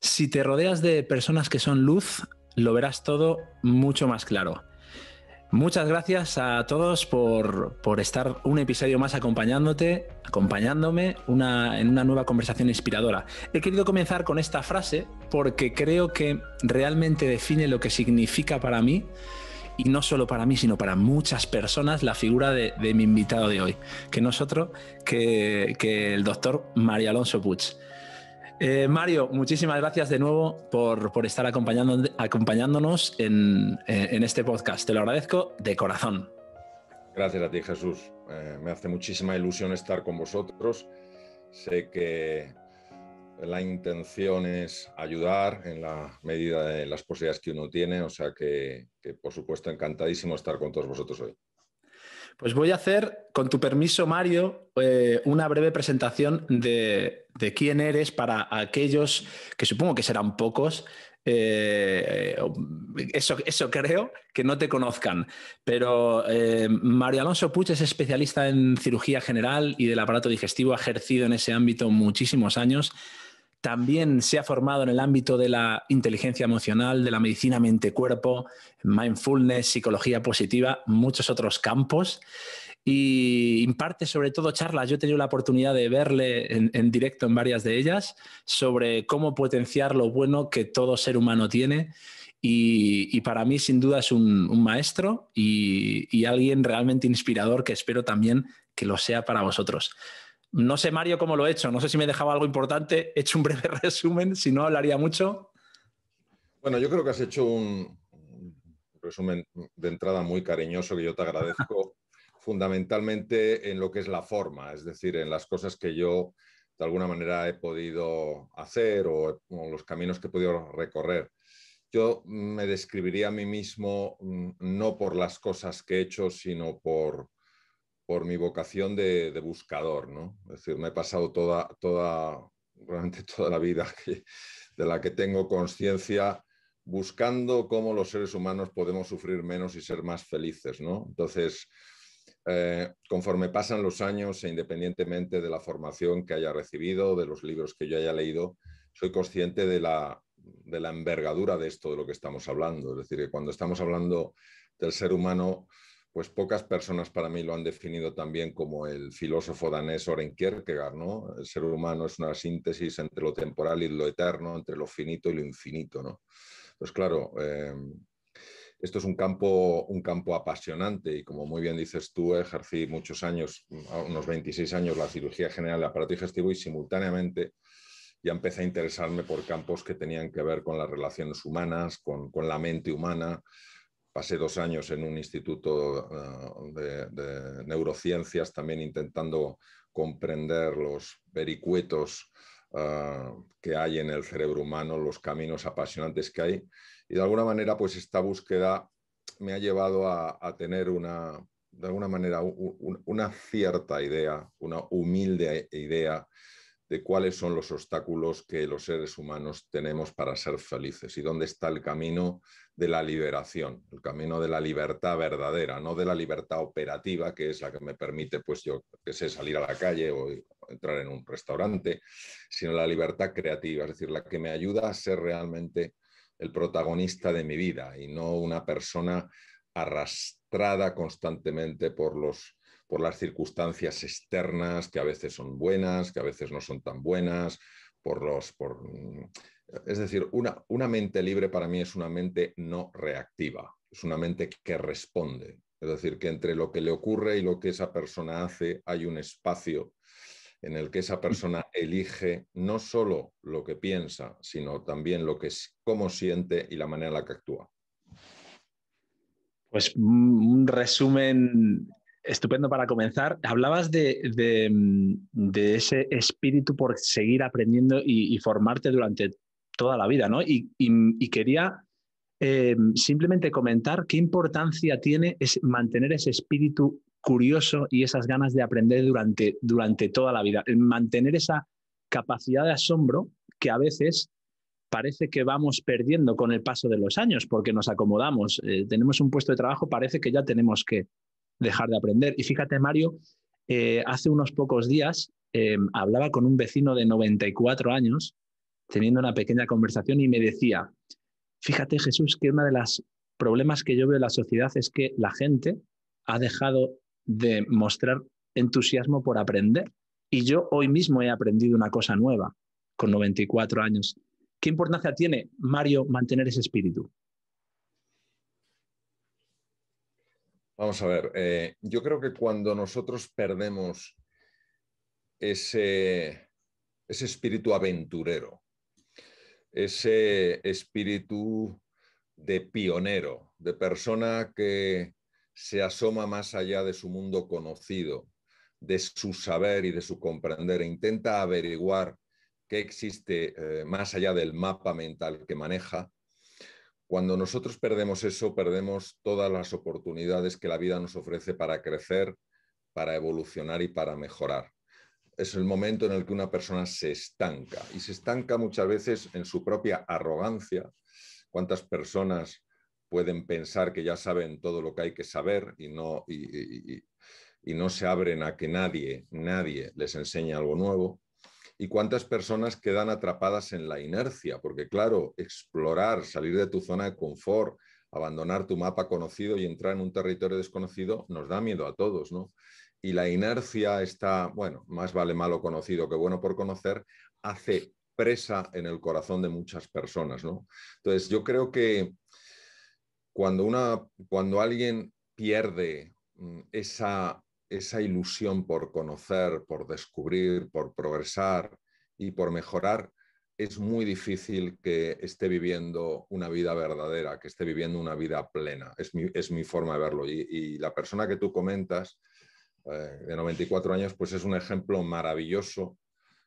Si te rodeas de personas que son luz, lo verás todo mucho más claro. Muchas gracias a todos por, estar un episodio más acompañándote, acompañándome en una nueva conversación inspiradora. He querido comenzar con esta frase porque creo que realmente define lo que significa para mí, y no solo para mí, sino para muchas personas, la figura de, mi invitado de hoy, que nosotros, que, que el doctor María Alonso Puig. Eh, Mario, muchísimas gracias de nuevo por, estar acompañándonos eh, en, este podcast. Te lo agradezco de corazón. Gracias a ti, Jesús. Eh, me hace muchísima ilusión estar con vosotros. Sé que la intención es ayudar en la medida de las posibilidades que uno tiene, o sea que por supuesto, encantadísimo estar con todos vosotros hoy. Pues voy a hacer, con tu permiso, Mario, eh, una breve presentación de, quién eres para aquellos que supongo que serán pocos. Eh, eso, eso, creo que no te conozcan, pero eh, Mario Alonso Puch es especialista en cirugía general y del aparato digestivo, ha ejercido en ese ámbito muchísimos años. También se ha formado en el ámbito de la inteligencia emocional, de la medicina mente-cuerpo, mindfulness, psicología positiva, muchos otros campos. Y imparte sobre todo charlas. Yo he tenido la oportunidad de verle en, directo en varias de ellas sobre cómo potenciar lo bueno que todo ser humano tiene y, para mí sin duda es un, maestro y, alguien realmente inspirador que espero también que lo sea para vosotros. No sé, Mario, cómo lo he hecho. No sé si me dejaba algo importante. He hecho un breve resumen, si no hablaría mucho. Bueno, yo creo que has hecho un resumen de entrada muy cariñoso que yo te agradezco fundamentalmente en lo que es la forma, es decir, en las cosas que yo de alguna manera he podido hacer o, los caminos que he podido recorrer. Yo me describiría a mí mismo mm, no por las cosas que he hecho, sino por, por mi vocación de, buscador, ¿no? Es decir, me he pasado toda, toda, realmente toda la vida de la que tengo conciencia buscando cómo los seres humanos podemos sufrir menos y ser más felices, ¿no? Entonces, eh, conforme pasan los años e independientemente de la formación que haya recibido, de los libros que yo haya leído, soy consciente de la, de la envergadura de esto de lo que estamos hablando. Es decir, que cuando estamos hablando del ser humano pues pocas personas para mí lo han definido también como el filósofo danés Oren Kierkegaard, El ser humano es una síntesis entre lo temporal y lo eterno, entre lo finito y lo infinito, ¿no? Pues claro, em, esto es un campo, un campo apasionante y como muy bien dices tú, ejercí muchos años, mm, unos 26 años, la cirugía general del aparato digestivo y simultáneamente ya empecé a interesarme por campos que tenían que ver con las relaciones humanas, con, con la mente humana, pasé dos años en un instituto eh, de, neurociencias también intentando comprender los vericuetos eh, que hay en el cerebro humano, los caminos apasionantes que hay. Y de alguna manera, pues esta búsqueda me ha llevado a, tener una, de alguna manera, una cierta idea, una humilde idea de cuáles son los obstáculos que los seres humanos tenemos para ser felices y dónde está el camino de la liberación, el camino de la libertad verdadera, no de la libertad operativa, que es la que me permite, pues yo, que sé, salir a la calle o entrar en un restaurante, sino la libertad creativa, es decir, la que me ayuda a ser realmente el protagonista de mi vida y no una persona arrastrada constantemente por los por las circunstancias externas que a veces son buenas, que a veces no son tan buenas, por los por es decir, una, una mente libre para mí es una mente no reactiva, es una mente que responde. Es decir, que entre lo que le ocurre y lo que esa persona hace hay un espacio en el que esa mm. persona elige no solo lo que piensa, sino también lo que cómo siente y la manera en la que actúa. Pues mm, un resumen estupendo para comenzar. Hablabas de, mm, ese espíritu por seguir aprendiendo y, formarte durante toda la vida, ¿no? Y, quería eh, simplemente comentar qué importancia tiene es mantener ese espíritu curioso y esas ganas de aprender durante, durante toda la vida, mantener esa capacidad de asombro que a veces parece que vamos perdiendo con el paso de los años porque nos acomodamos, eh, tenemos un puesto de trabajo, parece que ya tenemos que dejar de aprender. Y fíjate, Mario, eh, hace unos pocos días hablaba con un vecino de 94 años teniendo una pequeña conversación y me decía, fíjate Jesús, que uno de los problemas que yo veo en la sociedad es que la gente ha dejado de mostrar entusiasmo por aprender. Y yo hoy mismo he aprendido una cosa nueva, con 94 años. ¿Qué importancia tiene, Mario, mantener ese espíritu? Vamos a ver, eh, yo creo que cuando nosotros perdemos ese espíritu aventurero, ese espíritu de pionero, de persona que se asoma más allá de su mundo conocido, de su saber y de su comprender, e intenta averiguar qué existe eh, más allá del mapa mental que maneja. Cuando nosotros perdemos eso, perdemos todas las oportunidades que la vida nos ofrece para crecer, para evolucionar y para mejorar es el momento en el que una persona se estanca y se estanca muchas veces en su propia arrogancia. ¿Cuántas personas pueden pensar que ya saben todo lo que hay que saber y no, y, no se abren a que nadie, nadie les enseñe algo nuevo? ¿Y cuántas personas quedan atrapadas en la inercia? Porque claro, explorar, salir de tu zona de confort, abandonar tu mapa conocido y entrar en un territorio desconocido nos da miedo a todos, ¿no? y la inercia está, bueno, más vale malo conocido que bueno por conocer, hace presa en el corazón de muchas personas, ¿no? Entonces, yo creo que cuando, cuando alguien pierde mm, esa, ilusión por conocer, por descubrir, por progresar y por mejorar, es muy difícil que esté viviendo una vida verdadera, que esté viviendo una vida plena. Es mi, forma de verlo. y, la persona que tú comentas eh, de 94 años, pues es un ejemplo maravilloso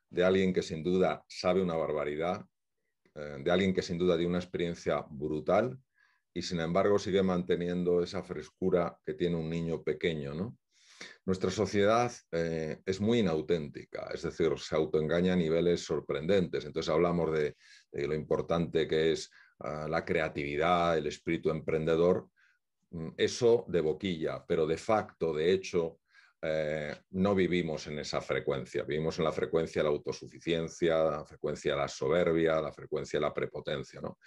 de alguien que sin duda sabe una barbaridad, eh, de alguien que sin duda tiene una experiencia brutal y sin embargo sigue manteniendo esa frescura que tiene un niño pequeño, ¿no? Nuestra sociedad eh, es muy inauténtica, es decir, se autoengaña a niveles sorprendentes. Entonces hablamos de, lo importante que es ah, la creatividad, el espíritu emprendedor, mm, eso de boquilla, pero de facto, de hecho, eh, no vivimos en esa frecuencia, vivimos en la frecuencia de la autosuficiencia, la frecuencia de la soberbia, la frecuencia de la prepotencia. ¿no?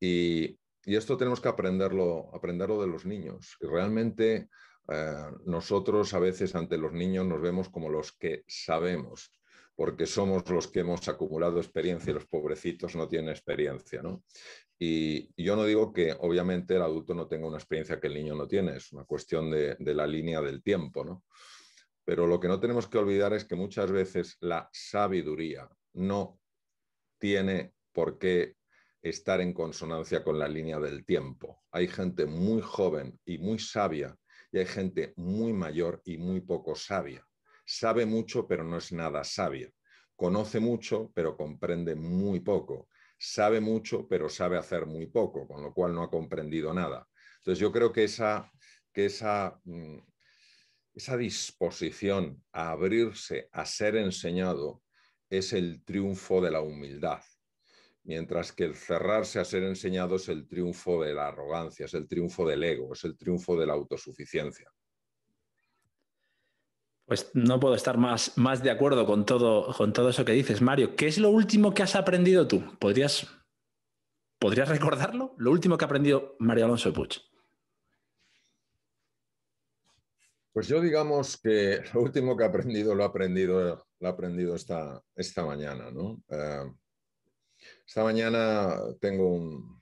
Y, esto tenemos que aprenderlo, aprenderlo de los niños. Y realmente eh, nosotros a veces ante los niños nos vemos como los que sabemos porque somos los que hemos acumulado experiencia y los pobrecitos no tienen experiencia, Y yo no digo que obviamente el adulto no tenga una experiencia que el niño no tiene, es una cuestión de, la línea del tiempo, Pero lo que no tenemos que olvidar es que muchas veces la sabiduría no tiene por qué estar en consonancia con la línea del tiempo. Hay gente muy joven y muy sabia y hay gente muy mayor y muy poco sabia. Sabe mucho, pero no es nada sabio. Conoce mucho, pero comprende muy poco. Sabe mucho, pero sabe hacer muy poco, con lo cual no ha comprendido nada. Entonces yo creo que esa, mm, esa disposición a abrirse, a ser enseñado, es el triunfo de la humildad mientras que el cerrarse a ser enseñado es el triunfo de la arrogancia, es el triunfo del ego, es el triunfo de la autosuficiencia. Pues no puedo estar más, más de acuerdo con todo, con todo eso que dices, Mario. ¿Qué es lo último que has aprendido tú? ¿Podrías, ¿podrías recordarlo? Lo último que ha aprendido Mario Alonso de Puch. Pues yo digamos que lo último que he aprendido lo he aprendido, lo he aprendido esta, mañana. ¿no? Eh, esta mañana tengo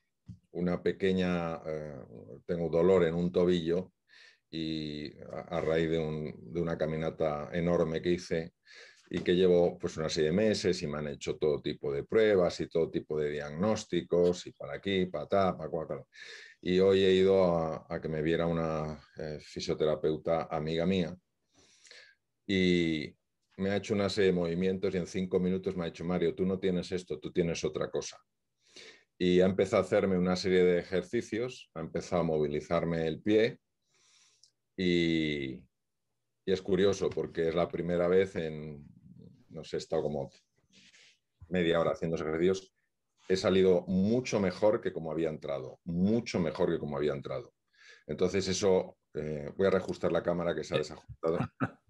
una pequeña, eh, tengo dolor en un tobillo y a, raíz de, una caminata enorme que hice y que llevo pues una serie de meses y me han hecho todo tipo de pruebas y todo tipo de diagnósticos y para aquí, para acá, para acá. Y hoy he ido a, que me viera una eh, fisioterapeuta amiga mía y me ha hecho una serie de movimientos y en cinco minutos me ha dicho, Mario, tú no tienes esto, tú tienes otra cosa y ha empezado a hacerme una serie de ejercicios, ha empezado a movilizarme el pie y, es curioso porque es la primera vez en, no sé, he estado como media hora haciendo ejercicios, he salido mucho mejor que como había entrado, mucho mejor que como había entrado. Entonces eso, eh, voy a reajustar la cámara que se ha eh. desajustado.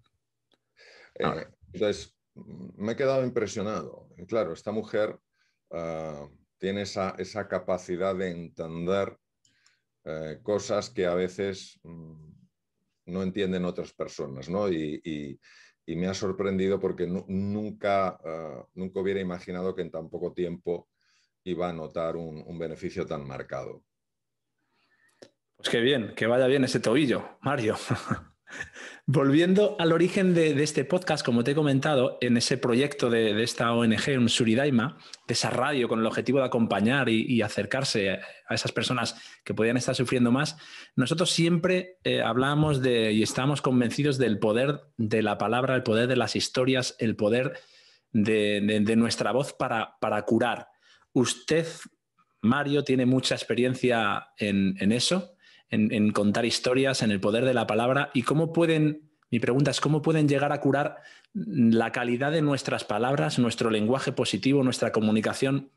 Eh, ah. entonces, mm, me he quedado impresionado. claro, esta mujer ah, tiene esa, capacidad de entender cosas que a veces... Mm, no entienden otras personas, ¿no? Y, me ha sorprendido porque nunca, ah, nunca hubiera imaginado que en tan poco tiempo iba a notar un, un beneficio tan marcado. Pues qué bien, que vaya bien ese tobillo, Mario. Volviendo al origen de, este podcast, como te he comentado, en ese proyecto de, esta ONG, un Suridaima, de esa radio con el objetivo de acompañar y, acercarse a esas personas que podían estar sufriendo más, nosotros siempre hablábamos eh, hablamos de y estamos convencidos del poder de la palabra, el poder de las historias, el poder de, nuestra voz para, curar. Usted, Mario, tiene mucha experiencia en eso en, contar historias, en el poder de la palabra y cómo pueden mi pregunta es cómo pueden llegar a curar la calidad de nuestras palabras, nuestro lenguaje positivo, nuestra comunicación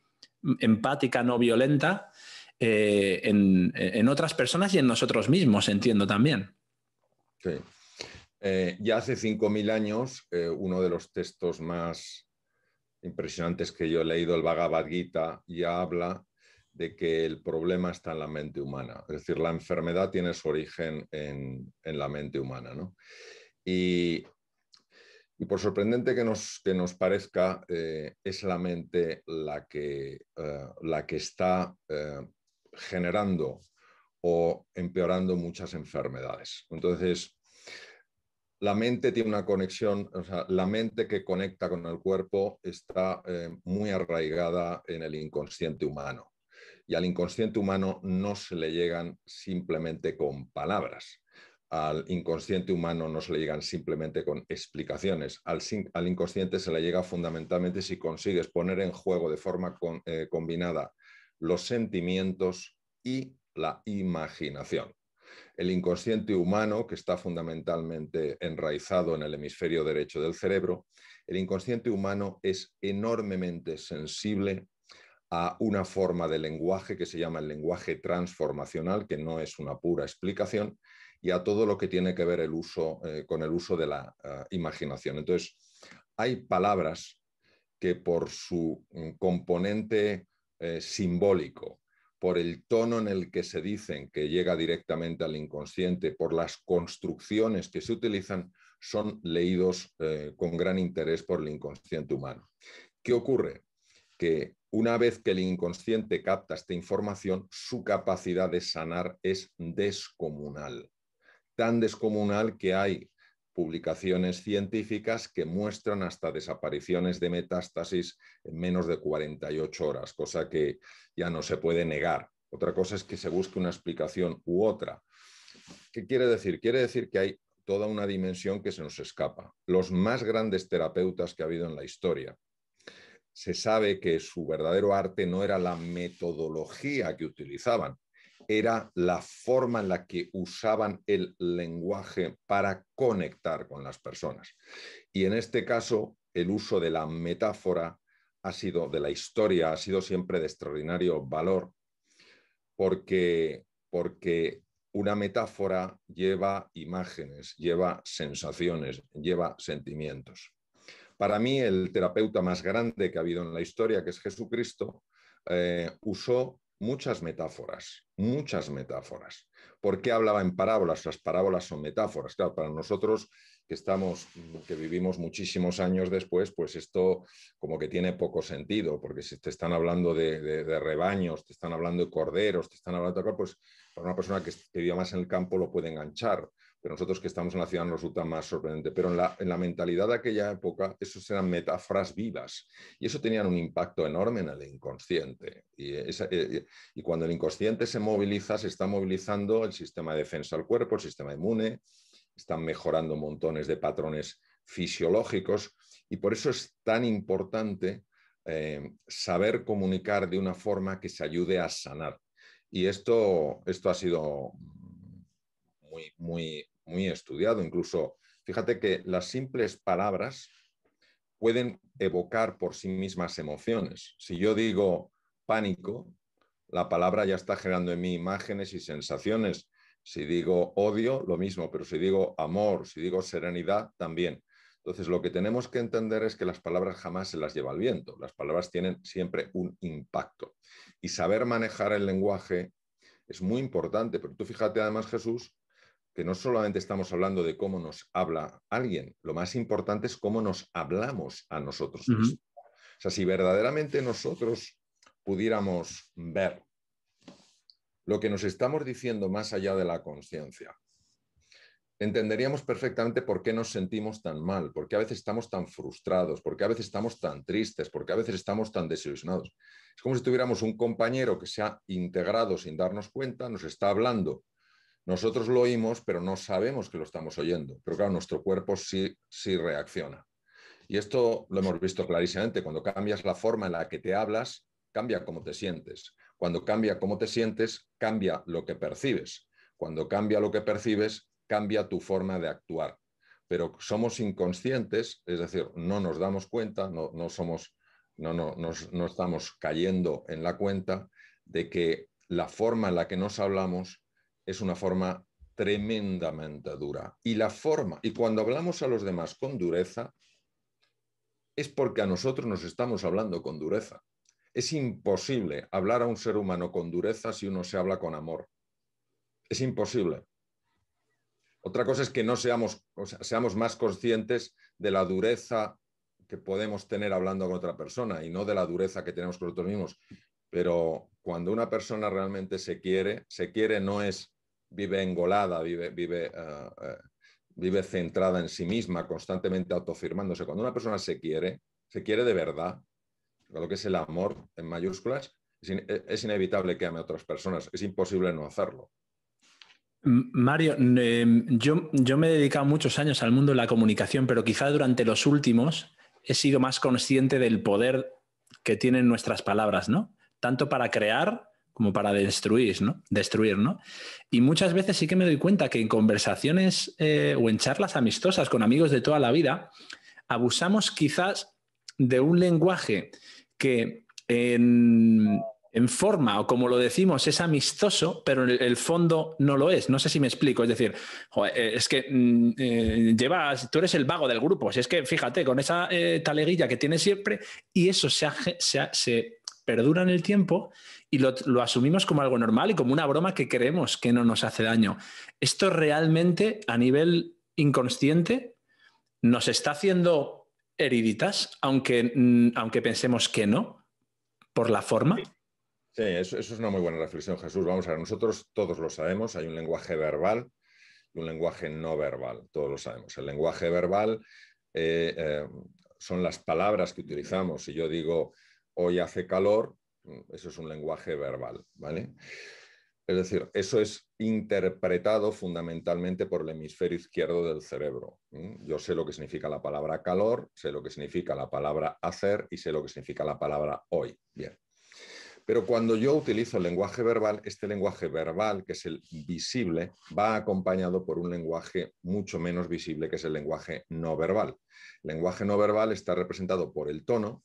empática, no violenta, eh, en, otras personas y en nosotros mismos, entiendo también. Sí. Eh, ya hace 5.000 años, eh, uno de los textos más impresionantes que yo he leído, el Bhagavad Gita, ya habla de que el problema está en la mente humana. Es decir, la enfermedad tiene su origen en, la mente humana. ¿no? Y, por sorprendente que nos, que nos parezca, eh, es la mente la que, eh, la que está eh, generando o empeorando muchas enfermedades. Entonces, la mente tiene una conexión, o sea, la mente que conecta con el cuerpo está muy arraigada en el inconsciente humano. Y al inconsciente humano no se le llegan simplemente con palabras. Al inconsciente humano no se le llegan simplemente con explicaciones. Al, inconsciente se le llega fundamentalmente si consigues poner en juego de forma eh, combinada los sentimientos y la imaginación. El inconsciente humano, que está fundamentalmente enraizado en el hemisferio derecho del cerebro, el inconsciente humano es enormemente sensible a una forma de lenguaje que se llama el lenguaje transformacional, que no es una pura explicación, y a todo lo que tiene que ver el uso, eh, con el uso de la eh, imaginación. Entonces, hay palabras que por su mm, componente eh, simbólico, por el tono en el que se dicen, que llega directamente al inconsciente, por las construcciones que se utilizan, son leídos con gran interés por el inconsciente humano. ¿Qué ocurre? Que una vez que el inconsciente capta esta información, su capacidad de sanar es descomunal. Tan descomunal que hay publicaciones científicas que muestran hasta desapariciones de metástasis en menos de 48 horas, cosa que ya no se puede negar. Otra cosa es que se busque una explicación u otra. ¿Qué quiere decir? Quiere decir que hay toda una dimensión que se nos escapa. Los más grandes terapeutas que ha habido en la historia, se sabe que su verdadero arte no era la metodología que utilizaban, era la forma en la que usaban el lenguaje para conectar con las personas. Y en este caso, el uso de la metáfora ha sido, de la historia, ha sido siempre de extraordinario valor, porque, porque una metáfora lleva imágenes, lleva sensaciones, lleva sentimientos. Para mí, el terapeuta más grande que ha habido en la historia, que es Jesucristo, eh, usó muchas metáforas, muchas metáforas. ¿Por qué hablaba en parábolas? Las parábolas son metáforas. para nosotros que estamos, que vivimos muchísimos años después, pues esto como que tiene poco sentido, porque si te están hablando de, rebaños, te están hablando de corderos, te están hablando de pues para una persona que, que más en el campo lo puede enganchar pero nosotros que estamos en la ciudad nos resulta más sorprendente. Pero en la, mentalidad de aquella época, esos eran metáforas vivas y eso tenía un impacto enorme en el inconsciente. Eh, eh, y, cuando el inconsciente se moviliza, se está movilizando el sistema de defensa del cuerpo, el sistema inmune, están mejorando montones de patrones fisiológicos y por eso es tan importante eh, saber comunicar de una forma que se ayude a sanar. Y esto, esto ha sido muy, muy, muy estudiado. Incluso, fíjate que las simples palabras pueden evocar por sí mismas emociones. Si yo digo pánico, la palabra ya está generando en mí imágenes y sensaciones. Si digo odio, lo mismo, pero si digo amor, si digo serenidad, también. Entonces, lo que tenemos que entender es que las palabras jamás se las lleva el viento, las palabras tienen siempre un impacto. Y saber manejar el lenguaje es muy importante, pero tú fíjate además, Jesús, que no solamente estamos hablando de cómo nos habla alguien, lo más importante es cómo nos hablamos a nosotros. mismos. O sea, si verdaderamente nosotros pudiéramos ver lo que nos estamos diciendo más allá de la conciencia, entenderíamos perfectamente por qué nos sentimos tan mal, por qué a veces estamos tan frustrados, por qué a veces estamos tan tristes, por qué a veces estamos tan desilusionados. Es como si tuviéramos un compañero que se ha integrado sin darnos cuenta, nos está hablando nosotros lo oímos, pero no sabemos que lo estamos oyendo. Pero claro, nuestro cuerpo sí, sí reacciona. Y esto lo hemos visto clarísimamente. Cuando cambias la forma en la que te hablas, cambia cómo te sientes. Cuando cambia cómo te sientes, cambia lo que percibes. Cuando cambia lo que percibes, cambia tu forma de actuar. Pero somos inconscientes, es decir, no nos damos cuenta, no, somos, no, no estamos cayendo en la cuenta de que la forma en la que nos hablamos es una forma tremendamente dura. Y la forma, y cuando hablamos a los demás con dureza, es porque a nosotros nos estamos hablando con dureza. Es imposible hablar a un ser humano con dureza si uno se habla con amor. Es imposible. Otra cosa es que no seamos, seamos más conscientes de la dureza que podemos tener hablando con otra persona y no de la dureza que tenemos con nosotros mismos. Pero cuando una persona realmente se quiere, se quiere no es vive engolada, vive, vive, eh, eh, vive centrada en sí misma, constantemente autofirmándose. Cuando una persona se quiere, se quiere de verdad, lo que es el amor en mayúsculas, e, es, inevitable que ame a otras personas, es imposible no hacerlo. Mario, em, yo, yo, me he dedicado muchos años al mundo de la comunicación, pero quizá durante los últimos he sido más consciente del poder que tienen nuestras palabras, ¿no? Tanto para crear como para destruir, ¿no? Destruir, ¿no? Y muchas veces sí que me doy cuenta que en conversaciones eh, o en charlas amistosas con amigos de toda la vida, abusamos quizás de un lenguaje que en, forma o como lo decimos es amistoso, pero en el, fondo no lo es. No sé si me explico. Es decir, eh, es que mm, eh, llevas, tú eres el vago del grupo. Si es que fíjate, con esa taleguilla que tienes siempre, y eso se, se perdura en el tiempo y lo, asumimos como algo normal y como una broma que creemos que no nos hace daño. Esto realmente a nivel inconsciente nos está haciendo heriditas, aunque, mm, aunque pensemos que no, por la forma. Sí, eso, es una muy buena reflexión, Jesús. Vamos a ver, nosotros todos lo sabemos, hay un lenguaje verbal y un lenguaje no verbal, todos lo sabemos. El lenguaje verbal eh, eh, son las palabras que utilizamos. Si yo digo hoy hace calor, eso es un lenguaje verbal, ¿vale? Es decir, eso es interpretado fundamentalmente por el hemisferio izquierdo del cerebro. Yo sé lo que significa la palabra calor, sé lo que significa la palabra hacer y sé lo que significa la palabra hoy. Bien. Pero cuando yo utilizo el lenguaje verbal, este lenguaje verbal, que es el visible, va acompañado por un lenguaje mucho menos visible, que es el lenguaje no verbal. El lenguaje no verbal está representado por el tono,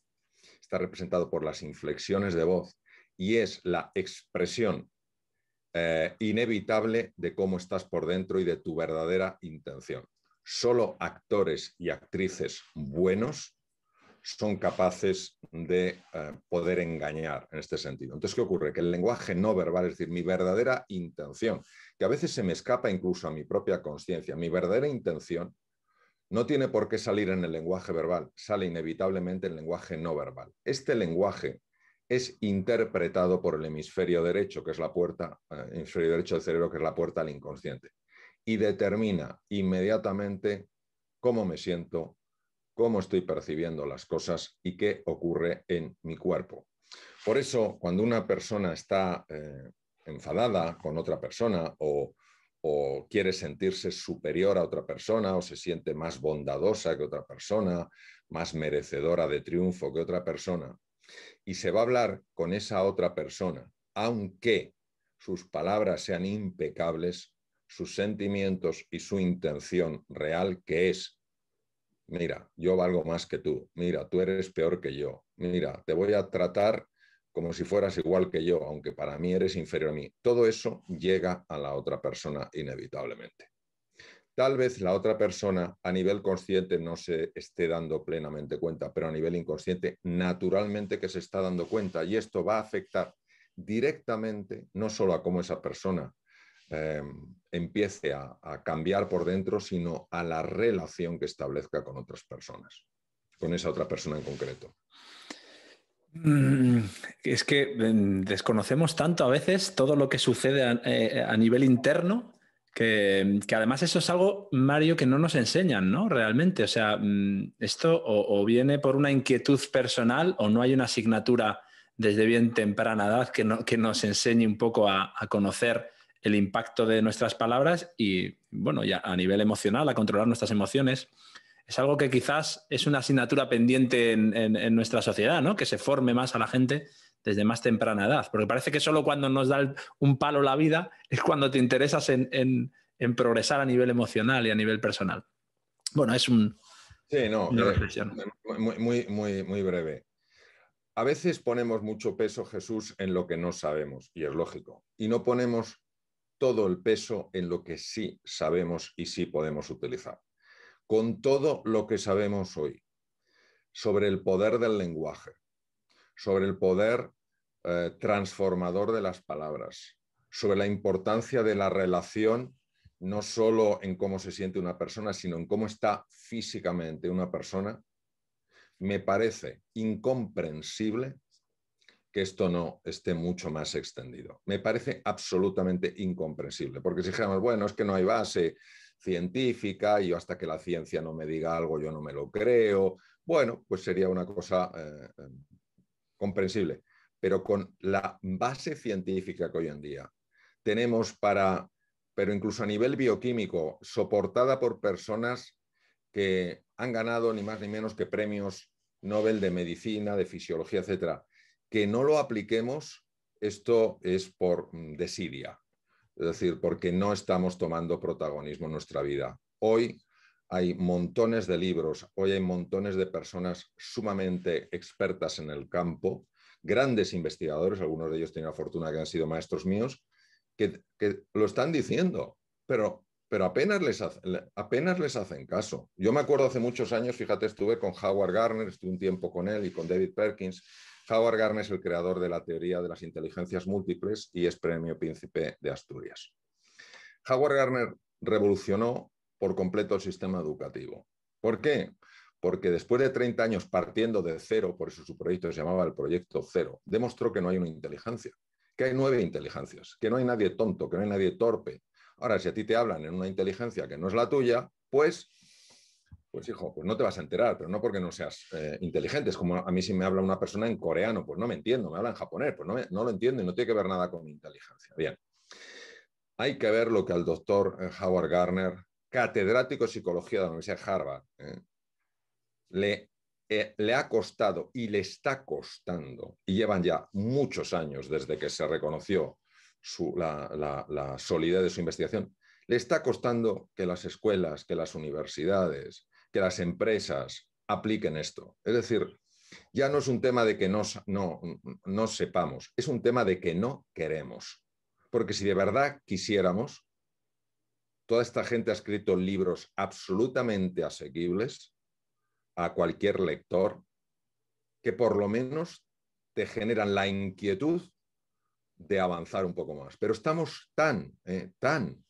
está representado por las inflexiones de voz y es la expresión eh, inevitable de cómo estás por dentro y de tu verdadera intención. Solo actores y actrices buenos son capaces de eh, poder engañar en este sentido. Entonces, ¿qué ocurre? Que el lenguaje no verbal, es decir, mi verdadera intención, que a veces se me escapa incluso a mi propia conciencia, mi verdadera intención no tiene por qué salir en el lenguaje verbal, sale inevitablemente en el lenguaje no verbal. Este lenguaje es interpretado por el hemisferio derecho, que es la puerta, el eh, hemisferio derecho del cerebro, que es la puerta al inconsciente, y determina inmediatamente cómo me siento, cómo estoy percibiendo las cosas y qué ocurre en mi cuerpo. Por eso, cuando una persona está eh, enfadada con otra persona o o quiere sentirse superior a otra persona o se siente más bondadosa que otra persona, más merecedora de triunfo que otra persona. Y se va a hablar con esa otra persona, aunque sus palabras sean impecables, sus sentimientos y su intención real, que es, mira, yo valgo más que tú, mira, tú eres peor que yo, mira, te voy a tratar como si fueras igual que yo, aunque para mí eres inferior a mí. Todo eso llega a la otra persona inevitablemente. Tal vez la otra persona a nivel consciente no se esté dando plenamente cuenta, pero a nivel inconsciente naturalmente que se está dando cuenta y esto va a afectar directamente no solo a cómo esa persona eh, empiece a, cambiar por dentro, sino a la relación que establezca con otras personas, con esa otra persona en concreto. Mm, es que mm, desconocemos tanto a veces todo lo que sucede a, eh, nivel interno que, además eso es algo, Mario, que no nos enseñan, ¿no? Realmente, o sea, mm, esto o, viene por una inquietud personal o no hay una asignatura desde bien temprana edad que, nos enseñe un poco a, a, conocer el impacto de nuestras palabras y, bueno, ya a nivel emocional, a controlar nuestras emociones es algo que quizás es una asignatura pendiente en, nuestra sociedad, ¿no? Que se forme más a la gente desde más temprana edad. Porque parece que solo cuando nos da un palo la vida es cuando te interesas en, progresar a nivel emocional y a nivel personal. Bueno, es un. Sí, no, muy, muy, muy breve. A veces ponemos mucho peso, Jesús, en lo que no sabemos, y es lógico. Y no ponemos todo el peso en lo que sí sabemos y sí podemos utilizar con todo lo que sabemos hoy sobre el poder del lenguaje, sobre el poder eh, transformador de las palabras, sobre la importancia de la relación no solo en cómo se siente una persona, sino en cómo está físicamente una persona, me parece incomprensible que esto no esté mucho más extendido. Me parece absolutamente incomprensible, porque si dijéramos, bueno, es que no hay base, científica y yo hasta que la ciencia no me diga algo yo no me lo creo. Bueno, pues sería una cosa eh, eh, comprensible. Pero con la base científica que hoy en día tenemos para, pero incluso a nivel bioquímico, soportada por personas que han ganado ni más ni menos que premios Nobel de medicina, de fisiología, etcétera, que no lo apliquemos, esto es por mm, desidia. Es decir, porque no estamos tomando protagonismo en nuestra vida. Hoy hay montones de libros, hoy hay montones de personas sumamente expertas en el campo, grandes investigadores, algunos de ellos tienen la fortuna que han sido maestros míos, que, lo están diciendo, pero, pero apenas, les apenas les hacen caso. Yo me acuerdo hace muchos años, fíjate, estuve con Howard Garner, estuve un tiempo con él y con David Perkins, Howard Garner es el creador de la teoría de las inteligencias múltiples y es premio príncipe de Asturias. Howard Garner revolucionó por completo el sistema educativo. ¿Por qué? Porque después de 30 años partiendo de cero, por eso su proyecto se llamaba el Proyecto Cero, demostró que no hay una inteligencia, que hay nueve inteligencias, que no hay nadie tonto, que no hay nadie torpe. Ahora, si a ti te hablan en una inteligencia que no es la tuya, pues pues hijo, pues no te vas a enterar, pero no porque no seas eh, inteligente. Es como a mí si me habla una persona en coreano, pues no me entiendo, me habla en japonés, pues no, lo entiendo y no tiene que ver nada con mi inteligencia. Bien, hay que ver lo que al doctor eh, Howard Garner, catedrático de psicología de la Universidad de Harvard, eh, le, ha costado y le está costando, y llevan ya muchos años desde que se reconoció la, solidez de su investigación, le está costando que las escuelas, que las universidades, que las empresas apliquen esto. Es decir, ya no es un tema de que no, no, no sepamos, es un tema de que no queremos. Porque si de verdad quisiéramos, toda esta gente ha escrito libros absolutamente asequibles a cualquier lector que por lo menos te generan la inquietud de avanzar un poco más. Pero estamos tan, eh, tan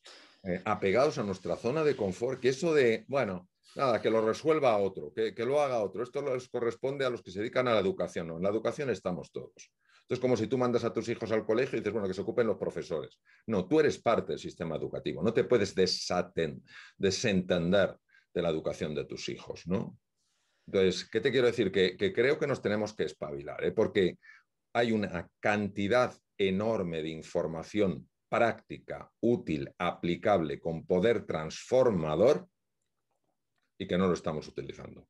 eh, apegados a nuestra zona de confort que eso de, bueno, Nada, que lo resuelva otro, que, lo haga otro. Esto les corresponde a los que se dedican a la educación, ¿no? En la educación estamos todos. Entonces, como si tú mandas a tus hijos al colegio y dices, bueno, que se ocupen los profesores. No, tú eres parte del sistema educativo, no te puedes desaten, desentender de la educación de tus hijos, ¿no? Entonces, ¿qué te quiero decir? Que, creo que nos tenemos que espabilar, ¿eh? porque hay una cantidad enorme de información práctica, útil, aplicable, con poder transformador y que no lo estamos utilizando.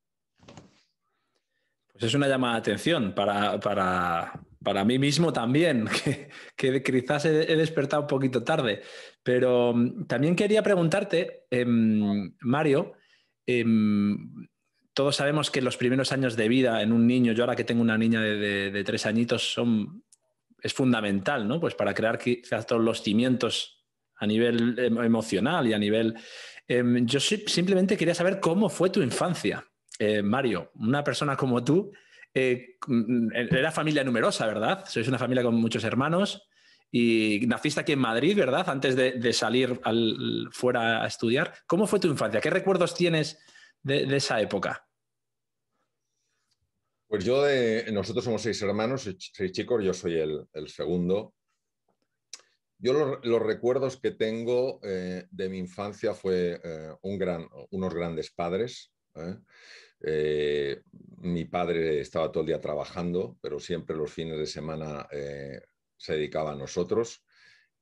Pues es una llamada de atención para, para, mí mismo también, que, quizás he, despertado un poquito tarde. Pero mm, también quería preguntarte, em, Mario, em, todos sabemos que los primeros años de vida en un niño, yo ahora que tengo una niña de, tres añitos, son, es fundamental, ¿no? Pues para crear quizás todos los cimientos a nivel em, emocional y a nivel Em, yo simplemente quería saber cómo fue tu infancia, eh, Mario. Una persona como tú, eh, mm, mm, era familia numerosa, ¿verdad? Sois una familia con muchos hermanos y naciste aquí en Madrid, ¿verdad? Antes de, salir fuera a estudiar. ¿Cómo fue tu infancia? ¿Qué recuerdos tienes de, esa época? Pues yo, eh, nosotros somos seis hermanos, seis chicos, yo soy el, el segundo. Yo los recuerdos que tengo eh, de mi infancia fue eh, unos grandes padres. ¿eh? mi padre estaba todo el día trabajando, pero siempre los fines de semana se dedicaba a nosotros.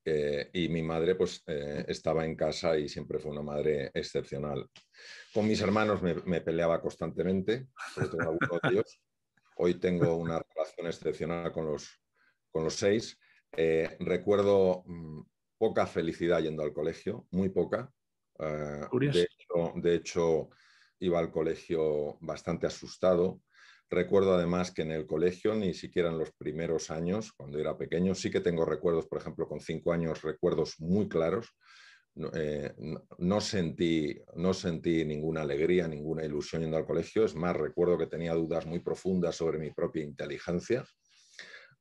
y mi madre pues, estaba en casa y siempre fue una madre excepcional. Con mis hermanos me, peleaba constantemente, Hoy tengo una relación excepcional con los, con los seis eh, recuerdo mm, poca felicidad yendo al colegio, muy poca. Eh, de, hecho, iba al colegio bastante asustado. Recuerdo además que en el colegio, ni siquiera en los primeros años, cuando era pequeño, sí que tengo recuerdos, por ejemplo, con cinco años, recuerdos muy claros. no, eh, sentí, no sentí ninguna alegría, ninguna ilusión yendo al colegio. Es más, recuerdo que tenía dudas muy profundas sobre mi propia inteligencia.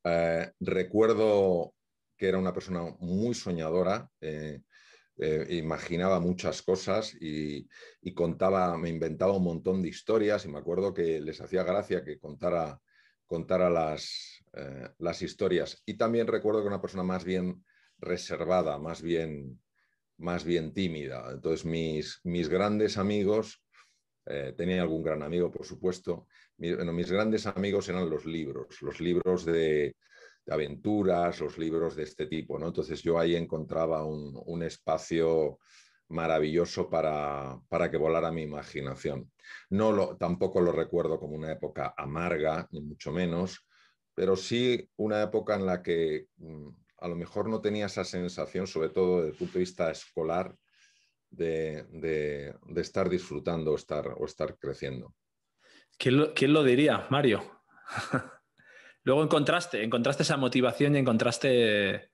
Eh, recuerdo que era una persona muy soñadora, eh, eh, imaginaba muchas cosas y, contaba, me inventaba un montón de historias y me acuerdo que les hacía gracia que contara, las, historias. Y también recuerdo que era una persona más bien reservada, más bien, más bien tímida. Entonces mis, mis grandes amigos eh, tenía algún gran amigo, por supuesto. mis grandes amigos eran los libros, los libros de, aventuras, los libros de este tipo, Entonces yo ahí encontraba un, espacio maravilloso para, que volara mi imaginación. No tampoco lo recuerdo como una época amarga, ni mucho menos, pero sí una época en la que mm, a lo mejor no tenía esa sensación, sobre todo desde el punto de vista escolar, de, estar disfrutando o estar, o estar creciendo. ¿Quién lo, diría, Mario? Luego encontraste, encontraste esa motivación y encontraste...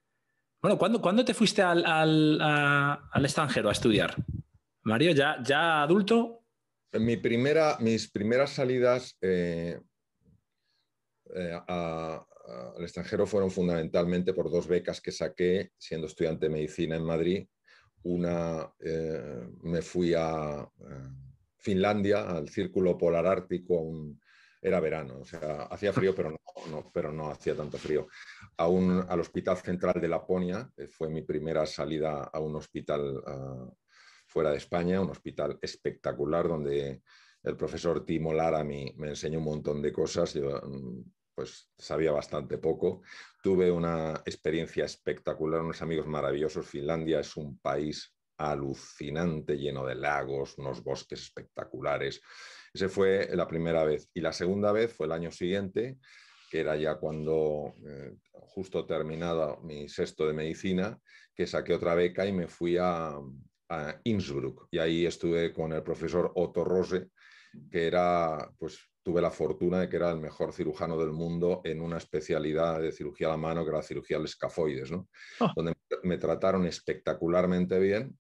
Bueno, ¿cuándo, cuando te fuiste al, al, extranjero a estudiar? Mario, ¿ya, ya adulto? Mi primera, mis primeras salidas eh, eh, al extranjero fueron fundamentalmente por dos becas que saqué siendo estudiante de medicina en Madrid una, eh, me fui a eh, Finlandia, al Círculo Polar Ártico, era verano, o sea, hacía frío, pero no, pero no hacía tanto frío. A un, al Hospital Central de Laponia, eh, fue mi primera salida a un hospital ah, fuera de España, un hospital espectacular donde el profesor Timo Laramie me, enseñó un montón de cosas. Mm, pues sabía bastante poco. Tuve una experiencia espectacular, unos amigos maravillosos. Finlandia es un país alucinante, lleno de lagos, unos bosques espectaculares. Esa fue la primera vez. Y la segunda vez fue el año siguiente, que era ya cuando eh, justo terminado mi sexto de medicina, que saqué otra beca y me fui a, a Innsbruck. Y ahí estuve con el profesor Otto Rose, que era pues tuve la fortuna de que era el mejor cirujano del mundo en una especialidad de cirugía a la mano, que era la cirugía al escafoides, ¿no? Ah. donde me trataron espectacularmente bien,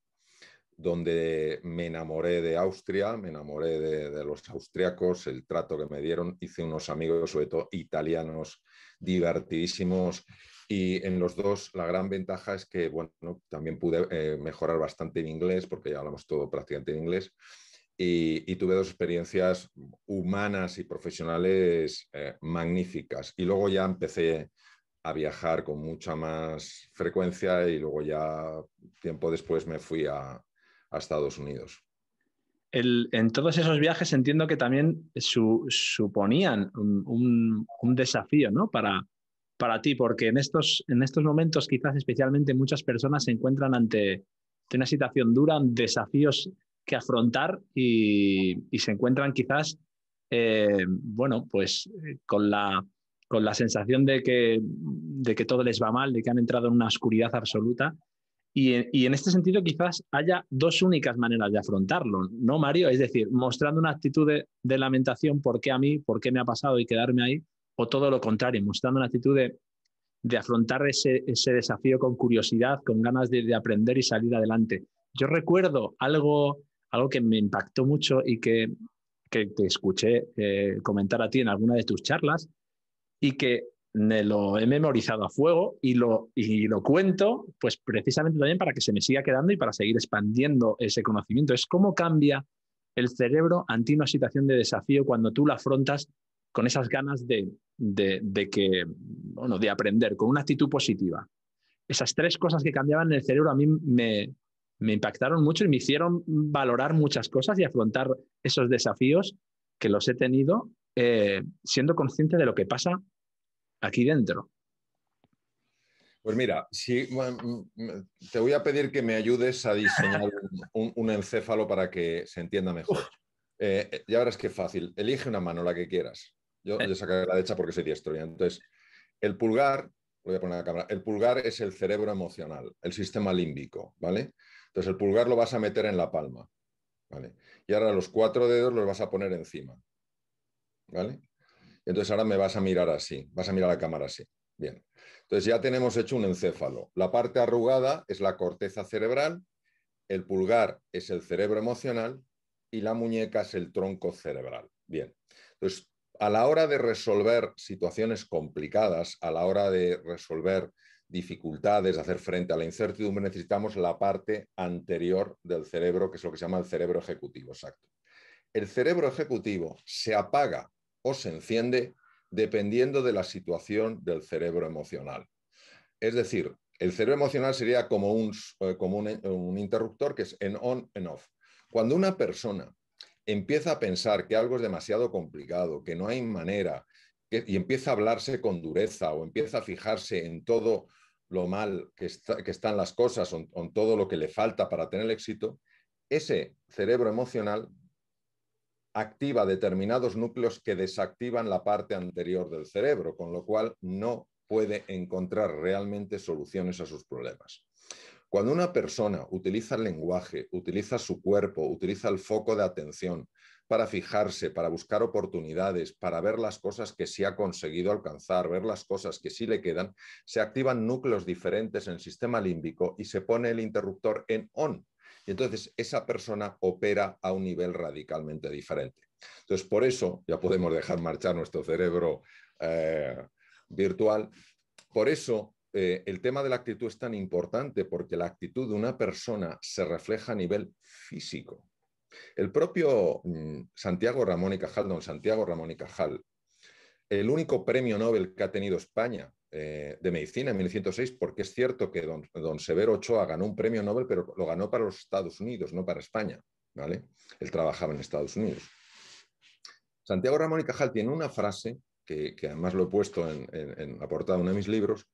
donde me enamoré de Austria, me enamoré de, los austriacos, el trato que me dieron, hice unos amigos, sobre todo italianos, divertidísimos. Y en los dos la gran ventaja es que, bueno, también pude eh, mejorar bastante en inglés, porque ya hablamos todo prácticamente en inglés y, tuve dos experiencias humanas y profesionales eh, magníficas. Y luego ya empecé a viajar con mucha más frecuencia y luego ya tiempo después me fui a, Estados Unidos. en todos esos viajes entiendo que también suponían un, desafío ¿no? para, para ti, porque en estos, en estos momentos quizás especialmente muchas personas se encuentran ante, ante una situación dura, desafíos que afrontar y, se encuentran quizás, eh, bueno, pues eh, con la, con la sensación de que, de que todo les va mal, de que han entrado en una oscuridad absoluta. Y en, y en, este sentido quizás haya dos únicas maneras de afrontarlo, ¿no, Mario? Es decir, mostrando una actitud de, lamentación, ¿por qué a mí? ¿Por qué me ha pasado y quedarme ahí? O todo lo contrario, mostrando una actitud de, afrontar ese, ese, desafío con curiosidad, con ganas de, de, aprender y salir adelante. Yo recuerdo algo algo que me impactó mucho y que, te escuché eh, comentar a ti en alguna de tus charlas y que me lo he memorizado a fuego y lo, y lo cuento, pues precisamente también para que se me siga quedando y para seguir expandiendo ese conocimiento. Es cómo cambia el cerebro ante una situación de desafío cuando tú la afrontas con esas ganas de, de, que, bueno, de aprender, con una actitud positiva. Esas tres cosas que cambiaban en el cerebro a mí me, me impactaron mucho y me hicieron valorar muchas cosas y afrontar esos desafíos que los he tenido eh, siendo consciente de lo que pasa aquí dentro. Pues mira, si, te voy a pedir que me ayudes a diseñar un, encéfalo para que se entienda mejor. Eh, eh, ya verás que fácil. Elige una mano, la que quieras. Yo, sacaré la derecha porque soy diestro. Entonces, el pulgar, voy a poner la cámara, el pulgar es el cerebro emocional, el sistema límbico, ¿vale? Entonces el pulgar lo vas a meter en la palma. ¿vale? Y ahora los cuatro dedos los vas a poner encima. ¿Vale? Entonces ahora me vas a mirar así, vas a mirar la cámara así. Bien. Entonces ya tenemos hecho un encéfalo. La parte arrugada es la corteza cerebral, el pulgar es el cerebro emocional y la muñeca es el tronco cerebral. Bien. Entonces, a la hora de resolver situaciones complicadas, a la hora de resolver dificultades, hacer frente a la incertidumbre, necesitamos la parte anterior del cerebro, que es lo que se llama el cerebro ejecutivo, exacto. El cerebro ejecutivo se apaga o se enciende dependiendo de la situación del cerebro emocional. Es decir, el cerebro emocional sería como un, eh, interruptor que es en on, en off. Cuando una persona empieza a pensar que algo es demasiado complicado, que no hay manera, y empieza a hablarse con dureza o empieza a fijarse en todo lo mal que, que están las cosas o en, todo lo que le falta para tener éxito, ese cerebro emocional activa determinados núcleos que desactivan la parte anterior del cerebro, con lo cual no puede encontrar realmente soluciones a sus problemas. Cuando una persona utiliza el lenguaje, utiliza su cuerpo, utiliza el foco de atención, para fijarse, para buscar oportunidades, para ver las cosas que sí ha conseguido alcanzar, ver las cosas que sí le quedan, se activan núcleos diferentes en el sistema límbico y se pone el interruptor en on. Y entonces esa persona opera a un nivel radicalmente diferente. Entonces, por eso ya podemos dejar marchar nuestro cerebro eh, virtual. Por eso eh, el tema de la actitud es tan importante porque la actitud de una persona se refleja a nivel físico. El propio mm, Santiago Ramón y Cajal, don Santiago Ramón y Cajal, el único premio Nobel que ha tenido España eh, de medicina en 1906, porque es cierto que don, Severo Ochoa ganó un premio Nobel, pero lo ganó para los Estados Unidos, no para España. ¿vale? Él trabajaba en Estados Unidos. Santiago Ramón y Cajal tiene una frase, que, además lo he puesto en, la portada de uno de mis libros,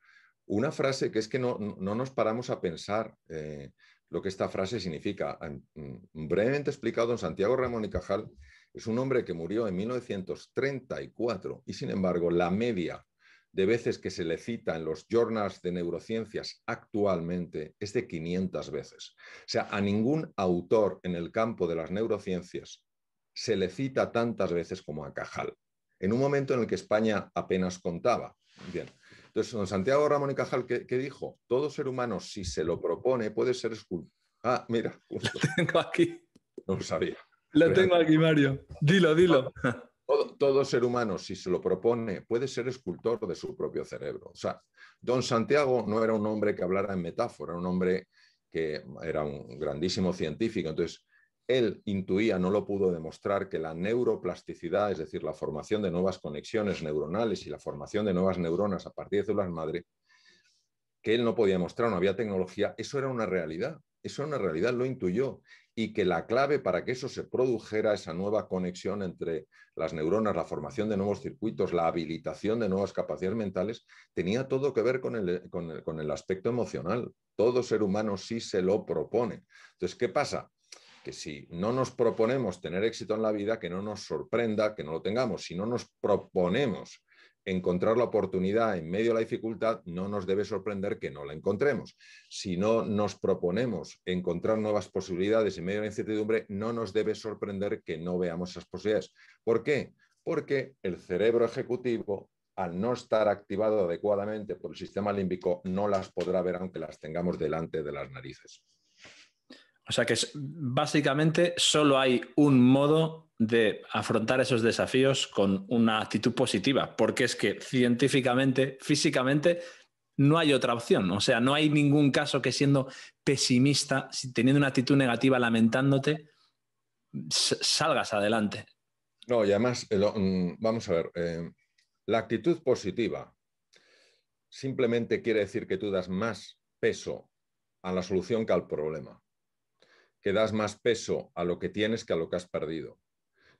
una frase que es que no, nos paramos a pensar eh, lo que esta frase significa. Mm, brevemente explicado, en Santiago Ramón y Cajal es un hombre que murió en 1934 y, sin embargo, la media de veces que se le cita en los journals de neurociencias actualmente es de 500 veces. O sea, a ningún autor en el campo de las neurociencias se le cita tantas veces como a Cajal, en un momento en el que España apenas contaba. Bien, entonces, don Santiago Ramón y Cajal, ¿qué, dijo? Todo ser humano, si se lo propone, puede ser escultor. Ah, mira, Lo tengo aquí. No lo sabía. Lo tengo aquí, Mario. Dilo, dilo. Ah, todo, ser humano, si se lo propone, puede ser escultor de su propio cerebro. O sea, don Santiago no era un hombre que hablara en metáfora, era un hombre que era un grandísimo científico. Entonces, él intuía, no lo pudo demostrar, que la neuroplasticidad, es decir, la formación de nuevas conexiones neuronales y la formación de nuevas neuronas a partir de células madre, que él no podía mostrar, no había tecnología, eso era una realidad, eso era una realidad, lo intuyó, y que la clave para que eso se produjera, esa nueva conexión entre las neuronas, la formación de nuevos circuitos, la habilitación de nuevas capacidades mentales, tenía todo que ver con el, con el aspecto emocional. Todo ser humano sí se lo propone. Entonces, ¿qué pasa? que si no nos proponemos tener éxito en la vida, que no nos sorprenda, que no lo tengamos. Si no nos proponemos encontrar la oportunidad en medio de la dificultad, no nos debe sorprender que no la encontremos. Si no nos proponemos encontrar nuevas posibilidades en medio de la incertidumbre, no nos debe sorprender que no veamos esas posibilidades. ¿Por qué? Porque el cerebro ejecutivo, al no estar activado adecuadamente por el sistema límbico, no las podrá ver aunque las tengamos delante de las narices. O sea que básicamente solo hay un modo de afrontar esos desafíos con una actitud positiva, porque es que científicamente, físicamente, no hay otra opción. O sea, no hay ningún caso que siendo pesimista, teniendo una actitud negativa, lamentándote, salgas adelante. No, y además, eh, mm, vamos a ver, eh, la actitud positiva simplemente quiere decir que tú das más peso a la solución que al problema que das más peso a lo que tienes que a lo que has perdido,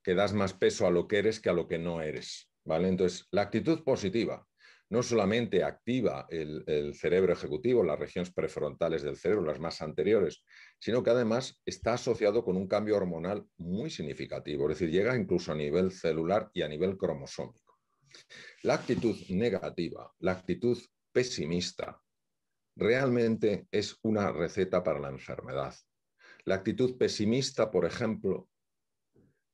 que das más peso a lo que eres que a lo que no eres. ¿vale? Entonces, la actitud positiva no solamente activa el, el cerebro ejecutivo, las regiones prefrontales del cerebro, las más anteriores, sino que además está asociado con un cambio hormonal muy significativo, es decir, llega incluso a nivel celular y a nivel cromosómico. La actitud negativa, la actitud pesimista, realmente es una receta para la enfermedad. La actitud pesimista, por ejemplo,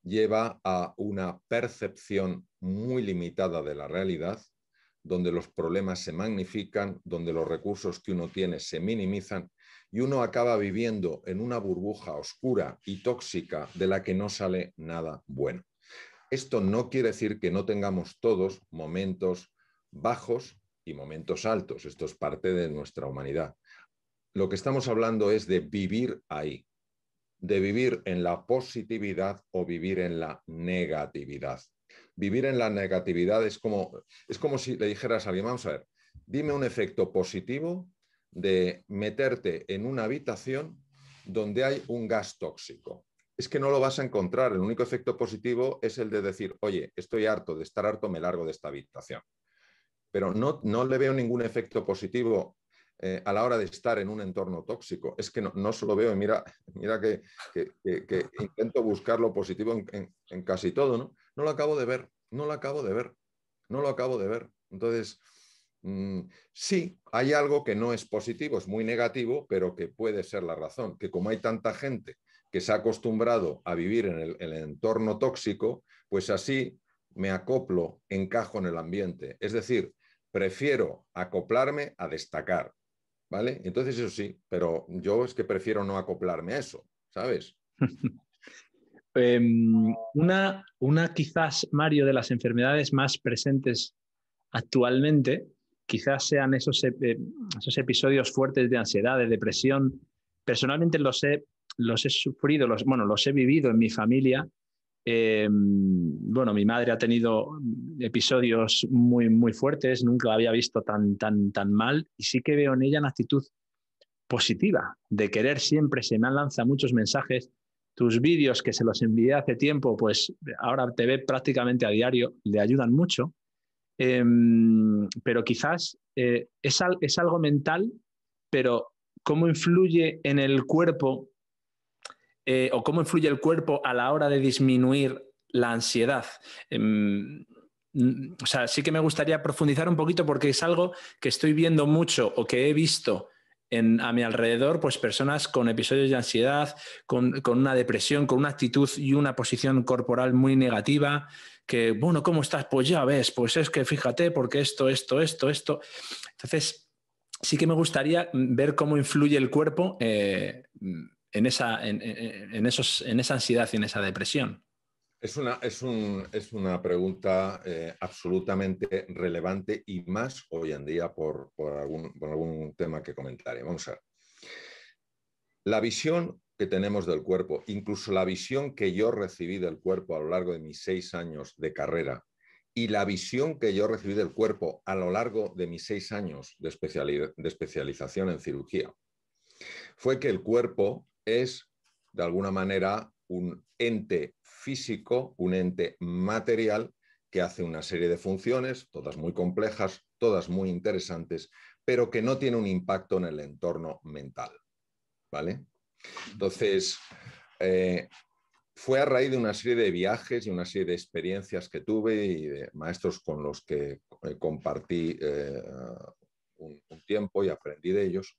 lleva a una percepción muy limitada de la realidad, donde los problemas se magnifican, donde los recursos que uno tiene se minimizan y uno acaba viviendo en una burbuja oscura y tóxica de la que no sale nada bueno. Esto no quiere decir que no tengamos todos momentos bajos y momentos altos. Esto es parte de nuestra humanidad. Lo que estamos hablando es de vivir ahí, de vivir en la positividad o vivir en la negatividad. Vivir en la negatividad es como, es como si le dijeras a alguien, vamos a ver, dime un efecto positivo de meterte en una habitación donde hay un gas tóxico. Es que no lo vas a encontrar. El único efecto positivo es el de decir, oye, estoy harto de estar harto, me largo de esta habitación. Pero no, no le veo ningún efecto positivo eh, a la hora de estar en un entorno tóxico. Es que no, se lo veo y mira, mira que, intento buscar lo positivo en, casi todo, ¿no? No lo acabo de ver, no lo acabo de ver, no lo acabo de ver. Entonces, mm, sí, hay algo que no es positivo, es muy negativo, pero que puede ser la razón, que como hay tanta gente que se ha acostumbrado a vivir en el entorno tóxico, pues así me acoplo, encajo en el ambiente. Es decir, prefiero acoplarme a destacar ¿vale? Entonces eso sí, pero yo es que prefiero no acoplarme a eso, ¿sabes? Em, una, quizás, Mario, de las enfermedades más presentes actualmente, quizás sean esos, eh, esos episodios fuertes de ansiedad, de depresión. Personalmente los he, los he sufrido, los, bueno, los he vivido en mi familia eh, bueno, mi madre ha tenido episodios muy, muy fuertes, nunca la había visto tan, tan, tan mal y sí que veo en ella una actitud positiva, de querer siempre, se me han lanzado muchos mensajes, tus vídeos que se los envié hace tiempo, pues ahora te ve prácticamente a diario, le ayudan mucho, em, pero quizás eh, es, es algo mental, pero cómo influye en el cuerpo eh, o cómo influye el cuerpo a la hora de disminuir la ansiedad. Em, mm, o sea, sí que me gustaría profundizar un poquito porque es algo que estoy viendo mucho o que he visto a mi alrededor, pues personas con episodios de ansiedad, con, una depresión, con una actitud y una posición corporal muy negativa, que, bueno, ¿cómo estás? Pues ya ves, pues es que fíjate, porque esto, esto, esto, esto. Entonces, sí que me gustaría ver cómo influye el cuerpo eh, mm, en esa, en, esos, en esa ansiedad y en esa depresión? Es una, es una pregunta eh, absolutamente relevante y más hoy en día por, algún, tema que comentaré. Vamos a ver. La visión que tenemos del cuerpo, incluso la visión que yo recibí del cuerpo a lo largo de mis seis años de carrera y la visión que yo recibí del cuerpo a lo largo de mis seis años de especialización en cirugía, fue que el cuerpo es, de alguna manera, un ente físico, un ente material que hace una serie de funciones, todas muy complejas, todas muy interesantes, pero que no tiene un impacto en el entorno mental. ¿Vale? Entonces, eh, fue a raíz de una serie de viajes y una serie de experiencias que tuve y de maestros con los que eh, compartí eh, un, tiempo y aprendí de ellos,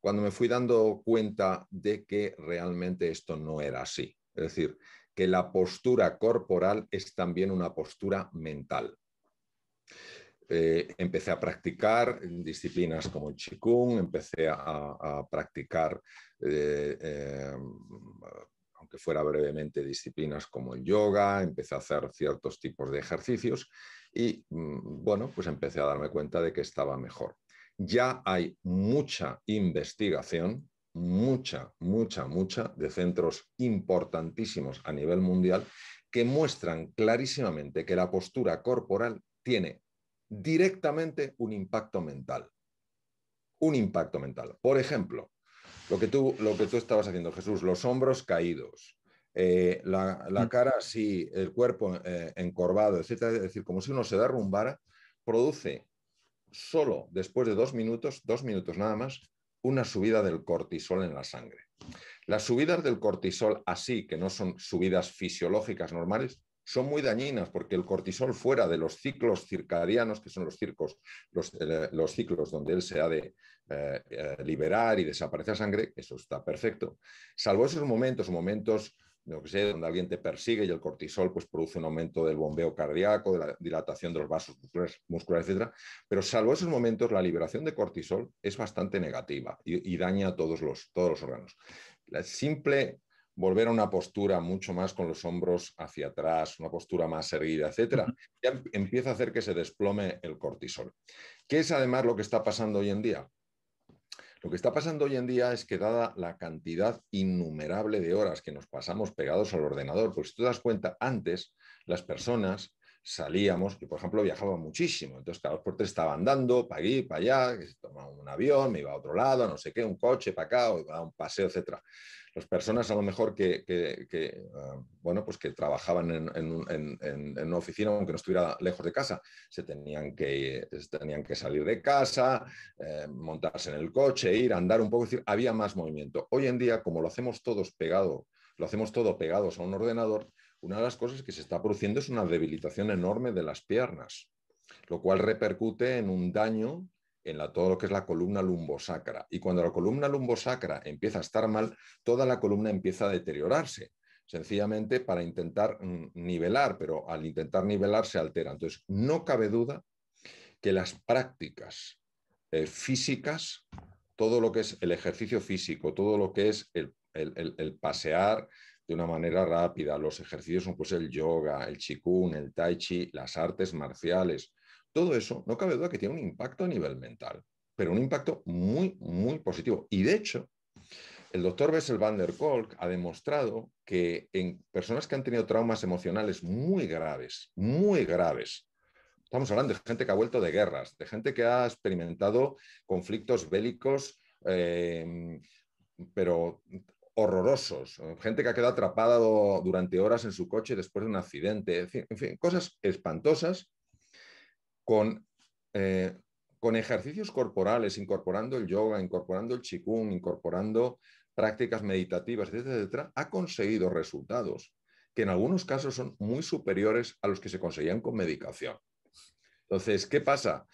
cuando me fui dando cuenta de que realmente esto no era así. Es decir, que la postura corporal es también una postura mental. Eh, empecé a practicar disciplinas como el Qigong, empecé a, practicar, eh, eh, aunque fuera brevemente, disciplinas como el yoga, empecé a hacer ciertos tipos de ejercicios y, mm, bueno, pues empecé a darme cuenta de que estaba mejor ya hay mucha investigación, mucha, mucha, mucha, de centros importantísimos a nivel mundial que muestran clarísimamente que la postura corporal tiene directamente un impacto mental. Un impacto mental. Por ejemplo, lo que tú, lo que tú estabas haciendo, Jesús, los hombros caídos, eh, la, mm. cara así, el cuerpo eh, encorvado, etcétera, es decir, como si uno se derrumbara, produce solo después de dos minutos, dos minutos nada más, una subida del cortisol en la sangre. Las subidas del cortisol así, que no son subidas fisiológicas normales, son muy dañinas porque el cortisol fuera de los ciclos circadianos, que son los, circos, los, eh, ciclos donde él se ha de eh, eh, liberar y desaparecer sangre, eso está perfecto, salvo esos momentos, momentos no sé, donde alguien te persigue y el cortisol pues, produce un aumento del bombeo cardíaco, de la dilatación de los vasos musculares, etc. Pero salvo esos momentos, la liberación de cortisol es bastante negativa y, daña a todos los, todos los órganos. La simple volver a una postura mucho más con los hombros hacia atrás, una postura más erguida, etcétera, ya empieza a hacer que se desplome el cortisol, ¿Qué es además lo que está pasando hoy en día. Lo que está pasando hoy en día es que dada la cantidad innumerable de horas que nos pasamos pegados al ordenador, pues si tú das cuenta, antes las personas salíamos, yo por ejemplo viajaba muchísimo, entonces cada dos por tres estaba andando para aquí, para allá, tomaba un avión, me iba a otro lado, no sé qué, un coche para acá, o iba a un paseo, etcétera. Las personas a lo mejor que, ah, bueno, pues que trabajaban en, una oficina aunque no estuviera lejos de casa, se tenían que, tenían que salir de casa, eh, montarse en el coche, ir, andar un poco, decir, había más movimiento. Hoy en día, como lo hacemos todos pegado, lo hacemos todo pegados a un ordenador, una de las cosas que se está produciendo es una debilitación enorme de las piernas, lo cual repercute en un daño en la, todo lo que es la columna lumbosacra. Y cuando la columna lumbosacra empieza a estar mal, toda la columna empieza a deteriorarse, sencillamente para intentar mm, nivelar, pero al intentar nivelar se altera. Entonces, no cabe duda que las prácticas eh, físicas, todo lo que es el ejercicio físico, todo lo que es el, pasear, de una manera rápida. Los ejercicios son pues el yoga, el chikun, el tai chi, las artes marciales, todo eso, no cabe duda que tiene un impacto a nivel mental, pero un impacto muy, muy positivo. Y de hecho, el doctor Bessel van der Kolk ha demostrado que en personas que han tenido traumas emocionales muy graves, muy graves, estamos hablando de gente que ha vuelto de guerras, de gente que ha experimentado conflictos bélicos, eh, pero horrorosos, gente que ha quedado atrapada durante horas en su coche después de un accidente, en fin, cosas espantosas con, eh, con ejercicios corporales, incorporando el yoga, incorporando el chikung, incorporando prácticas meditativas, etc., ha conseguido resultados que en algunos casos son muy superiores a los que se conseguían con medicación. Entonces, ¿qué pasa?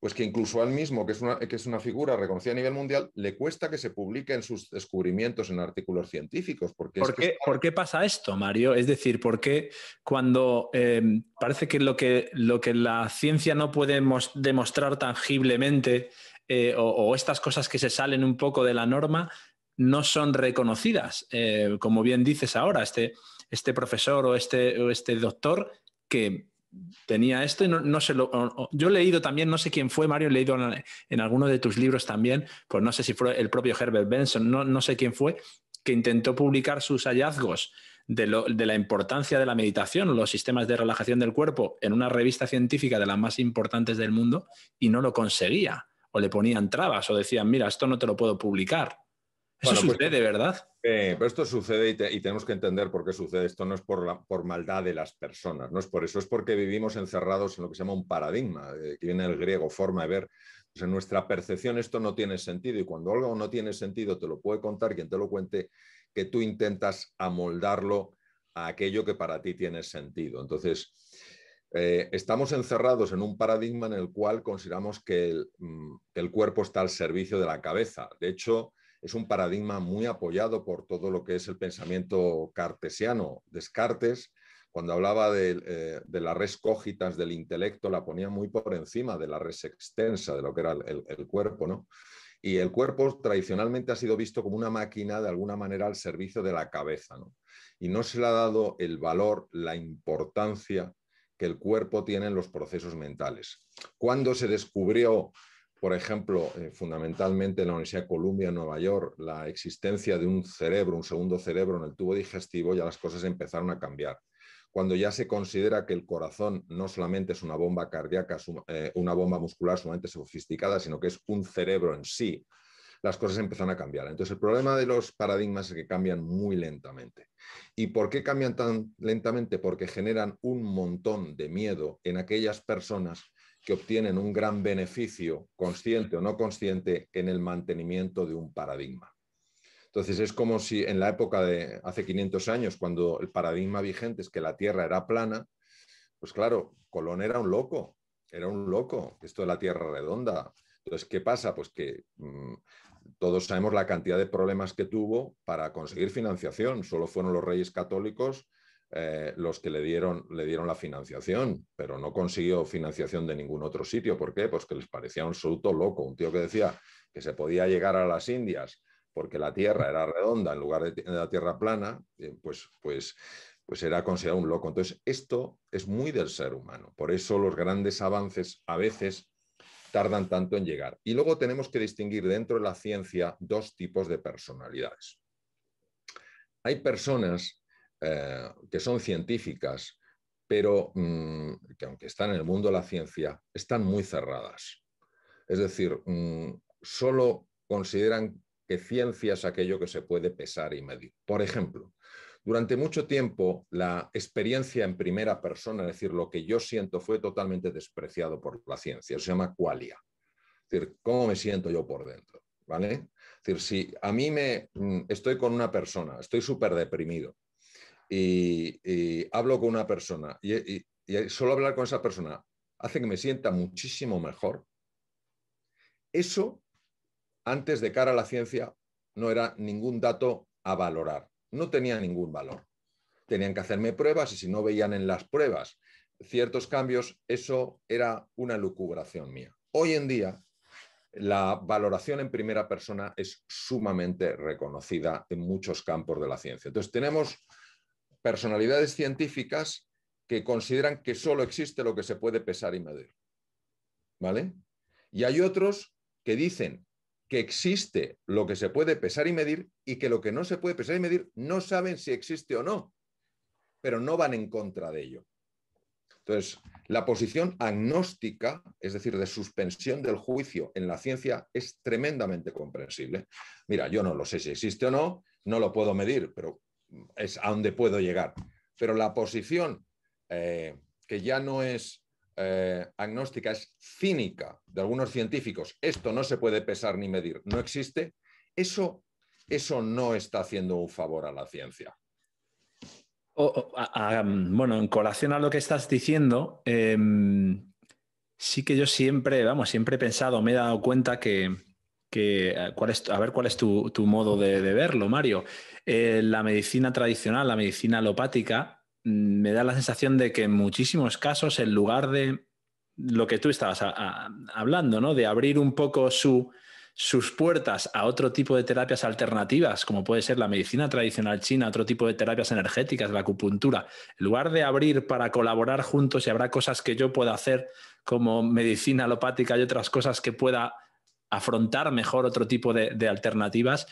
pues que incluso él mismo, que es, una, que es una figura reconocida a nivel mundial, le cuesta que se publiquen sus descubrimientos en artículos científicos. Porque ¿Por, qué, pasa esto, Mario? Es decir, ¿por qué cuando em, parece que lo, que lo que la ciencia no puede demostrar tangiblemente eh, o, estas cosas que se salen un poco de la norma no son reconocidas, eh, como bien dices ahora, este, este profesor o este, o este doctor que tenía esto y no, sé lo. Yo he leído también, no sé quién fue, Mario, he leído en, alguno de tus libros también, pues no sé si fue el propio Herbert Benson, no, sé quién fue, que intentó publicar sus hallazgos de, la importancia de la meditación, los sistemas de relajación del cuerpo, en una revista científica de las más importantes del mundo y no lo conseguía. O le ponían trabas o decían, mira, esto no te lo puedo publicar. Eso es pues sucede, ¿verdad? Eh, pero esto sucede y, tenemos que entender por qué sucede. Esto no es por, maldad de las personas, no es por eso, es porque vivimos encerrados en lo que se llama un paradigma, eh, que viene del griego, forma de ver. en nuestra percepción esto no tiene sentido y cuando algo no tiene sentido te lo puede contar quien te lo cuente, que tú intentas amoldarlo a aquello que para ti tiene sentido. Entonces, eh, estamos encerrados en un paradigma en el cual consideramos que el, mm, que el cuerpo está al servicio de la cabeza. De hecho, es un paradigma muy apoyado por todo lo que es el pensamiento cartesiano. Descartes, cuando hablaba eh, de, las res cogitas del intelecto, la ponía muy por encima de la res extensa, de lo que era el, cuerpo, ¿no? Y el cuerpo tradicionalmente ha sido visto como una máquina de alguna manera al servicio de la cabeza, Y no se le ha dado el valor, la importancia que el cuerpo tiene en los procesos mentales. Cuando se descubrió por ejemplo, eh, fundamentalmente en la Universidad de Columbia, en Nueva York, la existencia de un cerebro, un segundo cerebro en el tubo digestivo, ya las cosas empezaron a cambiar. Cuando ya se considera que el corazón no solamente es una bomba cardíaca, eh, una bomba muscular sumamente sofisticada, sino que es un cerebro en sí, las cosas empezaron a cambiar. Entonces, el problema de los paradigmas es que cambian muy lentamente. ¿Y por qué cambian tan lentamente? Porque generan un montón de miedo en aquellas personas que obtienen un gran beneficio, consciente o no consciente, en el mantenimiento de un paradigma. Entonces es como si en la época de hace 500 años, cuando el paradigma vigente es que la Tierra era plana, pues claro, Colón era un loco, era un loco, esto de la Tierra redonda. Entonces, ¿qué pasa? Pues que mm, todos sabemos la cantidad de problemas que tuvo para conseguir financiación. Solo fueron los reyes católicos eh, los que le dieron, le dieron la financiación, pero no consiguió financiación de ningún otro sitio. ¿Por qué? Pues que les parecía un absoluto loco, un tío que decía que se podía llegar a las Indias porque la Tierra era redonda en lugar de la Tierra plana, eh, pues, pues, pues era considerado un loco. Entonces, esto es muy del ser humano. Por eso los grandes avances a veces tardan tanto en llegar. Y luego tenemos que distinguir dentro de la ciencia dos tipos de personalidades. Hay personas eh, que son científicas, pero mm, que aunque están en el mundo de la ciencia, están muy cerradas. Es decir, mm, solo consideran que ciencia es aquello que se puede pesar y medir. Por ejemplo, durante mucho tiempo la experiencia en primera persona, es decir, lo que yo siento, fue totalmente despreciado por la ciencia. Se llama qualia. Es decir, cómo me siento yo por dentro. ¿Vale? Es decir, si a mí me mm, estoy con una persona, estoy súper deprimido, y, hablo con una persona y, y solo hablar con esa persona hace que me sienta muchísimo mejor, eso antes de cara a la ciencia no era ningún dato a valorar, no tenía ningún valor. Tenían que hacerme pruebas y si no veían en las pruebas ciertos cambios, eso era una lucubración mía. Hoy en día, la valoración en primera persona es sumamente reconocida en muchos campos de la ciencia. Entonces, tenemos personalidades científicas que consideran que solo existe lo que se puede pesar y medir. ¿Vale? Y hay otros que dicen que existe lo que se puede pesar y medir y que lo que no se puede pesar y medir no saben si existe o no, pero no van en contra de ello. Entonces, la posición agnóstica, es decir, de suspensión del juicio en la ciencia, es tremendamente comprensible. Mira, yo no lo sé si existe o no, no lo puedo medir, pero es a donde puedo llegar. Pero la posición eh, que ya no es eh, agnóstica, es cínica de algunos científicos, esto no se puede pesar ni medir, no existe, eso, eso no está haciendo un favor a la ciencia. Mm, bueno, en colación a lo que estás diciendo, em, sí que yo siempre, vamos, siempre he pensado, me he dado cuenta que, eh, ¿cuál es, a ver cuál es tu, modo de, verlo, Mario. Eh, la medicina tradicional, la medicina alopática, mm, me da la sensación de que en muchísimos casos, en lugar de lo que tú estabas hablando, ¿no? de abrir un poco sus puertas a otro tipo de terapias alternativas, como puede ser la medicina tradicional china, otro tipo de terapias energéticas, la acupuntura, en lugar de abrir para colaborar juntos y habrá cosas que yo pueda hacer como medicina alopática y otras cosas que pueda afrontar mejor otro tipo de, alternativas.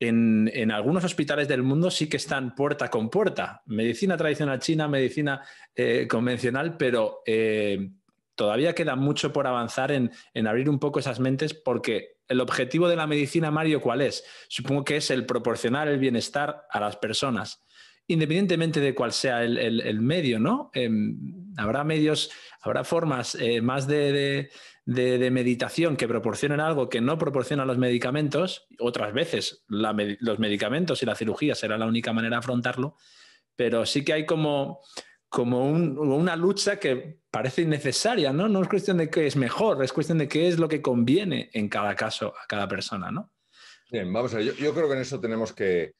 En, algunos hospitales del mundo sí que están puerta con puerta, medicina tradicional china, medicina eh, convencional, pero eh, todavía queda mucho por avanzar en, abrir un poco esas mentes porque el objetivo de la medicina, Mario, ¿cuál es? Supongo que es el proporcionar el bienestar a las personas independientemente de cuál sea el, medio, ¿no? Em, habrá medios, habrá formas eh, más de, meditación que proporcionen algo que no proporcionan los medicamentos. Otras veces los medicamentos y la cirugía será la única manera de afrontarlo, pero sí que hay como, como una lucha que parece innecesaria, ¿no? No es cuestión de qué es mejor, es cuestión de qué es lo que conviene en cada caso a cada persona, ¿no? Bien, vamos a ver, yo, creo que en eso tenemos que...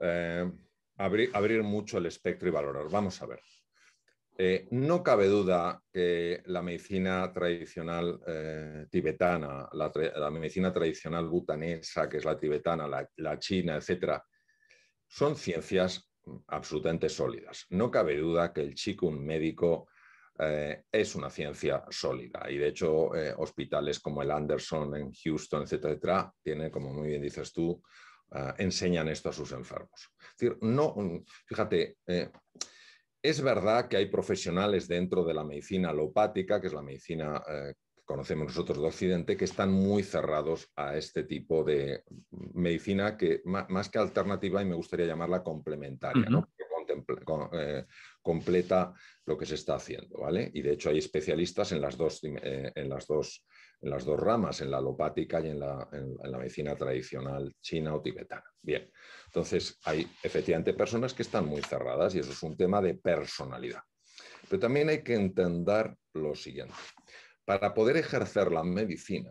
Eh, abrir, mucho el espectro y valorar. Vamos a ver. Eh, no cabe duda que la medicina tradicional eh, tibetana, la, medicina tradicional butanesa, que es la tibetana, la, china, etcétera, son ciencias absolutamente sólidas. No cabe duda que el chikun médico eh, es una ciencia sólida y de hecho hospitales como el Anderson en Houston, etcétera, etcétera, como muy bien dices tú, Ah, enseñan esto a sus enfermos. Es decir, no, mm, fíjate, eh, es verdad que hay profesionales dentro de la medicina alopática, que es la medicina eh, que conocemos nosotros de Occidente, que están muy cerrados a este tipo de medicina que más que alternativa, y me gustaría llamarla complementaria, eh, completa lo que se está haciendo, ¿vale? Y de hecho hay especialistas en las dos, en las dos en las dos ramas, en la alopática y en la, en, la medicina tradicional china o tibetana. Bien, entonces hay efectivamente personas que están muy cerradas y eso es un tema de personalidad. Pero también hay que entender lo siguiente. Para poder ejercer la medicina,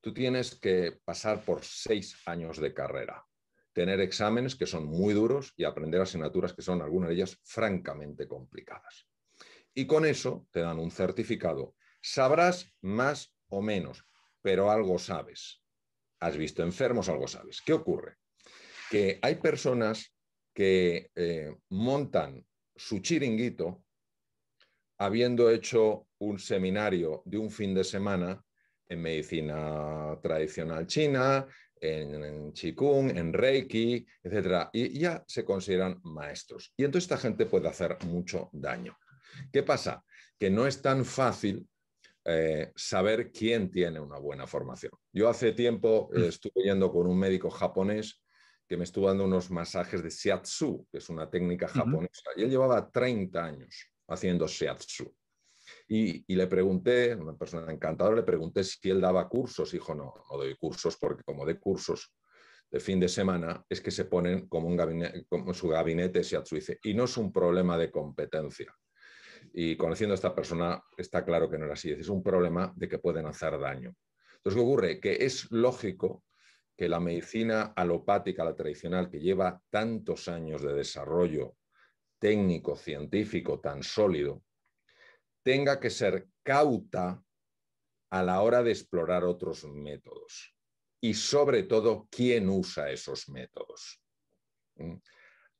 tú tienes que pasar por seis años de carrera, tener exámenes que son muy duros y aprender asignaturas que son algunas de ellas francamente complicadas. Y con eso te dan un certificado. Sabrás más menos, pero algo sabes. Has visto enfermos, algo sabes. ¿Qué ocurre? Que hay personas que eh, montan su chiringuito habiendo hecho un seminario de un fin de semana en medicina tradicional china, en, chi en Reiki, etcétera. Y ya se consideran maestros. Y entonces esta gente puede hacer mucho daño. ¿Qué pasa? Que no es tan fácil eh, saber quién tiene una buena formación. Yo hace tiempo eh, mm. estuve yendo con un médico japonés que me estuvo dando unos masajes de shiatsu, que es una técnica japonesa, y él llevaba 30 años haciendo shiatsu. Y, le pregunté, una persona encantadora, le pregunté si él daba cursos. Hijo, dijo, no, no doy cursos porque como de cursos de fin de semana es que se ponen como, un gabinete, como su gabinete shiatsu. dice, y no es un problema de competencia, y conociendo a esta persona está claro que no era así. Es un problema de que pueden hacer daño. Entonces, ¿qué ocurre? Que es lógico que la medicina alopática, la tradicional, que lleva tantos años de desarrollo técnico, científico, tan sólido, tenga que ser cauta a la hora de explorar otros métodos y sobre todo quién usa esos métodos. ¿Mm?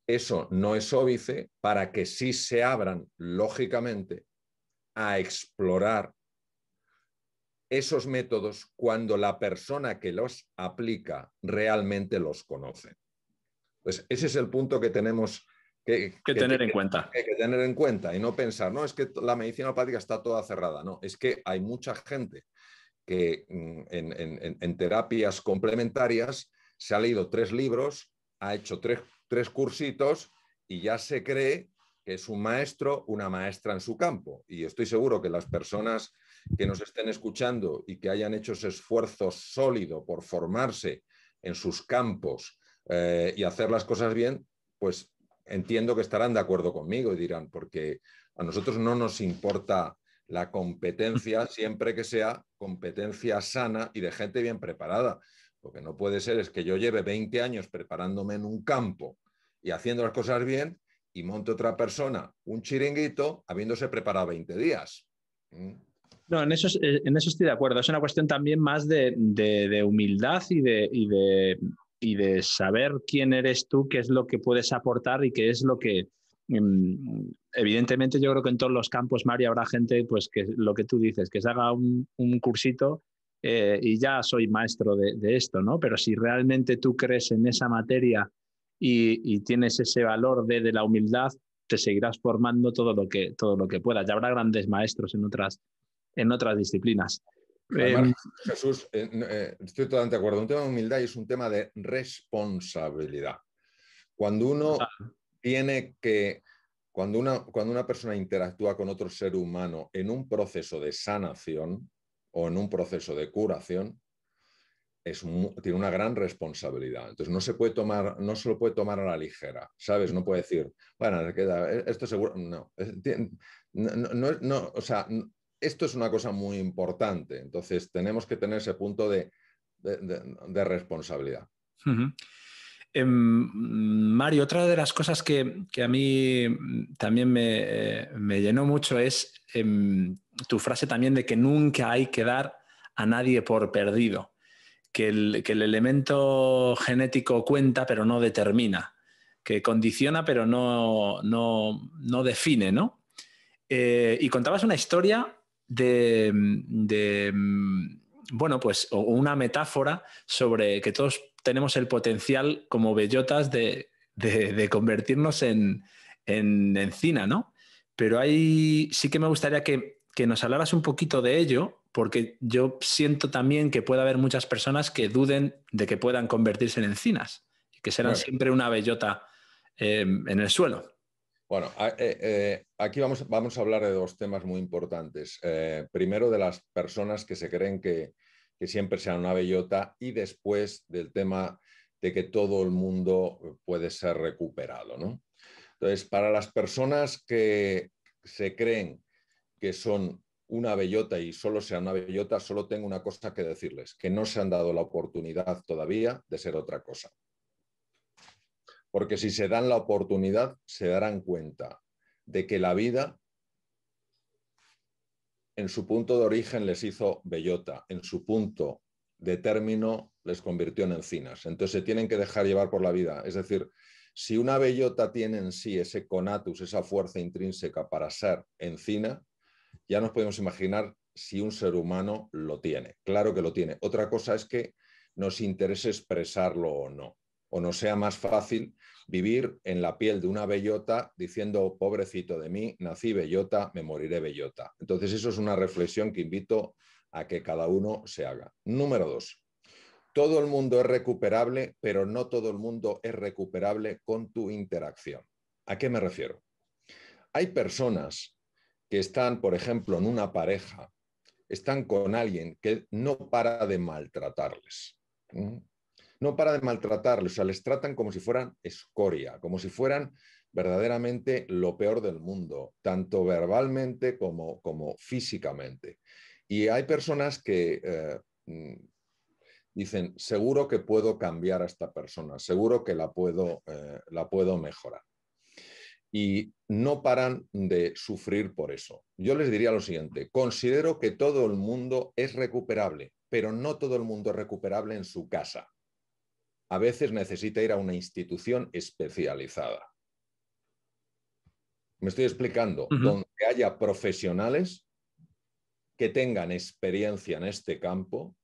eso no es óbice para que sí se abran, lógicamente, a explorar esos métodos cuando la persona que los aplica realmente los conoce. Pues ese es el punto que tenemos que, tener en cuenta. Que, tener en cuenta y no pensar, no, es que la medicina alopática está toda cerrada, no, es que hay mucha gente que mm, en terapias complementarias se ha leído tres libros, ha hecho tres tres cursitos y ya se cree que es un maestro, una maestra en su campo. Y estoy seguro que las personas que nos estén escuchando y que hayan hecho ese esfuerzo sólido por formarse en sus campos eh, y hacer las cosas bien, pues entiendo que estarán de acuerdo conmigo y dirán, porque a nosotros no nos importa la competencia siempre que sea competencia sana y de gente bien preparada. Lo que no puede ser es que yo lleve 20 años preparándome en un campo y haciendo las cosas bien y monte otra persona un chiringuito habiéndose preparado 20 días. Mm. No, en eso, eh, en eso estoy de acuerdo. Es una cuestión también más de, humildad y de, y de, saber quién eres tú, qué es lo que puedes aportar y qué es lo que... Mm, evidentemente yo creo que en todos los campos, María, habrá gente pues, que lo que tú dices, que se haga un, cursito eh, y ya soy maestro de, de esto, ¿no? Pero si realmente tú crees en esa materia y, tienes ese valor de, la humildad, te seguirás formando todo lo que, todo lo que puedas. Ya habrá grandes maestros en otras, en otras disciplinas. Em, Jesús, eh, eh, estoy totalmente de acuerdo. Un tema de humildad es un tema de responsabilidad. Cuando uno tiene que, cuando una, cuando una persona interactúa con otro ser humano en un proceso de sanación o en un proceso de curación, es, tiene una gran responsabilidad. Entonces no se puede tomar, no se lo puede tomar a la ligera, ¿sabes? No puede decir, bueno, e, esto seguro, no. o sea, esto es una cosa muy importante. Entonces tenemos que tener ese punto de, responsabilidad. Em, Mario, otra de las cosas que, a mí también me, llenó mucho es em, tu frase también de que nunca hay que dar a nadie por perdido que el, elemento genético cuenta pero no determina, que condiciona pero no, no, define, ¿no? Eh, y contabas una historia de, de, mm, bueno, pues una metáfora sobre que todos tenemos el potencial como bellotas de, de, convertirnos en, en, encina, ¿no? Pero ahí sí que me gustaría que, que, nos hablaras un poquito de ello, porque yo siento también que puede haber muchas personas que duden de que puedan convertirse en encinas y que serán siempre una bellota em, en el suelo. Bueno, eh, eh, aquí vamos, vamos, a hablar de dos temas muy importantes. Eh, primero, de las personas que se creen que, siempre sean una bellota y después del tema de que todo el mundo puede ser recuperado. ¿no? Entonces, para las personas que se creen que son una bellota y solo sea una bellota, solo tengo una cosa que decirles, que no se han dado la oportunidad todavía de ser otra cosa. Porque si se dan la oportunidad, se darán cuenta de que la vida en su punto de origen les hizo bellota, en su punto de término les convirtió en encinas. Entonces se tienen que dejar llevar por la vida. Es decir, si una bellota tiene en sí ese conatus, esa fuerza intrínseca para ser encina, ya nos podemos imaginar si un ser humano lo tiene. Claro que lo tiene. Otra cosa es que nos interese expresarlo o no. O nos sea más fácil vivir en la piel de una bellota diciendo, pobrecito de mí, nací bellota, me moriré bellota. Entonces, eso es una reflexión que invito a que cada uno se haga. Número dos, todo el mundo es recuperable, pero no todo el mundo es recuperable con tu interacción. ¿A qué me refiero? Hay personas que están, por ejemplo, en una pareja, están con alguien que no para de maltratarles. No para de maltratarles, o sea, les tratan como si fueran escoria, como si fueran verdaderamente lo peor del mundo, tanto verbalmente como, como físicamente. Y hay personas que eh, mm, dicen, seguro que puedo cambiar a esta persona, seguro que la puedo, eh, la puedo mejorar y no paran de sufrir por eso. Yo les diría lo siguiente, considero que todo el mundo es recuperable, pero no todo el mundo es recuperable en su casa. A veces necesita ir a una institución especializada. Me estoy explicando, donde haya profesionales que tengan experiencia en este campo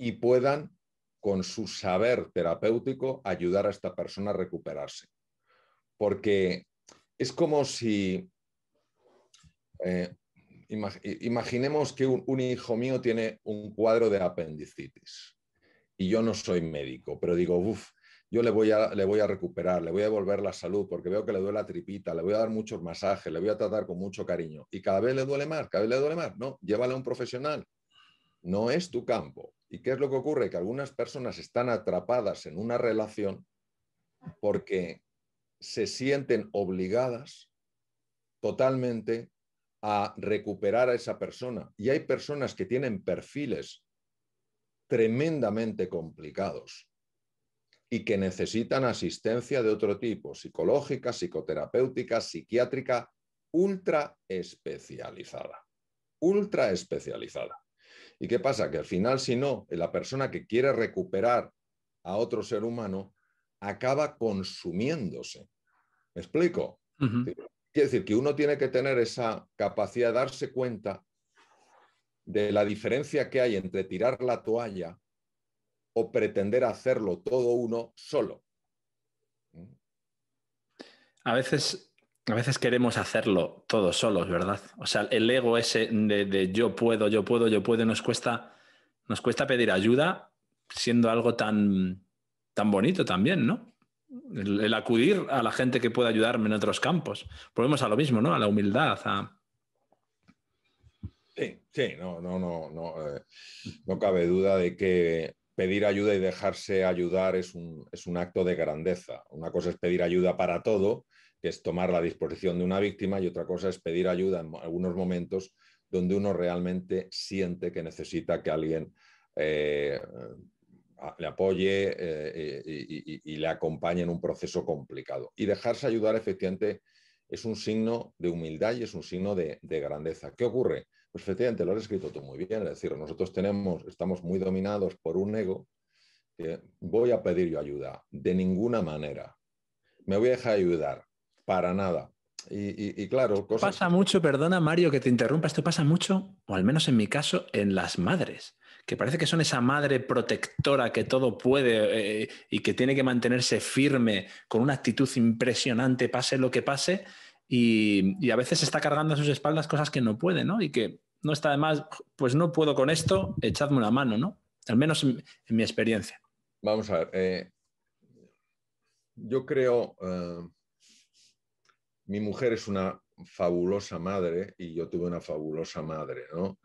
y puedan, con su saber terapéutico, ayudar a esta persona a recuperarse porque es como si eh, imaginemos que un, hijo mío tiene un cuadro de apendicitis y yo no soy médico, pero digo, uff, yo le voy, a, le voy a recuperar, le voy a devolver la salud porque veo que le duele la tripita, le voy a dar muchos masajes, le voy a tratar con mucho cariño y cada vez le duele más, cada vez le duele más, no, llévale a un profesional, no es tu campo. ¿Y qué es lo que ocurre? Que algunas personas están atrapadas en una relación porque se sienten obligadas totalmente a recuperar a esa persona. Y hay personas que tienen perfiles tremendamente complicados y que necesitan asistencia de otro tipo, psicológica, psicoterapéutica, psiquiátrica, ultra especializada. Ultra especializada. ¿Y qué pasa? Que al final, si no, la persona que quiere recuperar a otro ser humano acaba consumiéndose ¿Me explico? Quiere decir que uno tiene que tener esa capacidad de darse cuenta de la diferencia que hay entre tirar la toalla o pretender hacerlo todo uno solo. A veces, a veces queremos hacerlo todos solos, ¿verdad? O sea, el ego ese de, de yo puedo, yo puedo, yo puedo, nos cuesta, nos cuesta pedir ayuda siendo algo tan, tan bonito también, ¿no? el, acudir a la gente que puede ayudarme en otros campos. Volvemos a lo mismo, ¿no? A la humildad, Sí, sí, no, no, no, no, eh, no cabe duda de que pedir ayuda y dejarse ayudar es un, acto de grandeza. Una cosa es pedir ayuda para todo, que es tomar la disposición de una víctima, y otra cosa es pedir ayuda en algunos momentos donde uno realmente siente que necesita que alguien eh, le apoye eh, eh, y, le acompañe en un proceso complicado. Y dejarse ayudar efectivamente es un signo de humildad y es un signo de, grandeza. ¿Qué ocurre? Pues efectivamente lo has escrito tú muy bien, es decir, nosotros tenemos, estamos muy dominados por un ego que voy a pedir yo ayuda, de ninguna manera. Me voy a dejar ayudar, para nada. Y, y claro, Pasa mucho, perdona Mario que te interrumpa, esto pasa mucho, o al menos en mi caso, en las madres que parece que son esa madre protectora que todo puede eh, y que tiene que mantenerse firme con una actitud impresionante, pase lo que pase, y, a veces está cargando a sus espaldas cosas que no puede, ¿no? Y que no está más, pues no puedo con esto, echadme una mano, ¿no? Al menos en, mi experiencia. Vamos a ver, eh, yo creo, eh, mi mujer es una fabulosa madre y yo tuve una fabulosa madre, ¿no?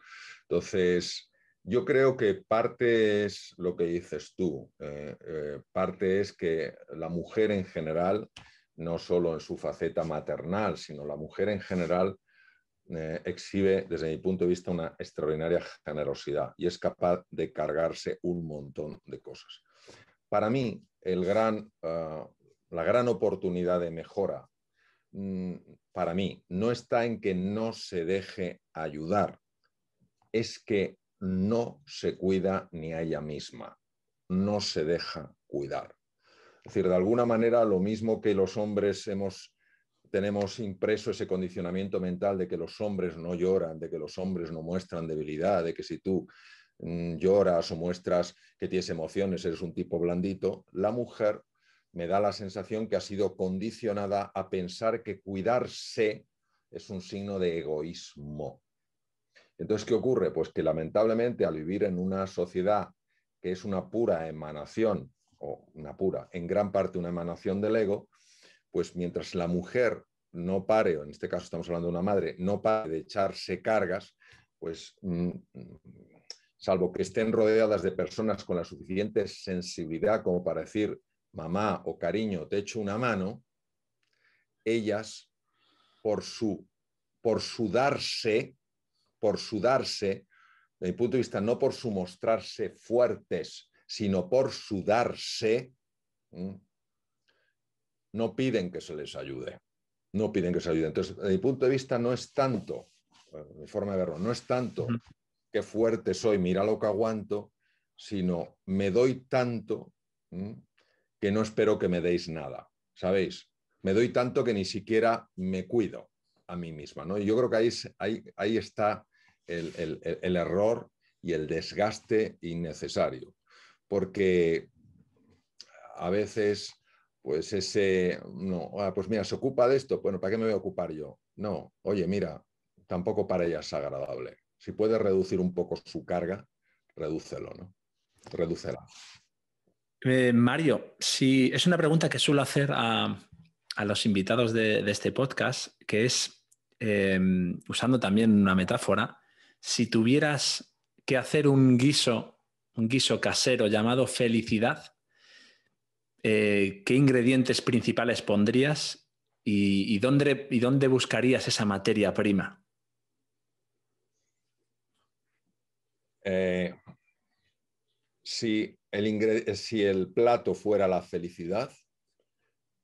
Entonces, yo creo que parte es lo que dices tú, eh, eh, parte es que la mujer en general, no solo en su faceta maternal, sino la mujer en general eh, exhibe, desde mi punto de vista, una extraordinaria generosidad y es capaz de cargarse un montón de cosas. Para mí, el gran, ah, la gran oportunidad de mejora, mm, para mí, no está en que no se deje ayudar, es que no se cuida ni a ella misma, no se deja cuidar. Es decir, de alguna manera, lo mismo que los hombres tenemos impreso ese condicionamiento mental de que los hombres no lloran, de que los hombres no muestran debilidad, de que si tú mm, lloras o muestras que tienes emociones, eres un tipo blandito, la mujer me da la sensación que ha sido condicionada a pensar que cuidarse es un signo de egoísmo. Entonces, ¿qué ocurre? Pues que lamentablemente al vivir en una sociedad que es una pura emanación, o una pura, en gran parte una emanación del ego, pues mientras la mujer no pare, o en este caso estamos hablando de una madre, no pare de echarse cargas, pues mm, salvo que estén rodeadas de personas con la suficiente sensibilidad como para decir, mamá o cariño, te echo una mano, ellas, por su, por su darse, por sudarse, desde mi punto de vista, no por su mostrarse fuertes, sino por sudarse, no piden que se les ayude. No piden que se ayude. Entonces, desde mi punto de vista, no es tanto, mi forma de verlo, no es tanto que fuerte soy, mira lo que aguanto, sino me doy tanto que no espero que me deis nada. ¿Sabéis? Me doy tanto que ni siquiera me cuido a mí misma. ¿no? Y yo creo que ahí, ahí está el, error y el desgaste innecesario, porque a veces, pues ese, no, ah, pues mira, se ocupa de esto, bueno, ¿para qué me voy a ocupar yo? No, oye, mira, tampoco para ella es agradable. Si puede reducir un poco su carga, redúcelo, ¿no? Redúcela. Eh, Mario, si es una pregunta que suelo hacer a, los invitados de, este podcast, que es, eh, usando también una metáfora, si tuvieras que hacer un guiso, un guiso casero llamado felicidad, eh, ¿qué ingredientes principales pondrías y, dónde, y dónde buscarías esa materia prima? Eh, si el plato fuera la felicidad,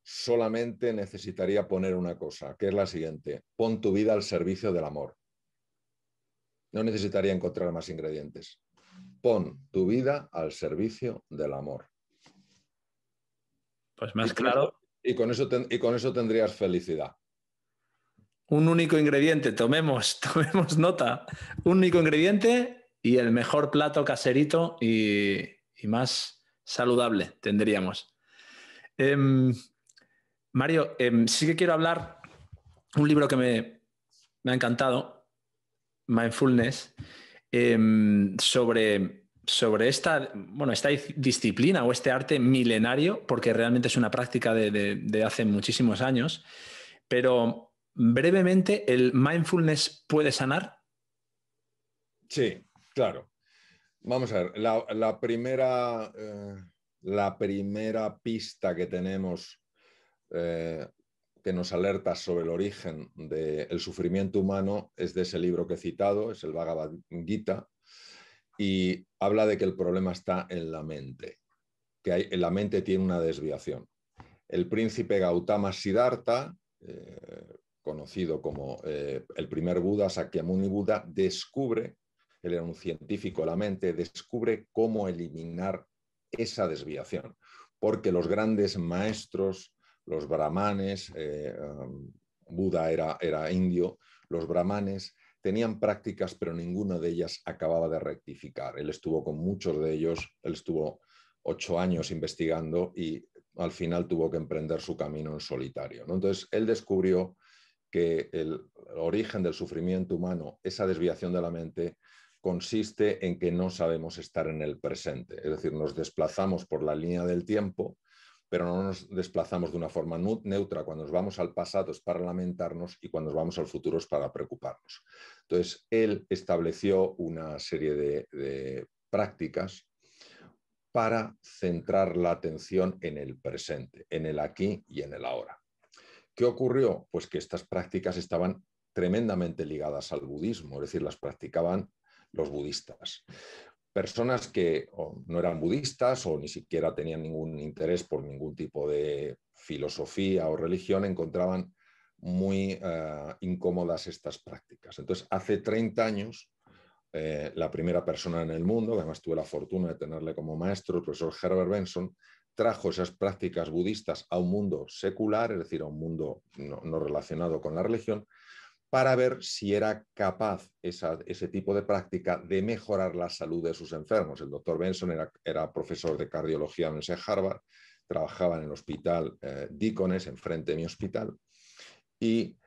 solamente necesitaría poner una cosa, que es la siguiente. Pon tu vida al servicio del amor. No necesitaría encontrar más ingredientes. Pon tu vida al servicio del amor. Pues más claro. y, con eso y con eso tendrías felicidad. Un único ingrediente, tomemos, tomemos nota. Un único ingrediente y el mejor plato caserito y, más saludable tendríamos. Em, Mario, em, sí que quiero hablar un libro que me, me ha encantado, mindfulness em, sobre, sobre esta, bueno, esta disciplina o este arte milenario, porque realmente es una práctica de, hace muchísimos años, pero brevemente, ¿el mindfulness puede sanar? Sí, claro. Vamos a ver, la, primera, eh, la primera pista que tenemos eh, que nos alerta sobre el origen del sufrimiento humano es de ese libro que he citado, es el Bhagavad Gita, y habla de que el problema está en la mente, que hay, en la mente tiene una desviación. El príncipe Gautama Siddhartha, eh, conocido como eh, el primer Buda, Sakyamuni Buda, descubre, él era un científico de la mente, descubre cómo eliminar esa desviación, porque los grandes maestros los brahmanes, eh, um, Buda era, era indio, los brahmanes tenían prácticas, pero ninguna de ellas acababa de rectificar. Él estuvo con muchos de ellos, él estuvo ocho años investigando y al final tuvo que emprender su camino en solitario. Entonces, él descubrió que el origen del sufrimiento humano, esa desviación de la mente, consiste en que no sabemos estar en el presente. Es decir, nos desplazamos por la línea del tiempo pero no nos desplazamos de una forma neutra. Cuando nos vamos al pasado es para lamentarnos y cuando nos vamos al futuro es para preocuparnos. Entonces, él estableció una serie de, prácticas para centrar la atención en el presente, en el aquí y en el ahora. ¿Qué ocurrió? Pues que estas prácticas estaban tremendamente ligadas al budismo, es decir, las practicaban los budistas personas que no eran budistas o ni siquiera tenían ningún interés por ningún tipo de filosofía o religión encontraban muy eh, incómodas estas prácticas. Entonces, hace 30 años, eh, la primera persona en el mundo, además tuve la fortuna de tenerle como maestro, el profesor Herbert Benson, trajo esas prácticas budistas a un mundo secular, es decir, a un mundo no relacionado con la religión, para ver si era capaz ese tipo de práctica de mejorar la salud de sus enfermos. El doctor Benson era, profesor de cardiología en la Harvard, trabajaba en el hospital eh, Deaconess, enfrente de mi hospital, y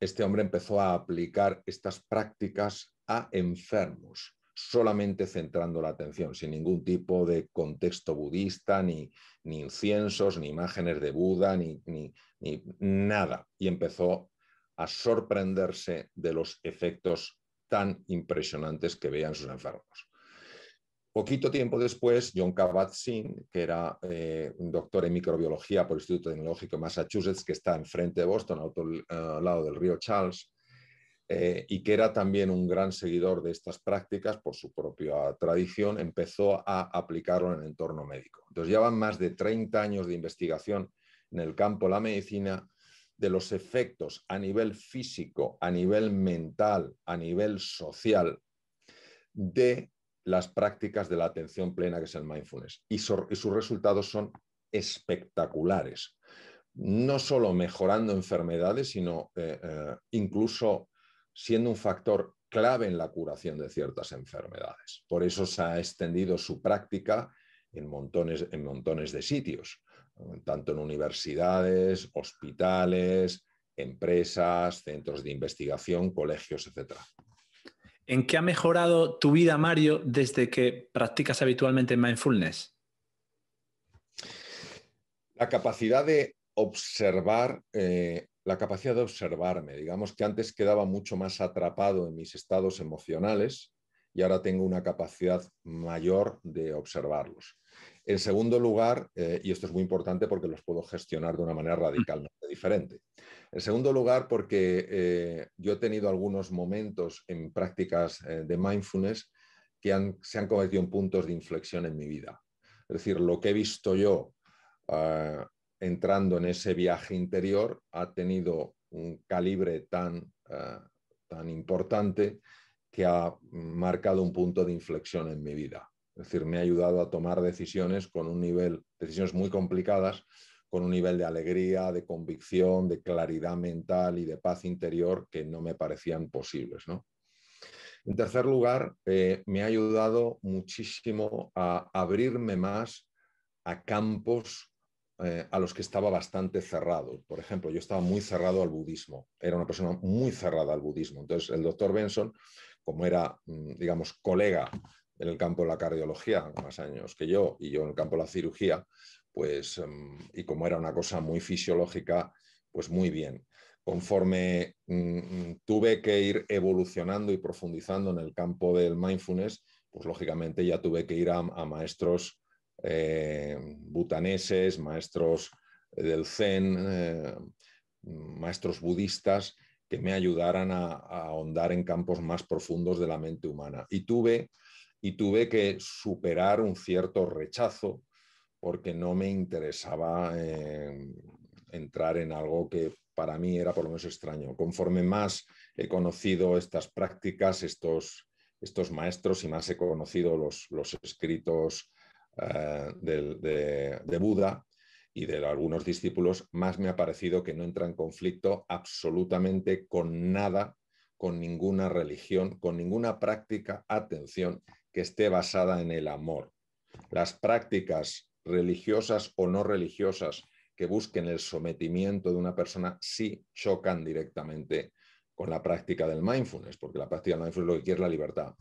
este hombre empezó a aplicar estas prácticas a enfermos, solamente centrando la atención, sin ningún tipo de contexto budista, ni, ni inciensos, ni imágenes de Buda, ni, ni nada. Y empezó a sorprenderse de los efectos tan impresionantes que veían sus enfermos. Poquito tiempo después, John kabat que era eh, un doctor en microbiología por el Instituto Tecnológico de Massachusetts, que está enfrente de Boston, al, otro, eh, lado del río Charles, eh, y que era también un gran seguidor de estas prácticas por su propia tradición, empezó a aplicarlo en el entorno médico. Entonces, ya más de 30 años de investigación en el campo de la medicina de los efectos a nivel físico, a nivel mental, a nivel social de las prácticas de la atención plena, que es el mindfulness. Y, sus resultados son espectaculares, no solo mejorando enfermedades, sino eh, eh, incluso siendo un factor clave en la curación de ciertas enfermedades. Por eso se ha extendido su práctica en montones de sitios tanto en universidades, hospitales, empresas, centros de investigación, colegios, etc. ¿En qué ha mejorado tu vida, Mario, desde que practicas habitualmente mindfulness? La capacidad de observar, eh, la capacidad de observarme. Digamos que antes quedaba mucho más atrapado en mis estados emocionales y ahora tengo una capacidad mayor de observarlos. En segundo lugar, eh, y esto es muy importante porque los puedo gestionar de una manera radicalmente diferente. En segundo lugar, porque eh, yo he tenido algunos momentos en prácticas eh, de mindfulness que se han convertido en puntos de inflexión en mi vida. Es decir, lo que he visto yo ah, entrando en ese viaje interior ha tenido un calibre ah, tan importante que ha marcado un punto de inflexión en mi vida. Es decir, me ha ayudado a tomar decisiones con un nivel, decisiones muy complicadas, con un nivel de alegría, de convicción, de claridad mental y de paz interior que no me parecían posibles. En tercer lugar, eh, me ha ayudado muchísimo a abrirme más a campos eh, a los que estaba bastante cerrado. Por ejemplo, yo estaba muy cerrado al budismo, era una persona muy cerrada al budismo. Entonces, el doctor Benson, como era, mm, digamos, colega en el campo de la cardiología, más años que yo, y yo en el campo de la cirugía, pues, em, y como era una cosa muy fisiológica, pues muy bien. Conforme mm, mm, tuve que ir evolucionando y profundizando en el campo del mindfulness, pues lógicamente ya tuve que ir a, maestros eh, butaneses, maestros del Zen, eh, maestros budistas que me ayudaran a, a ahondar en campos más profundos de la mente humana. Y tuve y tuve que superar un cierto rechazo porque no me interesaba eh, entrar en algo que para mí era por lo menos extraño. Conforme más he conocido estas prácticas, estos, estos maestros y más he conocido los, los escritos eh, de, Buda y de algunos discípulos, más me ha parecido que no entra en conflicto absolutamente con nada, con ninguna religión, con ninguna práctica, atención, que esté basada en el amor. Las prácticas religiosas o no religiosas que busquen el sometimiento de una persona sí chocan directamente con la práctica del mindfulness, porque la práctica del mindfulness lo que quiere es la libertad.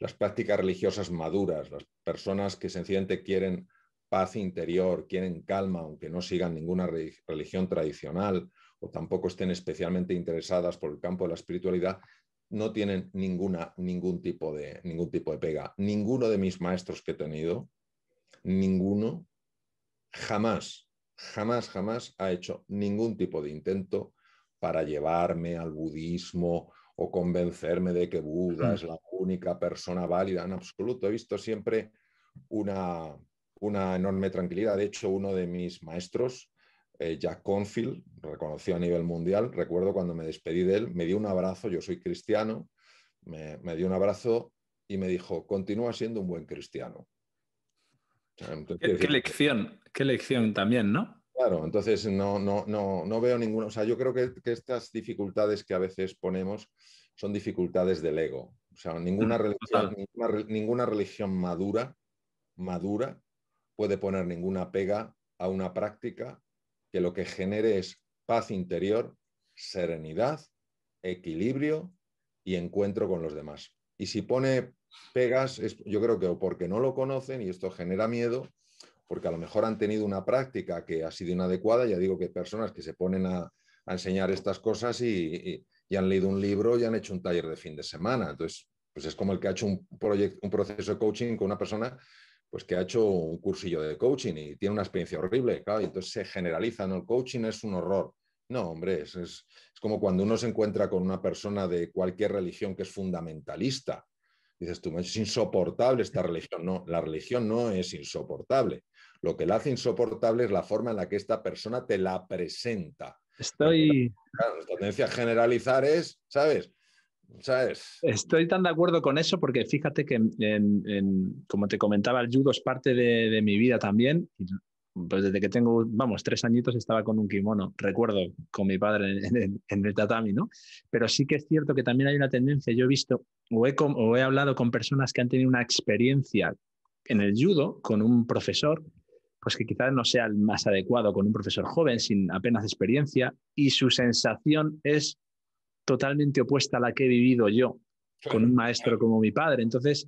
Las prácticas religiosas maduras, las personas que sencillamente quieren paz interior, quieren calma, aunque no sigan ninguna religión tradicional o tampoco estén especialmente interesadas por el campo de la espiritualidad, no tienen ninguna, ningún, tipo de, ningún tipo de pega. Ninguno de mis maestros que he tenido, ninguno, jamás, jamás, jamás ha hecho ningún tipo de intento para llevarme al budismo o convencerme de que Buda hmm. es la única persona válida en absoluto. He visto siempre una, una enorme tranquilidad. De hecho, uno de mis maestros, eh, Jack Confield, reconocido a nivel mundial. Recuerdo cuando me despedí de él, me dio un abrazo, yo soy cristiano, me, dio un abrazo y me dijo, continúa siendo un buen cristiano. ¿Qué, lección, qué lección también, ¿no? Claro, entonces no, no, no, no veo ninguna, o sea, yo creo que, estas dificultades que a veces ponemos son dificultades del ego. O sea, ninguna, religión, ninguna religión madura, madura puede poner ninguna pega a una práctica que lo que genere es paz interior, serenidad, equilibrio y encuentro con los demás. Y si pone pegas, yo creo que o porque no lo conocen y esto genera miedo, porque a lo mejor han tenido una práctica que ha sido inadecuada, ya digo que hay personas que se ponen a, enseñar estas cosas y, han leído un libro y han hecho un taller de fin de semana. Entonces, pues es como el que ha hecho un, un proceso de coaching con una persona pues que ha hecho un cursillo de coaching y tiene una experiencia horrible, claro, y entonces se generaliza, ¿no? El coaching es un horror. No, hombre, es, como cuando uno se encuentra con una persona de cualquier religión que es fundamentalista. Dices tú, es insoportable esta religión. No, la religión no es insoportable. Lo que la hace insoportable es la forma en la que esta persona te la presenta. Estoy. la tendencia a generalizar es, ¿sabes? ¿sabes? Estoy tan de acuerdo con eso porque fíjate que, como te comentaba, el judo es parte de, mi vida también. Pues desde que tengo, vamos, tres añitos estaba con un kimono, recuerdo, con mi padre en, el tatami, ¿no? Pero sí que es cierto que también hay una tendencia, yo he visto o he hablado con personas que han tenido una experiencia en el judo con un profesor, pues que quizás no sea el más adecuado con un profesor joven, sin apenas experiencia, y su sensación es totalmente opuesta a la que he vivido yo, con un maestro como mi padre. Entonces,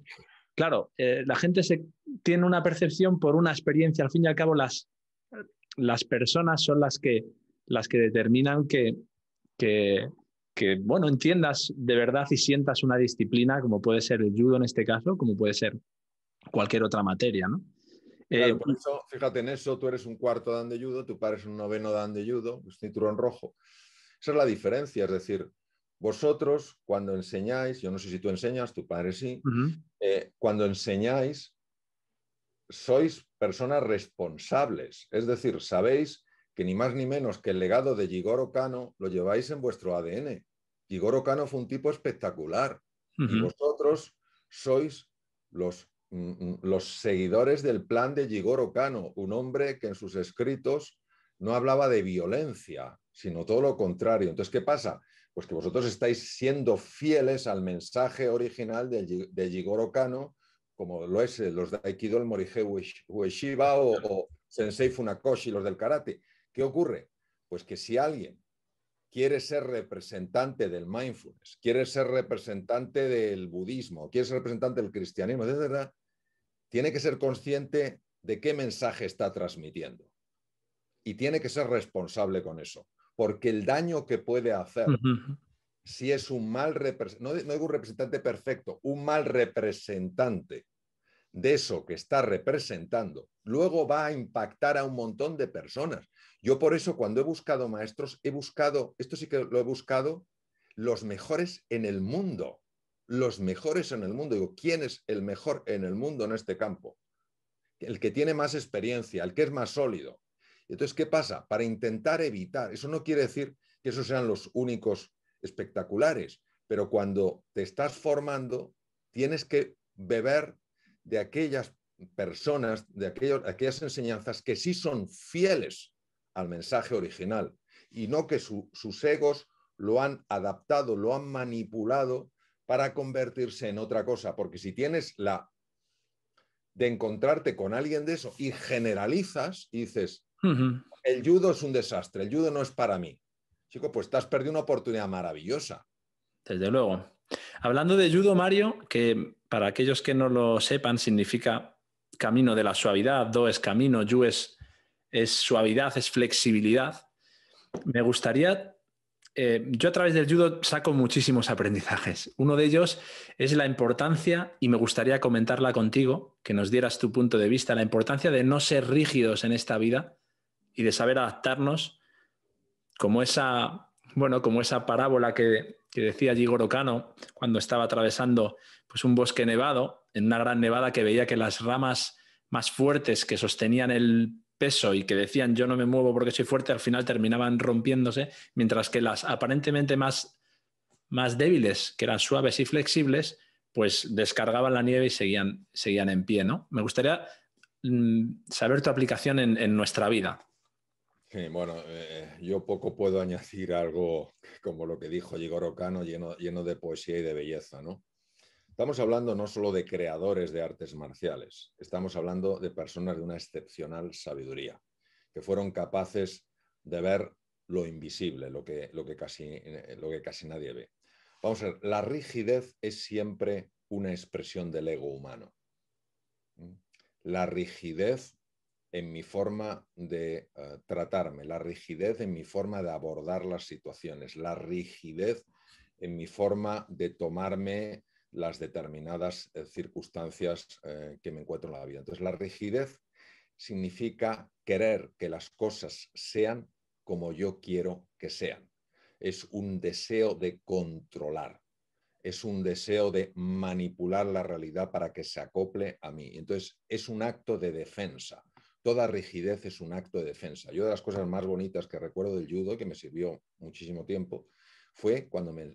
claro, eh, la gente se, tiene una percepción por una experiencia. Al fin y al cabo, las, las personas son las que, las que determinan que, que, bueno, entiendas de verdad y sientas una disciplina, como puede ser el judo en este caso, como puede ser cualquier otra materia, ¿no? Eh, por eso, fíjate en eso, tú eres un cuarto dan de judo, tu padre es un noveno dan de judo, es pues, cinturón rojo. Esa es la diferencia, es decir, vosotros, cuando enseñáis, yo no sé si tú enseñas, tu padre sí, eh, cuando enseñáis, sois personas responsables, es decir, sabéis que ni más ni menos que el legado de Gigoro Cano lo lleváis en vuestro ADN. Gigoro Cano fue un tipo espectacular y vosotros sois los, mm, mm, los seguidores del plan de Gigoro Cano, un hombre que en sus escritos no hablaba de violencia, sino todo lo contrario. Entonces, ¿qué pasa? pues que vosotros estáis siendo fieles al mensaje original de, Yigoro Kano, como lo es eh, los de Aikido, el Morihei Ueshiba o, Sensei Funakoshi, los del karate. ¿Qué ocurre? Pues que si alguien quiere ser representante del mindfulness, quiere ser representante del budismo, quiere ser representante del cristianismo, etc., tiene que ser consciente de qué mensaje está transmitiendo y tiene que ser responsable con eso porque el daño que puede hacer, si es un mal representante, no, no, un representante perfecto, un mal representante de eso que está representando, luego va a impactar a un montón de personas. Yo por eso cuando he buscado maestros, he buscado, esto sí que lo he buscado, los mejores en el mundo, los mejores en el mundo. Digo, ¿quién es el mejor en el mundo en este campo? El que tiene más experiencia, el que es más sólido, entonces, ¿qué pasa? Para intentar evitar, eso no quiere decir que esos sean los únicos espectaculares, pero cuando te estás formando, tienes que beber de aquellas personas, de aquellas enseñanzas que sí son fieles al mensaje original y no que sus egos lo han adaptado, lo han manipulado para convertirse en otra cosa, porque si tienes la de encontrarte con alguien de eso y generalizas y dices, el judo es un desastre, el judo no es para mí. Chico, pues te has perdido una oportunidad maravillosa. Desde luego. Hablando de judo, Mario, que para aquellos que no lo sepan, significa camino de la suavidad, do es camino, yu es, suavidad, es flexibilidad. Me gustaría, eh, yo a través del judo saco muchísimos aprendizajes. Uno de ellos es la importancia, y me gustaría comentarla contigo, que nos dieras tu punto de vista, la importancia de no ser rígidos en esta vida, y de saber adaptarnos como esa, bueno, como esa parábola que, decía Gigoro Cano cuando estaba atravesando pues, un bosque nevado, en una gran nevada que veía que las ramas más fuertes que sostenían el peso y que decían yo no me muevo porque soy fuerte, al final terminaban rompiéndose, mientras que las aparentemente más, más débiles, que eran suaves y flexibles, pues descargaban la nieve y seguían, seguían en pie. ¿no? Me gustaría mm, saber tu aplicación en nuestra vida bueno, eh, eh, yo poco puedo añadir algo como lo que dijo igor Rocano, lleno, lleno de poesía y de belleza, ¿no? Estamos hablando no solo de creadores de artes marciales, estamos hablando de personas de una excepcional sabiduría, que fueron capaces de ver lo invisible, lo que, lo que, casi, eh, lo que casi nadie ve. Vamos a ver, la rigidez es siempre una expresión del ego humano. La rigidez en mi forma de eh, tratarme, la rigidez en mi forma de abordar las situaciones, la rigidez en mi forma de tomarme las determinadas eh, circunstancias eh, que me encuentro en la vida. Entonces, la rigidez significa querer que las cosas sean como yo quiero que sean. Es un deseo de controlar, es un deseo de manipular la realidad para que se acople a mí. Entonces, es un acto de defensa toda rigidez es un acto de defensa. Yo de las cosas más bonitas que recuerdo del judo, que me sirvió muchísimo tiempo, fue cuando me,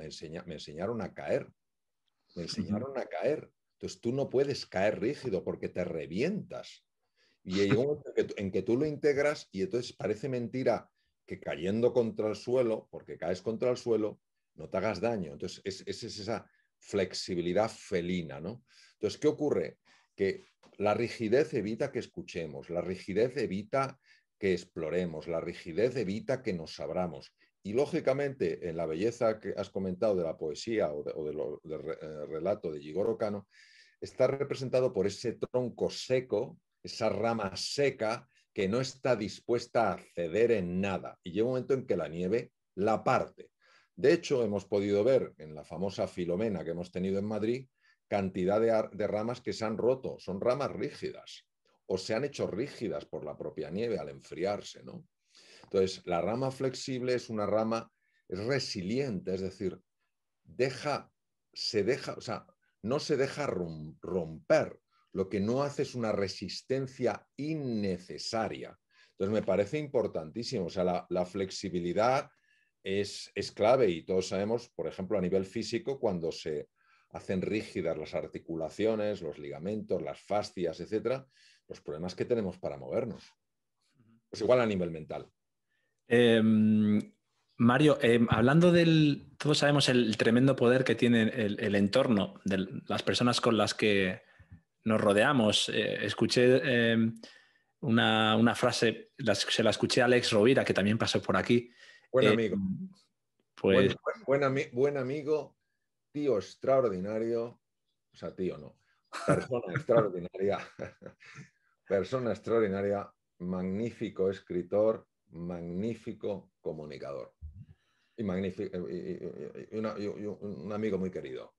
enseñaron a caer. Me enseñaron a caer. Entonces tú no puedes caer rígido porque te revientas. Y hay un en que, tú lo integras y entonces parece mentira que cayendo contra el suelo, porque caes contra el suelo, no te hagas daño. Entonces, esa es, es esa flexibilidad felina, ¿no? Entonces, ¿qué ocurre? que la rigidez evita que escuchemos, la rigidez evita que exploremos, la rigidez evita que nos abramos. Y lógicamente, en la belleza que has comentado de la poesía o, del eh, relato de Gigoro Cano, está representado por ese tronco seco, esa rama seca que no está dispuesta a ceder en nada. Y llega un momento en que la nieve la parte. De hecho, hemos podido ver en la famosa Filomena que hemos tenido en Madrid cantidad de, ramas que se han roto, son ramas rígidas o se han hecho rígidas por la propia nieve al enfriarse, ¿no? Entonces, la rama flexible es una rama es resiliente, es decir, se deja, sea, no se deja romper, lo que no hace es una resistencia innecesaria. Entonces, me parece importantísimo, o sea, la, flexibilidad es clave y todos sabemos, por ejemplo, a nivel físico, cuando se hacen rígidas las articulaciones, los ligamentos, las fascias, etcétera, los problemas que tenemos para movernos. Pues igual a nivel mental. Em, Mario, em, hablando del. Todos sabemos el tremendo poder que tiene el, entorno de las personas con las que nos rodeamos. Eh, escuché em, una, frase, se la escuché a Alex Rovira, que también pasó por aquí. Buen eh, amigo. Pues buen, buen amigo, tío extraordinario, o sea, tío no, persona extraordinaria, persona extraordinaria, magnífico escritor, magnífico comunicador y, magnífico, un amigo muy querido.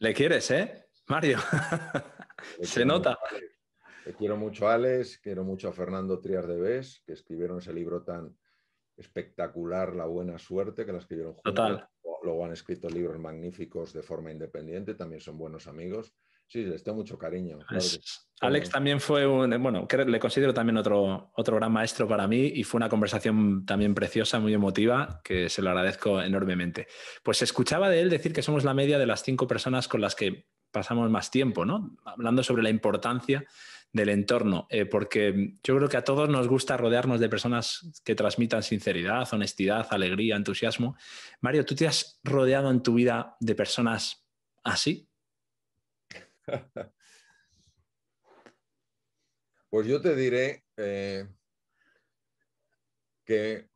Le quieres, ¿eh? Mario, se nota. Quiero mucho a Alex, quiero mucho a Fernando Trias de Bes, que escribieron ese libro tan espectacular, La Buena Suerte, que la escribieron juntos. Total luego han escrito libros magníficos de forma independiente, también son buenos amigos. Sí, les tengo mucho cariño. Pues, Alex también fue un, bueno, le considero también otro, otro gran maestro para mí y fue una conversación también preciosa, muy emotiva, que se lo agradezco enormemente. Pues escuchaba de él decir que somos la media de las cinco personas con las que pasamos más tiempo, ¿no? Hablando sobre la importancia del entorno, eh, porque yo creo que a todos nos gusta rodearnos de personas que transmitan sinceridad, honestidad, alegría, entusiasmo. Mario, ¿tú te has rodeado en tu vida de personas así? Pues yo te diré eh, que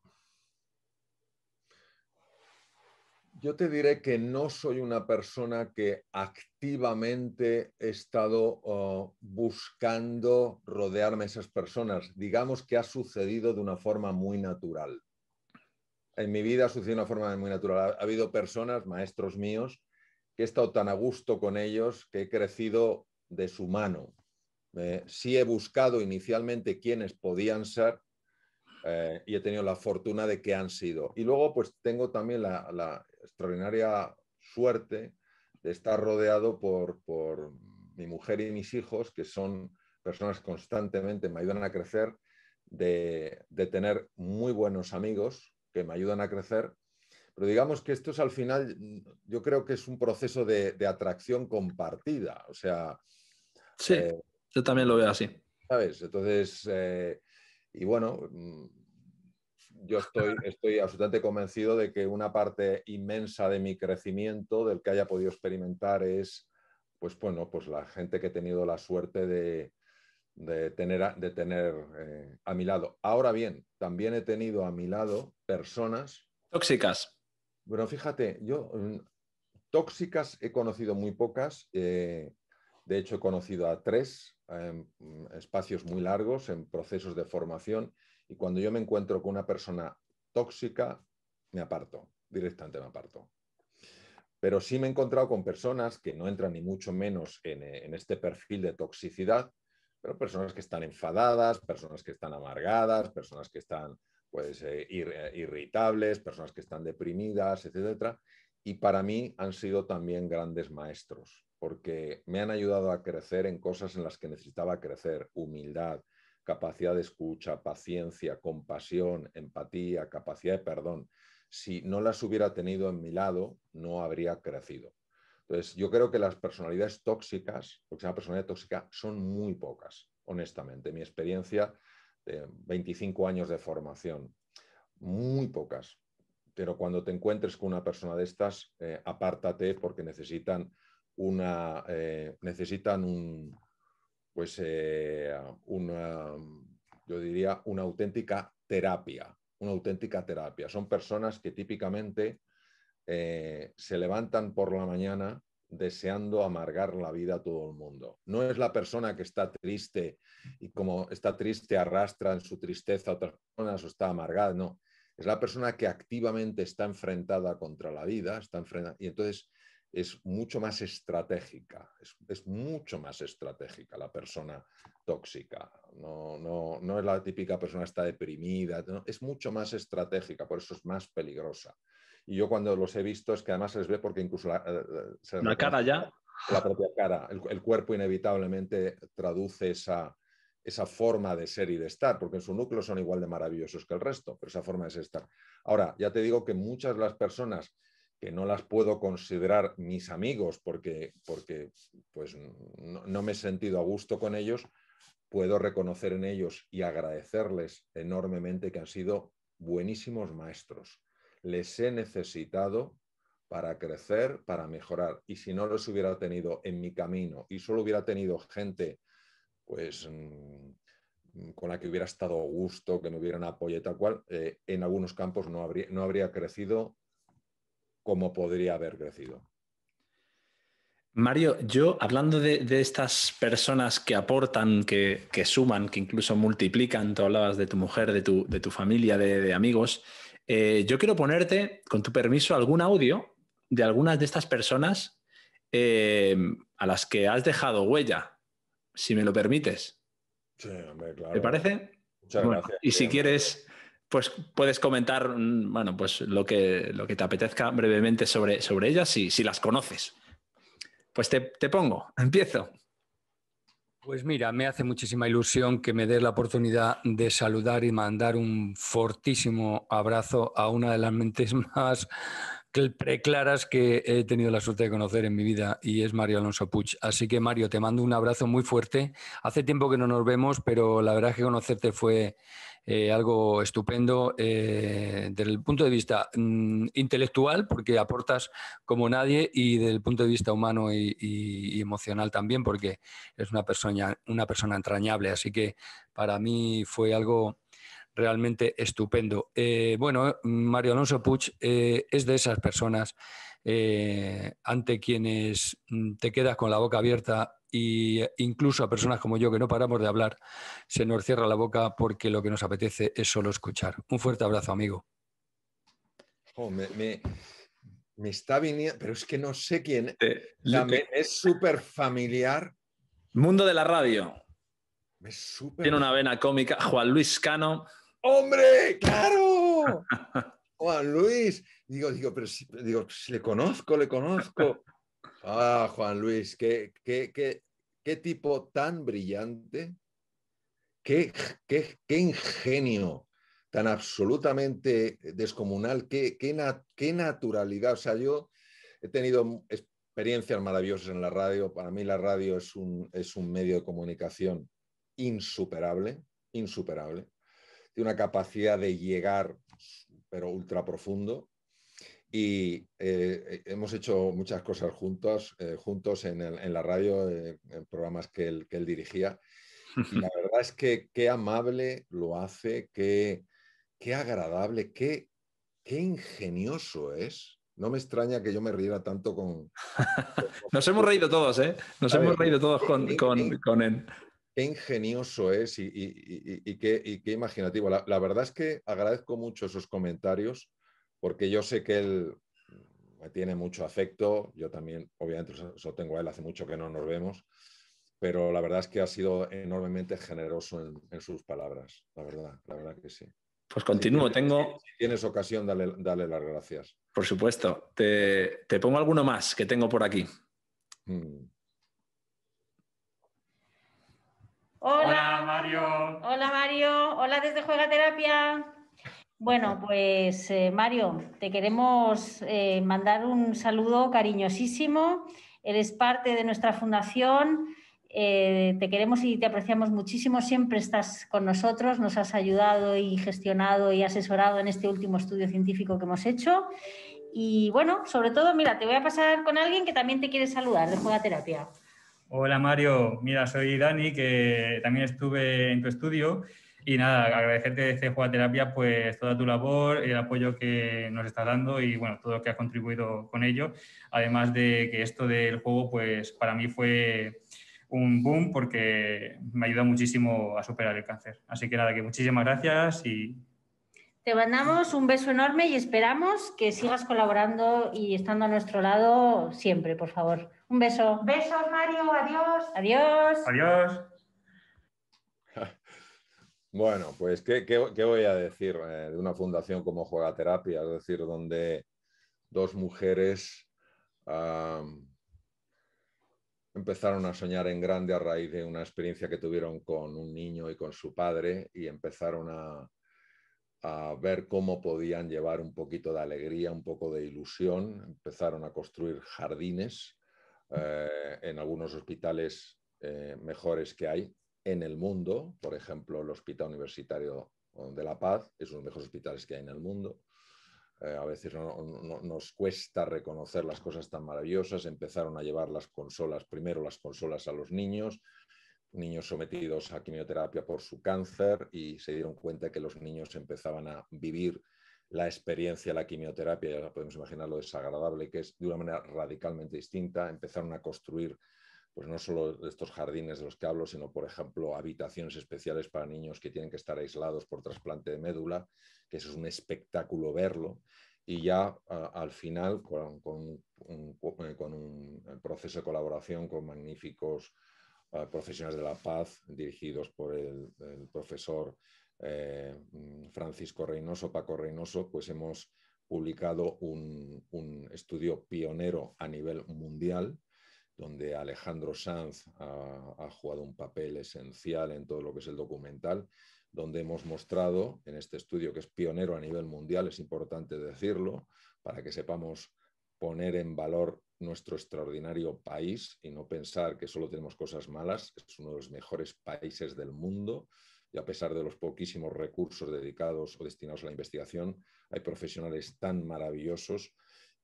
Yo te diré que no soy una persona que activamente he estado oh, buscando rodearme esas personas. Digamos que ha sucedido de una forma muy natural. En mi vida ha sucedido de una forma muy natural. Ha, habido personas, maestros míos, que he estado tan a gusto con ellos que he crecido de su mano. Eh, sí he buscado inicialmente quiénes podían ser, eh, y he tenido la fortuna de que han sido. Y luego, pues tengo también la, extraordinaria suerte de estar rodeado por, mi mujer y mis hijos, que son personas constantemente me ayudan a crecer, de, tener muy buenos amigos que me ayudan a crecer. Pero digamos que esto es al final, yo creo que es un proceso de, atracción compartida. O sea. Sí, eh, yo también lo veo así. ¿Sabes? Entonces, eh, y bueno, yo estoy, absolutamente convencido de que una parte inmensa de mi crecimiento, del que haya podido experimentar, es pues, pues la gente que he tenido la suerte de, tener, eh, a, mi lado. Ahora bien, también he tenido a mi lado personas... Tóxicas. Bueno, fíjate, yo mm, tóxicas he conocido muy pocas. Eh, de hecho, he conocido a tres en em, espacios muy largos, en procesos de formación. Y cuando yo me encuentro con una persona tóxica, me aparto, directamente me aparto. Pero sí me he encontrado con personas que no entran ni mucho menos en, eh, este perfil de toxicidad, pero personas que están enfadadas, personas que están amargadas, personas que están pues, eh, eh, irritables, personas que están deprimidas, etcétera. Y para mí han sido también grandes maestros, porque me han ayudado a crecer en cosas en las que necesitaba crecer, humildad, capacidad de escucha, paciencia, compasión, empatía, capacidad de perdón. Si no las hubiera tenido en mi lado, no habría crecido. Entonces, yo creo que las personalidades tóxicas, porque que se llama personalidad tóxica, son muy pocas, honestamente. Mi experiencia de 25 años de formación, muy pocas. Pero cuando te encuentres con una persona de estas, eh, apártate porque necesitan, una, eh, necesitan un, pues eh, yo diría, una auténtica terapia, una auténtica terapia. Son personas que típicamente eh, se levantan por la mañana deseando amargar la vida a todo el mundo. No es la persona que está triste y como está triste arrastra en su tristeza a otras personas o está amargada, no. Es la persona que activamente está enfrentada contra la vida, está y entonces es mucho más estratégica, es, mucho más estratégica la persona tóxica. No, no, no es la típica persona que está deprimida, es mucho más estratégica, por eso es más peligrosa. Y yo cuando los he visto es que además se les ve porque incluso la, eh, eh, cara ya. La propia cara, el, cuerpo inevitablemente traduce esa, esa forma de ser y de estar, porque en su núcleo son igual de maravillosos que el resto, pero esa forma es estar. Ahora, ya te digo que muchas de las personas que no las puedo considerar mis amigos porque, porque pues, no, me he sentido a gusto con ellos, puedo reconocer en ellos y agradecerles enormemente que han sido buenísimos maestros. Les he necesitado para crecer, para mejorar. Y si no los hubiera tenido en mi camino y solo hubiera tenido gente, pues mm, con la que hubiera estado a gusto, que me hubieran apoyado y tal cual, eh, en algunos campos no habría, no habría crecido como podría haber crecido. Mario, yo hablando de, estas personas que aportan, que, suman, que incluso multiplican, tú hablabas de tu mujer, de tu, de tu familia, de, amigos, eh, yo quiero ponerte, con tu permiso, algún audio de algunas de estas personas eh, a las que has dejado huella, si me lo permites. Sí, hombre, claro. ¿Te parece? Muchas gracias. Y si quieres, pues puedes comentar, mm, bueno, pues lo que, lo que te apetezca brevemente sobre, sobre ellas si, si las conoces. Pues te, te pongo, empiezo. Pues mira, me hace muchísima ilusión que me des la oportunidad de saludar y mandar un fortísimo abrazo a una de las mentes más preclaras que he tenido la suerte de conocer en mi vida y es Mario Alonso Puch. Así que Mario, te mando un abrazo muy fuerte. Hace tiempo que no nos vemos, pero la verdad es que conocerte fue eh, algo estupendo eh, desde el punto de vista mm, intelectual, porque aportas como nadie, y desde el punto de vista humano y, emocional también, porque es una persona, una persona entrañable. Así que para mí fue algo realmente estupendo. Eh, bueno, Mario Alonso Puig es de esas personas ante quienes mm, te quedas con la boca abierta y incluso a personas como yo que no paramos de hablar, se nos cierra la boca porque lo que nos apetece es solo escuchar. Un fuerte abrazo, amigo. Oh, me, está viniendo, pero es que no sé quién. Eh, es súper familiar. Mundo de la radio. Tiene una vena cómica. Juan Luis Cano. ¡Hombre! ¡Claro! Juan Luis. Digo, digo, pero digo, le conozco, le conozco. Ah, Juan Luis, qué, tipo tan brillante, qué, ingenio tan absolutamente descomunal, qué, naturalidad. O sea, yo he tenido experiencias maravillosas en la radio. Para mí la radio es un, es un medio de comunicación insuperable, insuperable. Tiene una capacidad de llegar, pero ultra profundo y eh, e-, hemos hecho muchas cosas juntos, eh, juntos en, la radio, eh, en programas que él, dirigía. Y la verdad es que qué amable lo hace, qué, agradable, qué, ingenioso es. No me extraña que yo me riera tanto con... Nos hemos reído todos, ¿eh? Nos hemos reído todos con, él. Qué ingenioso es y, qué, imaginativo. la verdad es que agradezco mucho esos comentarios porque yo sé que él me tiene mucho afecto, yo también obviamente lo tengo a él, hace mucho que no nos vemos, pero la verdad es que ha sido enormemente generoso en, sus palabras, la verdad, la verdad que sí. Pues continúo, tengo... Si tienes ocasión, dale, dale, las gracias. Por supuesto, te, pongo alguno más que tengo por aquí. Mm. Hola. Mario. Hola Mario. Hola desde Juega Terapia. Bueno, pues eh, Mario, te queremos eh, mandar un saludo cariñosísimo. Eres parte de nuestra fundación. Eh, te queremos y te apreciamos muchísimo. Siempre estás con nosotros, nos has ayudado y gestionado y asesorado en este último estudio científico que hemos hecho. Y bueno, sobre todo, mira, te voy a pasar con alguien que también te quiere saludar de Juega Terapia. Hola Mario, mira, soy Dani, que también estuve en tu estudio. Y nada, agradecerte desde este terapia pues toda tu labor, el apoyo que nos estás dando y bueno, todo lo que has contribuido con ello. Además de que esto del juego pues para mí fue un boom porque me ayuda muchísimo a superar el cáncer. Así que nada, que muchísimas gracias y... Te mandamos un beso enorme y esperamos que sigas colaborando y estando a nuestro lado siempre, por favor. Un beso. Besos, Mario. Adiós. Adiós. Adiós. Bueno, pues ¿qué, voy a decir eh, de una fundación como Juega Terapia? Es decir, donde dos mujeres empezaron a soñar en grande a raíz de una experiencia que tuvieron con un niño y con su padre y empezaron a, ver cómo podían llevar un poquito de alegría, un poco de ilusión. Empezaron a construir jardines eh, en algunos hospitales eh, mejores que hay en el mundo. Por ejemplo, el Hospital Universitario de La Paz es uno de los mejores hospitales que hay en el mundo. Eh, a veces nos cuesta reconocer las cosas tan maravillosas. Empezaron a llevar las consolas, primero las consolas a los niños, niños sometidos a quimioterapia por su cáncer y se dieron cuenta que los niños empezaban a vivir la experiencia, la quimioterapia, ya podemos imaginar lo desagradable que es de una manera radicalmente distinta. Empezaron a construir pues no solo estos jardines de los que hablo, sino, por ejemplo, habitaciones especiales para niños que tienen que estar aislados por trasplante de médula, que eso es un espectáculo verlo. Y ya ah, al final, con, un, eh, eh, proceso de colaboración con magníficos ah, profesionales de la paz, dirigidos por el, profesor eh, mm, Francisco Reynoso, Paco Reynoso, pues hemos publicado un, estudio pionero a nivel mundial donde Alejandro Sanz ha, jugado un papel esencial en todo lo que es el documental, donde hemos mostrado en este estudio que es pionero a nivel mundial, es importante decirlo, para que sepamos poner en valor nuestro extraordinario país y no pensar que solo tenemos cosas malas, es uno de los mejores países del mundo y a pesar de los poquísimos recursos dedicados o destinados a la investigación, hay profesionales tan maravillosos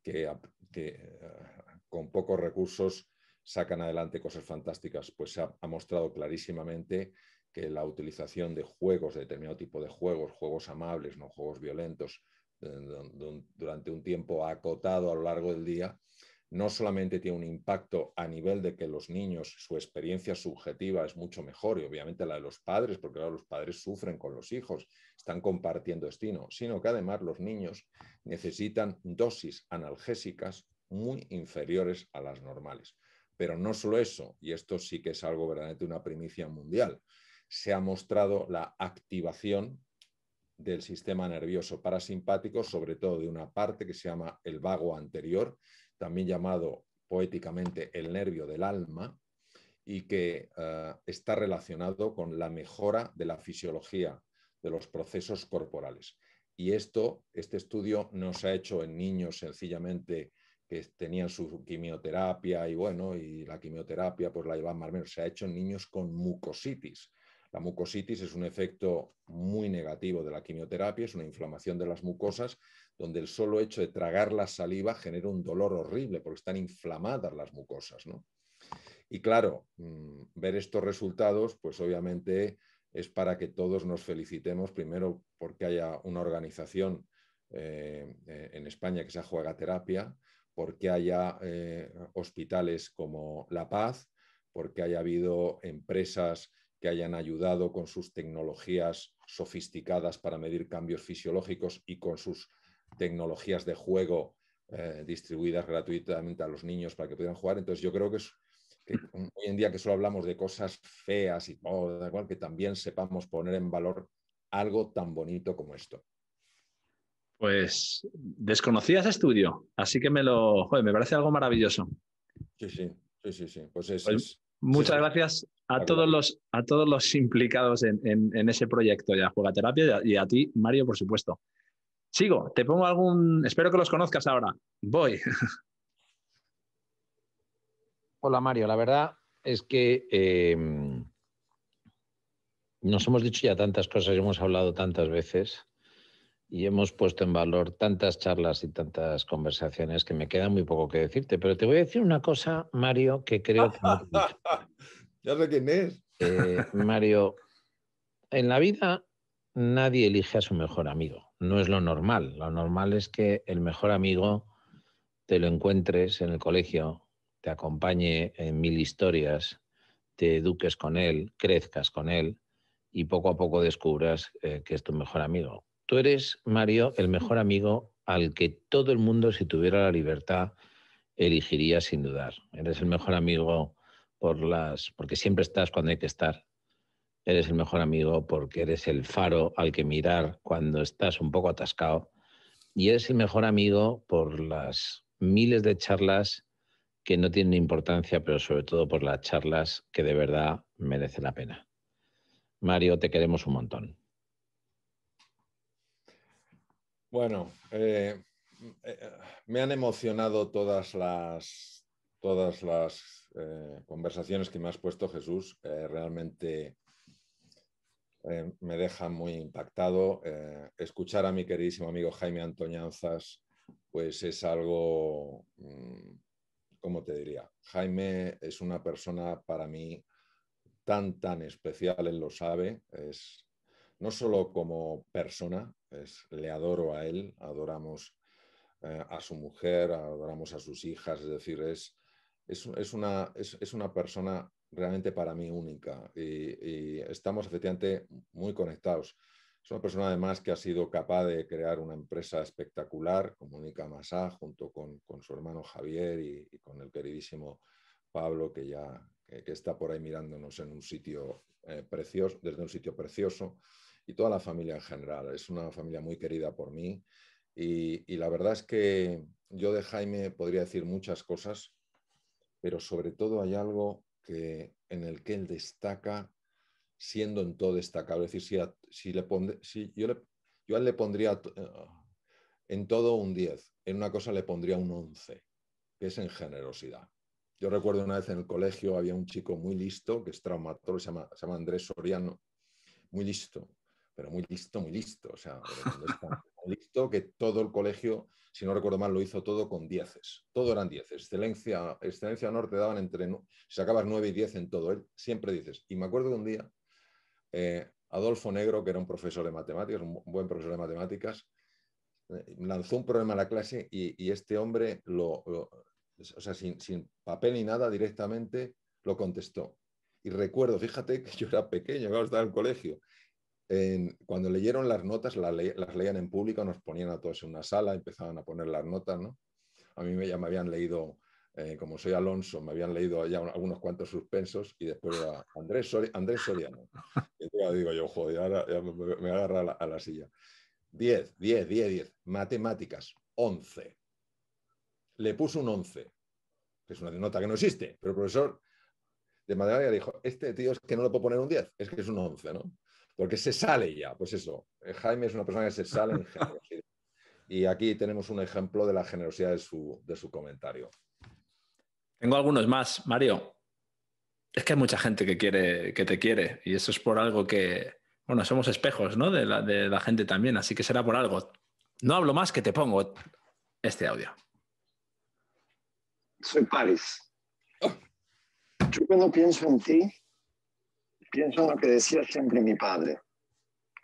que eh, con pocos recursos sacan adelante cosas fantásticas, pues ha, mostrado clarísimamente que la utilización de juegos, de determinado tipo de juegos, juegos amables, no juegos violentos, eh, durante un tiempo acotado a lo largo del día, no solamente tiene un impacto a nivel de que los niños, su experiencia subjetiva es mucho mejor y obviamente la de los padres, porque los padres sufren con los hijos, están compartiendo destino, sino que además los niños necesitan dosis analgésicas muy inferiores a las normales. Pero no solo eso, y esto sí que es algo verdaderamente una primicia mundial, se ha mostrado la activación del sistema nervioso parasimpático, sobre todo de una parte que se llama el vago anterior, también llamado poéticamente el nervio del alma, y que eh, está relacionado con la mejora de la fisiología de los procesos corporales. Y esto, este estudio no se ha hecho en niños sencillamente que tenían su quimioterapia y bueno, y la quimioterapia pues la llevan más o menos. Se ha hecho en niños con mucositis. La mucositis es un efecto muy negativo de la quimioterapia, es una inflamación de las mucosas donde el solo hecho de tragar la saliva genera un dolor horrible porque están inflamadas las mucosas. ¿no? Y claro, mm, ver estos resultados, pues obviamente es para que todos nos felicitemos, primero porque haya una organización eh, eh, en España que sea Juega Terapia, porque haya eh, hospitales como La Paz, porque haya habido empresas que hayan ayudado con sus tecnologías sofisticadas para medir cambios fisiológicos y con sus tecnologías de juego eh, distribuidas gratuitamente a los niños para que pudieran jugar. Entonces yo creo que, es, mm. hoy en día que solo hablamos de cosas feas y todo, oh, que también sepamos poner en valor algo tan bonito como esto. Pues desconocía ese estudio, así que me lo, joder, me parece algo maravilloso. Sí, sí, sí, sí, Pues, muchas gracias a todos los a todos los implicados en, ese proyecto, ya Juegaterapia y a, y a ti, Mario, por supuesto. Sigo, te pongo algún. Espero que los conozcas ahora. Voy. Hola Mario, la verdad es que em, nos hemos dicho ya tantas cosas y hemos hablado tantas veces y hemos puesto en valor tantas charlas y tantas conversaciones que me queda muy poco que decirte. Pero te voy a decir una cosa, Mario, que creo que... ya sé quién es. Eh, Mario, en la vida nadie elige a su mejor amigo. No es lo normal. Lo normal es que el mejor amigo te lo encuentres en el colegio, te acompañe en mil historias, te eduques con él, crezcas con él y poco a poco descubras eh, que es tu mejor amigo. Tú eres, Mario, el mejor amigo al que todo el mundo, si tuviera la libertad, elegiría sin dudar. Eres el mejor amigo por las, porque siempre estás cuando hay que estar. Eres el mejor amigo porque eres el faro al que mirar cuando estás un poco atascado. Y eres el mejor amigo por las miles de charlas que no tienen importancia, pero sobre todo por las charlas que de verdad merecen la pena. Mario, te queremos un montón. Bueno, eh, eh, eh, me han emocionado todas las, todas las conversaciones que me has puesto, Jesús. realmente me deja muy impactado. escuchar a mi queridísimo amigo Jaime Antoñanzas, pues es algo, mm, ¿cómo te diría? Jaime es una persona para mí tan, tan especial, él lo sabe, es no solo como persona, le adoro a él, adoramos eh, a su mujer, adoramos a sus hijas, es decir, es, una, persona realmente para mí única y, estamos efectivamente muy conectados. Es una persona además que ha sido capaz de crear una empresa espectacular, Comunica Masá, junto con, su hermano Javier y, con el queridísimo Pablo, que ya está por ahí mirándonos en un sitio eh, precioso, desde un sitio precioso y toda la familia en general. Es una familia muy querida por mí y, la verdad es que yo de Jaime podría decir muchas cosas, pero sobre todo hay algo que, en el que él destaca siendo en todo destacable. Es decir, si, si, yo, le, él le pondría eh, en todo un 10, en una cosa le pondría un 11, que es en generosidad. Yo recuerdo una vez en el colegio había un chico muy listo, que es traumatólogo, se llama, se llama Andrés Soriano, muy listo, pero muy listo, muy listo. O sea, muy listo que todo el colegio, si no recuerdo mal, lo hizo todo con dieces. Todo eran dieces. Excelencia, excelencia Norte daban entre, si sacabas nueve y diez en todo. siempre dices. Y me acuerdo que un día, eh, Adolfo Negro, que era un profesor de matemáticas, un buen profesor de matemáticas, eh, lanzó un problema a la clase y, este hombre lo, o sea, sin, sin papel ni nada, directamente lo contestó. Y recuerdo, fíjate que yo era pequeño, vamos estaba en el colegio, cuando leyeron las notas, las leían en público, nos ponían a todos en una sala, empezaban a poner las notas, ¿no? A mí ya me habían leído, eh, como soy Alonso, me habían leído ya algunos cuantos suspensos y después Andrés, Andrés Soriano. Y digo yo, joder, ahora me, agarra a la, silla. 10, 10, 10, 10. Matemáticas, 11. Le puso un 11, que es una nota que no existe, pero el profesor de matemáticas dijo, este tío es que no le puedo poner un 10, es que es un 11, ¿no? porque se sale ya, pues eso, eh, Jaime es una persona que se sale en generosidad. Y aquí tenemos un ejemplo de la generosidad de su, comentario. Tengo algunos más, Mario. Es que hay mucha gente que, quiere, que te quiere y eso es por algo que, bueno, somos espejos, ¿no? De la, de la gente también, así que será por algo. No hablo más que te pongo este audio. Soy Paris. Oh. Yo cuando pienso en ti, pienso en lo que decía siempre mi padre,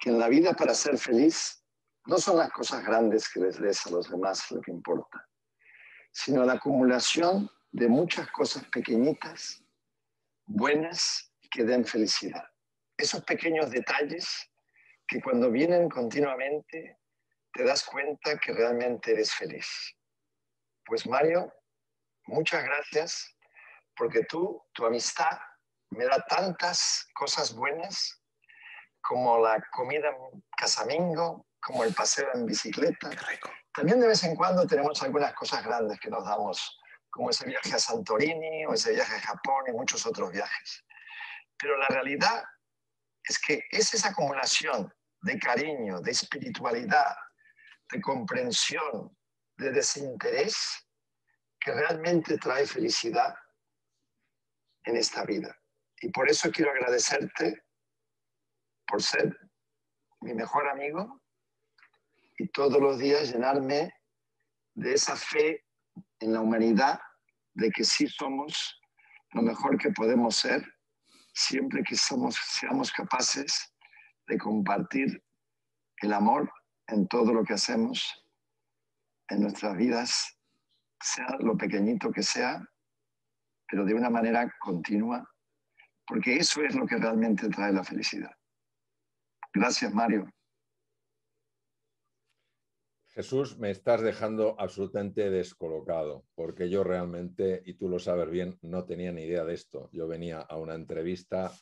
que en la vida para ser feliz no son las cosas grandes que les des a los demás lo que importa, sino la acumulación de muchas cosas pequeñitas, buenas, que den felicidad. Esos pequeños detalles que cuando vienen continuamente te das cuenta que realmente eres feliz. Pues Mario, muchas gracias porque tú, tu amistad, me da tantas cosas buenas como la comida en Casamingo, como el paseo en bicicleta. También de vez en cuando tenemos algunas cosas grandes que nos damos, como ese viaje a Santorini o ese viaje a Japón y muchos otros viajes. Pero la realidad es que es esa acumulación de cariño, de espiritualidad, de comprensión, de desinterés que realmente trae felicidad en esta vida. Y por eso quiero agradecerte por ser mi mejor amigo y todos los días llenarme de esa fe en la humanidad de que sí somos lo mejor que podemos ser siempre que somos, seamos capaces de compartir el amor en todo lo que hacemos, en nuestras vidas, sea lo pequeñito que sea, pero de una manera continua porque eso es lo que realmente trae la felicidad. Gracias, Mario. Jesús, me estás dejando absolutamente descolocado, porque yo realmente, y tú lo sabes bien, no tenía ni idea de esto. Yo venía a una entrevista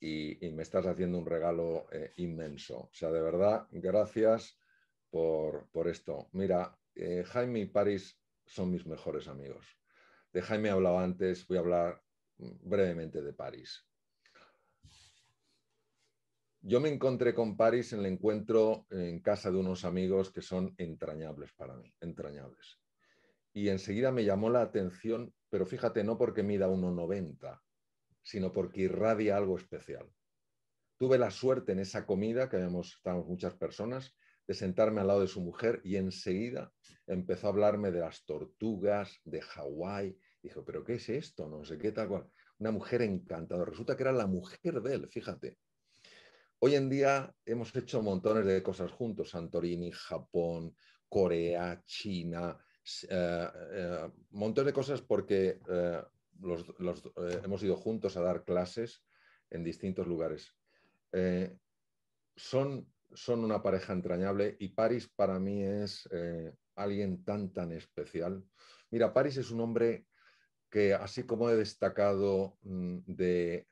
y, me estás haciendo un regalo eh, inmenso. O sea, de verdad, gracias por, esto. Mira, eh, Jaime y París son mis mejores amigos. De Jaime hablado antes, voy a hablar brevemente de París. Yo me encontré con París en el encuentro en casa de unos amigos que son entrañables para mí, entrañables. Y enseguida me llamó la atención, pero fíjate, no porque mida 1,90, sino porque irradia algo especial. Tuve la suerte en esa comida, que habíamos, estado muchas personas, de sentarme al lado de su mujer y enseguida empezó a hablarme de las tortugas, de Hawái, Dijo, pero ¿qué es esto? No sé qué tal cual. Una mujer encantada. Resulta que era la mujer de él, fíjate. Hoy en día hemos hecho montones de cosas juntos. Santorini, Japón, Corea, China, eh, eh, montones de cosas porque eh, los, hemos ido juntos a dar clases en distintos lugares. son, son una pareja entrañable y Paris para mí es alguien tan, tan especial. Mira, Paris es un hombre que así como he destacado mm, eh,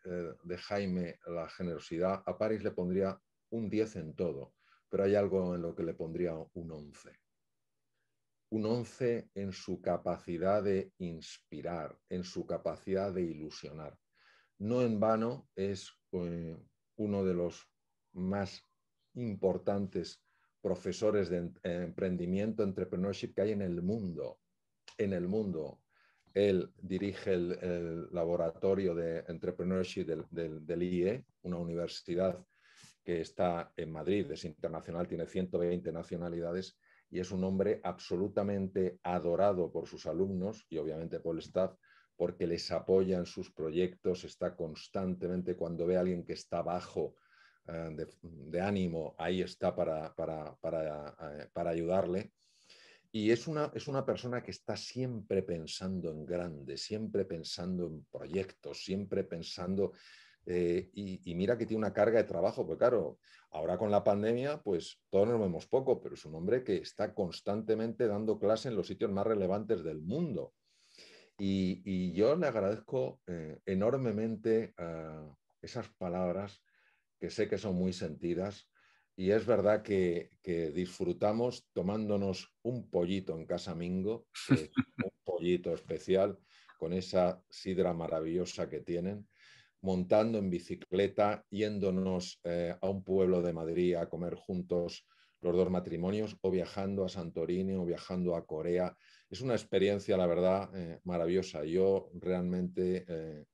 de, Jaime la generosidad, a París le pondría un 10 en todo, pero hay algo en lo que le pondría un 11. Un 11 en su capacidad de inspirar, en su capacidad de ilusionar. No en vano es eh, uno de los más importantes profesores de eh, emprendimiento, entrepreneurship que hay en el mundo, en el mundo él dirige el, laboratorio de entrepreneurship del, IE, una universidad que está en Madrid, es internacional, tiene 120 nacionalidades y es un hombre absolutamente adorado por sus alumnos y obviamente por el staff porque les apoya en sus proyectos, está constantemente cuando ve a alguien que está bajo eh, de, ánimo, ahí está para eh, ayudarle y es una, persona que está siempre pensando en grande, siempre pensando en proyectos, siempre pensando... Eh, y, mira que tiene una carga de trabajo, porque claro, ahora con la pandemia, pues todos nos vemos poco, pero es un hombre que está constantemente dando clase en los sitios más relevantes del mundo. Y, yo le agradezco eh, enormemente ah, esas palabras que sé que son muy sentidas y es verdad que, disfrutamos tomándonos un pollito en Casa Mingo, un pollito especial, con esa sidra maravillosa que tienen, montando en bicicleta, yéndonos eh, a un pueblo de Madrid a comer juntos los dos matrimonios, o viajando a Santorini, o viajando a Corea. Es una experiencia, la verdad, eh, maravillosa. Yo realmente eh,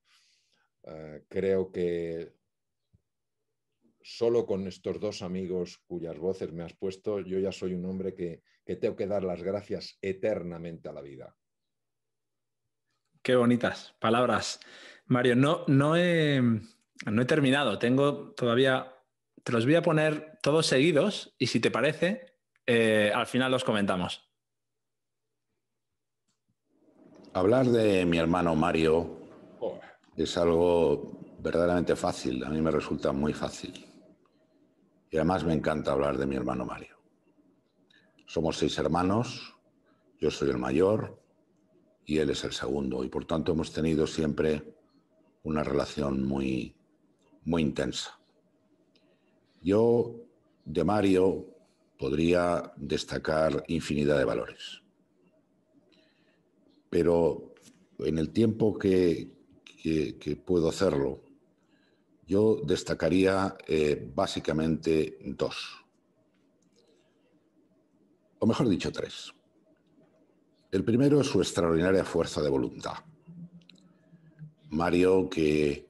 creo que solo con estos dos amigos cuyas voces me has puesto, yo ya soy un hombre que, tengo que dar las gracias eternamente a la vida. Qué bonitas palabras. Mario, no, no, he, terminado. Tengo todavía. Te los voy a poner todos seguidos y si te parece, eh, al final los comentamos. Hablar de mi hermano Mario oh. es algo verdaderamente fácil. A mí me resulta muy fácil. Y además me encanta hablar de mi hermano Mario. Somos seis hermanos, yo soy el mayor y él es el segundo. Y por tanto hemos tenido siempre una relación muy, muy intensa. Yo de Mario podría destacar infinidad de valores. Pero en el tiempo que, que puedo hacerlo, yo destacaría eh, básicamente dos, o mejor dicho, tres. El primero es su extraordinaria fuerza de voluntad. Mario, que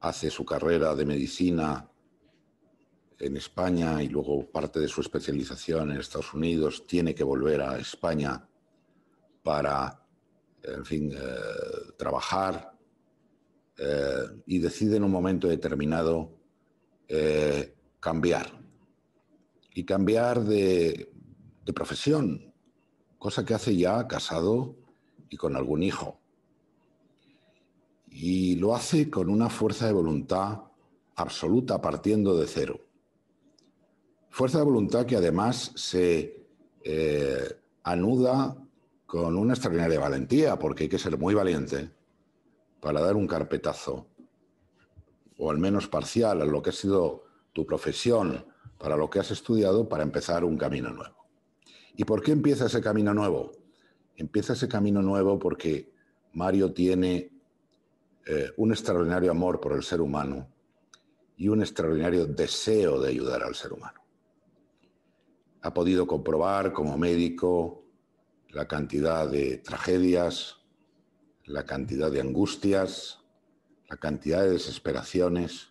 hace su carrera de medicina en España y luego parte de su especialización en Estados Unidos, tiene que volver a España para, en fin, eh, trabajar eh, y decide en un momento determinado eh, cambiar. Y cambiar de, profesión, cosa que hace ya casado y con algún hijo. Y lo hace con una fuerza de voluntad absoluta partiendo de cero. Fuerza de voluntad que además se eh, anuda con una extraordinaria valentía, porque hay que ser muy valiente para dar un carpetazo, o al menos parcial, a lo que ha sido tu profesión, para lo que has estudiado, para empezar un camino nuevo. ¿Y por qué empieza ese camino nuevo? Empieza ese camino nuevo porque Mario tiene eh, un extraordinario amor por el ser humano y un extraordinario deseo de ayudar al ser humano. Ha podido comprobar como médico la cantidad de tragedias, la cantidad de angustias, la cantidad de desesperaciones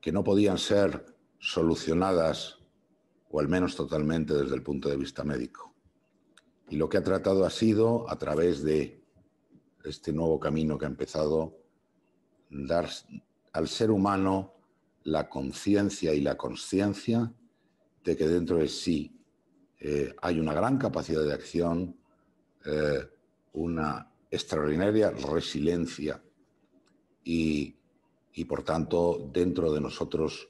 que no podían ser solucionadas o al menos totalmente desde el punto de vista médico. Y lo que ha tratado ha sido, a través de este nuevo camino que ha empezado, dar al ser humano la conciencia y la conciencia de que dentro de sí eh, hay una gran capacidad de acción, eh, una extraordinaria resiliencia y, por tanto dentro de nosotros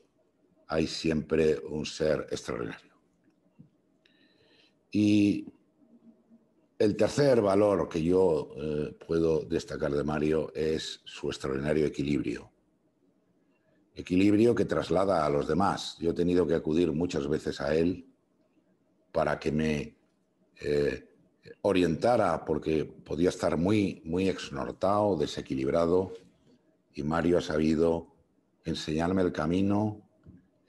hay siempre un ser extraordinario. Y el tercer valor que yo eh, puedo destacar de Mario es su extraordinario equilibrio. Equilibrio que traslada a los demás. Yo he tenido que acudir muchas veces a él para que me eh, orientara porque podía estar muy, muy exhortado, desequilibrado, y Mario ha sabido enseñarme el camino,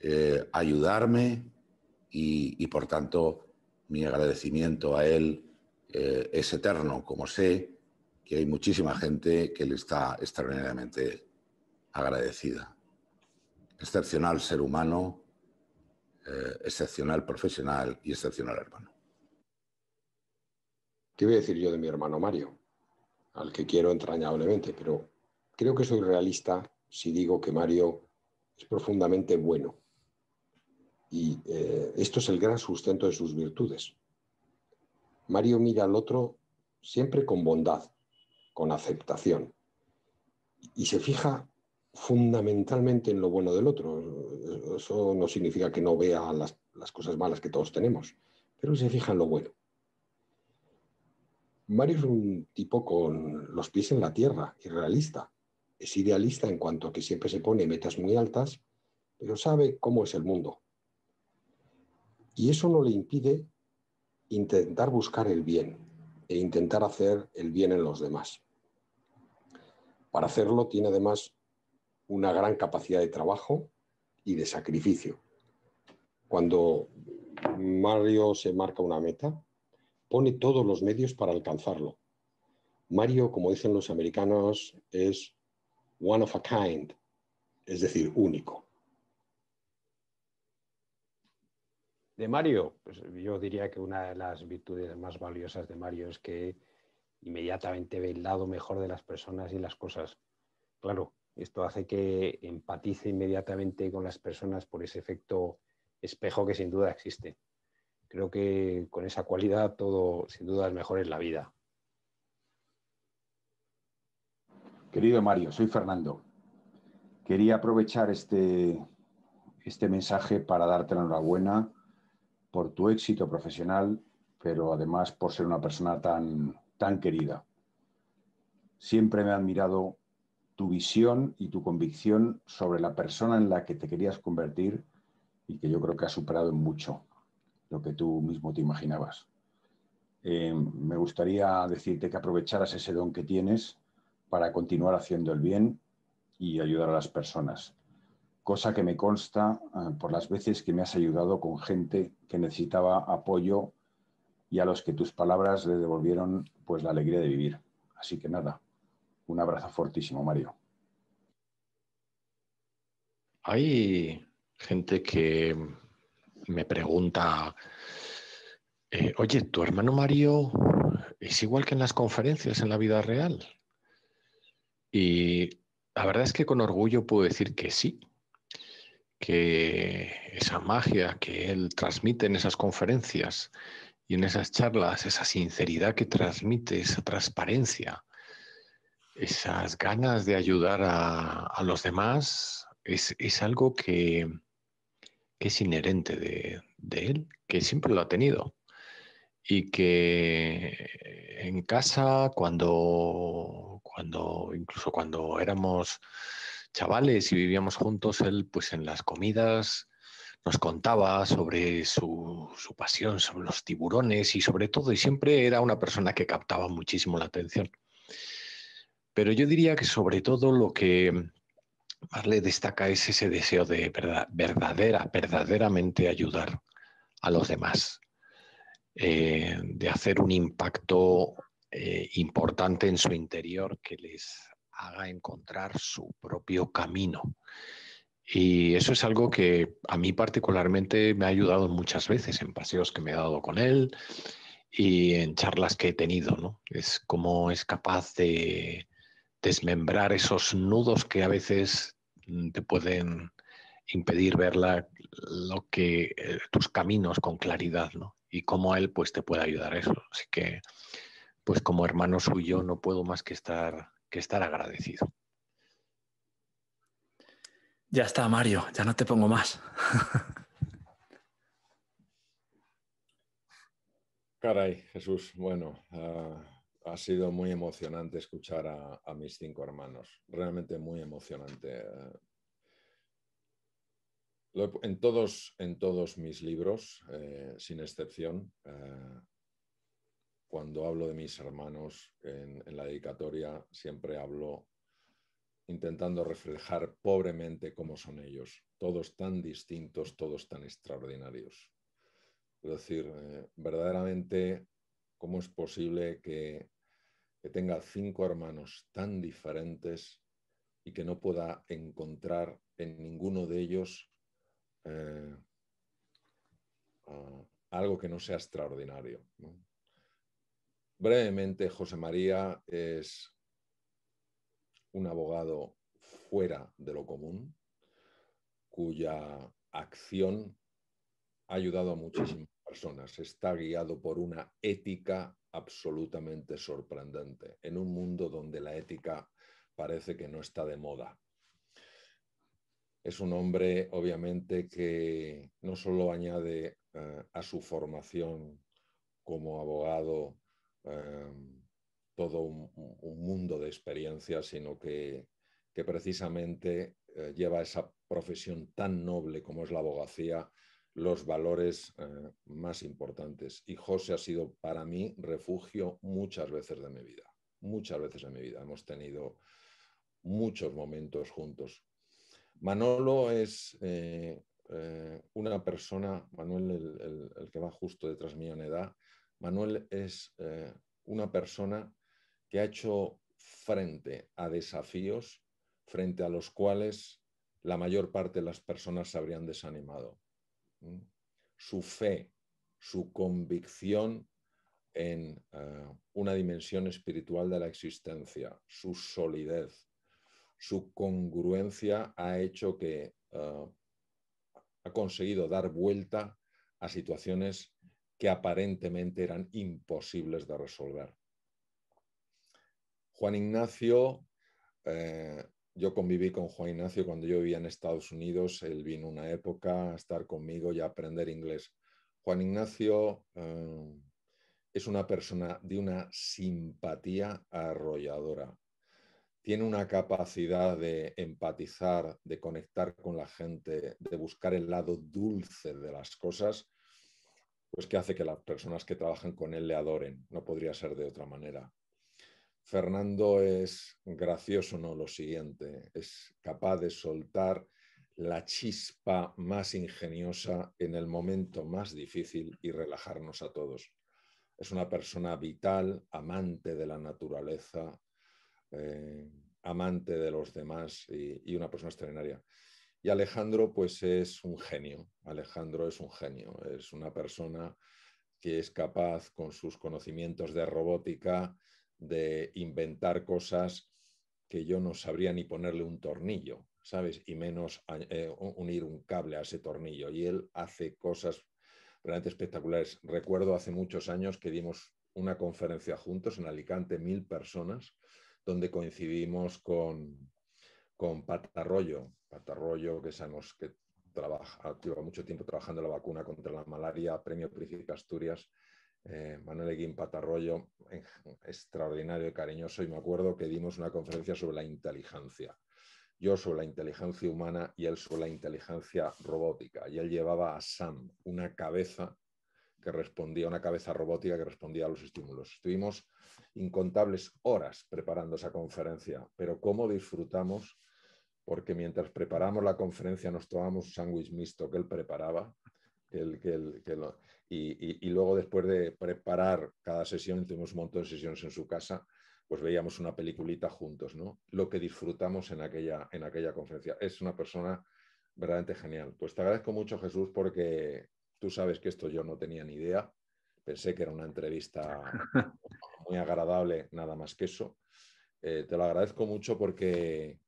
eh, ayudarme y, por tanto mi agradecimiento a él eh, es eterno, como sé que hay muchísima gente que le está extraordinariamente agradecida. Excepcional ser humano, eh, excepcional profesional y excepcional hermano. Te voy a decir yo de mi hermano Mario? Al que quiero entrañablemente, pero creo que soy realista si digo que Mario es profundamente bueno. Y eh, esto es el gran sustento de sus virtudes. Mario mira al otro siempre con bondad, con aceptación. Y se fija fundamentalmente en lo bueno del otro. Eso no significa que no vea las cosas malas que todos tenemos, pero se fija en lo bueno. Mario es un tipo con los pies en la tierra y realista. Es idealista en cuanto a que siempre se pone metas muy altas, pero sabe cómo es el mundo. Y eso no le impide intentar buscar el bien e intentar hacer el bien en los demás. Para hacerlo tiene además una gran capacidad de trabajo y de sacrificio. Cuando Mario se marca una meta, pone todos los medios para alcanzarlo. Mario, como dicen los americanos, es one of a kind, es decir, único. De Mario, pues, yo diría que una de las virtudes más valiosas de Mario es que inmediatamente ve el lado mejor de las personas y las cosas. Claro, esto hace que empatice inmediatamente con las personas por ese efecto espejo que sin duda existe. Creo que con esa cualidad todo, sin duda, es mejor en la vida. Querido Mario, soy Fernando. Quería aprovechar este, este mensaje para darte la enhorabuena por tu éxito profesional, pero además por ser una persona tan, tan querida. Siempre me ha admirado tu visión y tu convicción sobre la persona en la que te querías convertir y que yo creo que has superado en mucho lo que tú mismo te imaginabas. Eh, me gustaría decirte que aprovecharas ese don que tienes para continuar haciendo el bien y ayudar a las personas, cosa que me consta eh, por las veces que me has ayudado con gente que necesitaba apoyo y a los que tus palabras le devolvieron pues la alegría de vivir. Así que nada, un abrazo fortísimo, Mario. Hay gente que me pregunta, eh, oye, ¿tu hermano Mario es igual que en las conferencias en la vida real? Y la verdad es que con orgullo puedo decir que sí, que esa magia que él transmite en esas conferencias y en esas charlas, esa sinceridad que transmite, esa transparencia, esas ganas de ayudar a, los demás, es algo que, que es inherente de, él, que siempre lo ha tenido y que en casa cuando cuando incluso cuando éramos chavales y vivíamos juntos él pues en las comidas nos contaba sobre su pasión sobre los tiburones y sobre todo y siempre era una persona que captaba muchísimo la atención pero yo diría que sobre todo lo que más le destaca es ese deseo de verdadera, verdaderamente ayudar a los demás, eh, de hacer un impacto eh, importante en su interior que les haga encontrar su propio camino. Y eso es algo que a mí particularmente me ha ayudado muchas veces en paseos que me he dado con él y en charlas que he tenido, ¿no? Es como es capaz de desmembrar esos nudos que a veces mm, te pueden impedir ver lo que eh, tus caminos con claridad, ¿no? Y cómo él pues te puede ayudar a eso. Así que pues como hermano suyo no puedo más que estar que estar agradecido. Ya está, Mario, ya no te pongo más. Caray, Jesús, bueno, ah, ha sido muy emocionante escuchar a, mis cinco hermanos, realmente muy emocionante. Eh. en, todos, en todos mis libros, eh, sin excepción, eh, cuando hablo de mis hermanos en, la dedicatoria, siempre hablo intentando reflejar pobremente cómo son ellos, todos tan distintos, todos tan extraordinarios. Es decir, verdaderamente ¿Cómo es posible que, tenga cinco hermanos tan diferentes y que no pueda encontrar en ninguno de ellos eh, algo que no sea extraordinario. Brevemente, José María es un abogado fuera de lo común, cuya acción ha ayudado a muchísimo Está guiado por una ética absolutamente sorprendente en un mundo donde la ética parece que no está de moda. Es un hombre, obviamente, que no solo añade eh, a su formación como abogado eh, todo un, mundo de experiencias, sino que, que precisamente eh, lleva esa profesión tan noble como es la abogacía los valores eh, más importantes. Y José ha sido para mí refugio muchas veces de mi vida, muchas veces de mi vida. Hemos tenido muchos momentos juntos. Manolo es eh, eh, una persona, Manuel, el, el, que va justo detrás mío en edad, Manuel es una persona que ha hecho frente a desafíos frente a los cuales la mayor parte de las personas se habrían desanimado su fe, su convicción en eh, una dimensión espiritual de la existencia, su solidez, su congruencia ha hecho que eh, ha conseguido dar vuelta a situaciones que aparentemente eran imposibles de resolver. Juan Ignacio eh, yo conviví con Juan Ignacio cuando yo vivía en Estados Unidos, él vino una época a estar conmigo y a aprender inglés. Juan Ignacio eh, es una persona de una simpatía arrolladora. Tiene una capacidad de empatizar, de conectar con la gente, de buscar el lado dulce de las cosas, pues que hace que las personas que trabajan con él le adoren. No podría ser de otra manera. Fernando es gracioso, no lo siguiente, es capaz de soltar la chispa más ingeniosa en el momento más difícil y relajarnos a todos. Es una persona vital, amante de la naturaleza, eh, amante de los demás y, y, una persona extraordinaria. Y Alejandro, pues es un genio. Alejandro es un genio, es una persona que es capaz con sus conocimientos de robótica de inventar cosas que yo no sabría ni ponerle un tornillo, ¿sabes? Y menos eh, unir un cable a ese tornillo. Y él hace cosas realmente espectaculares. Recuerdo hace muchos años que dimos una conferencia juntos en Alicante, mil personas, donde coincidimos con, con Patarroyo, Patarroyo, que sabemos que trabaja, lleva mucho tiempo trabajando la vacuna contra la malaria, Premio Príncipe Asturias, eh, Manuel Eguín Patarroyo, extraordinario y cariñoso, y me acuerdo que dimos una conferencia sobre la inteligencia. Yo sobre la inteligencia humana y él sobre la inteligencia robótica. Y él llevaba a Sam una cabeza que respondía, una cabeza robótica que respondía a los estímulos. Estuvimos incontables horas preparando esa conferencia, pero cómo disfrutamos, porque mientras preparamos la conferencia nos tomamos un sándwich mixto que él preparaba, el, que, y, luego después de preparar cada sesión, tuvimos un montón de sesiones en su casa, pues veíamos una peliculita juntos, ¿no? Lo que disfrutamos en aquella, en aquella conferencia. Es una persona verdaderamente genial. Pues te agradezco mucho, Jesús, porque tú sabes que esto yo no tenía ni idea. Pensé que era una entrevista muy agradable, nada más que eso. Eh, te lo agradezco mucho porque,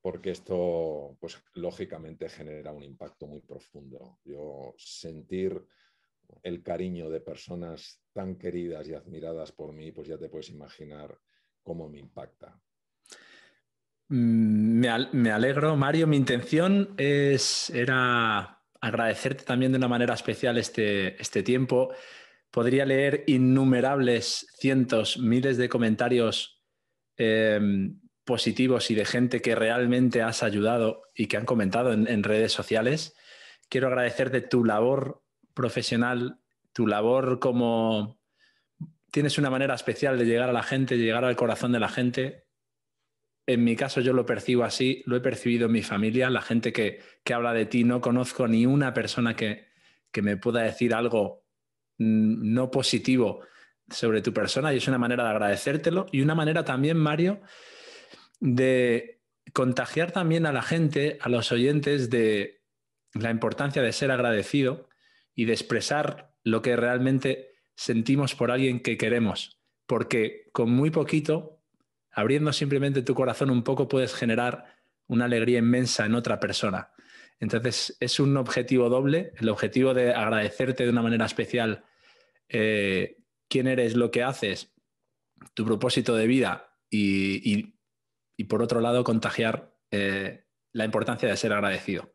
porque esto, pues lógicamente, genera un impacto muy profundo. Yo sentir el cariño de personas tan queridas y admiradas por mí, pues ya te puedes imaginar cómo me impacta. Mm, me, alegro, Mario. Mi intención es, era agradecerte también de una manera especial este, este tiempo. Podría leer innumerables cientos, miles de comentarios em, positivos y de gente que realmente has ayudado y que han comentado en, en redes sociales. Quiero agradecerte tu labor profesional, tu labor como... Tienes una manera especial de llegar a la gente, llegar al corazón de la gente. En mi caso yo lo percibo así, lo he percibido en mi familia, la gente que, habla de ti, no conozco ni una persona que, que me pueda decir algo mm, no positivo sobre tu persona y es una manera de agradecértelo y una manera también, Mario, de contagiar también a la gente, a los oyentes, de la importancia de ser agradecido y de expresar lo que realmente sentimos por alguien que queremos. Porque con muy poquito, abriendo simplemente tu corazón un poco, puedes generar una alegría inmensa en otra persona. Entonces es un objetivo doble, el objetivo de agradecerte de una manera especial eh, quién eres, lo que haces, tu propósito de vida y, por otro lado contagiar eh, la importancia de ser agradecido.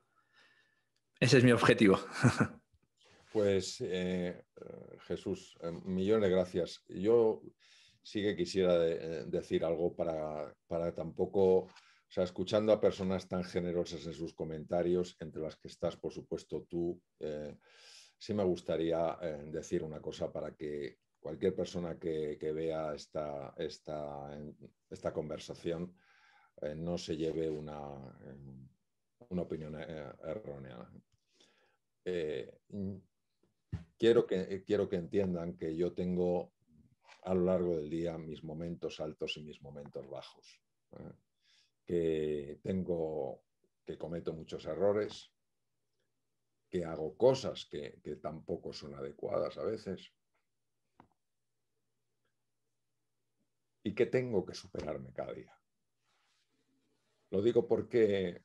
Ese es mi objetivo. Pues eh, eh, Jesús, eh, millones de gracias. Yo sí que quisiera decir algo para, para tampoco, o sea, escuchando a personas tan generosas en sus comentarios, entre las que estás, por supuesto, tú, sí me gustaría decir una cosa para que cualquier persona que, vea esta, esta conversación no se lleve una, una opinión errónea quiero que, eh, quiero que entiendan que yo tengo a lo largo del día mis momentos altos y mis momentos bajos, ¿eh? que tengo, que cometo muchos errores, que hago cosas que, que tampoco son adecuadas a veces y que tengo que superarme cada día. Lo digo porque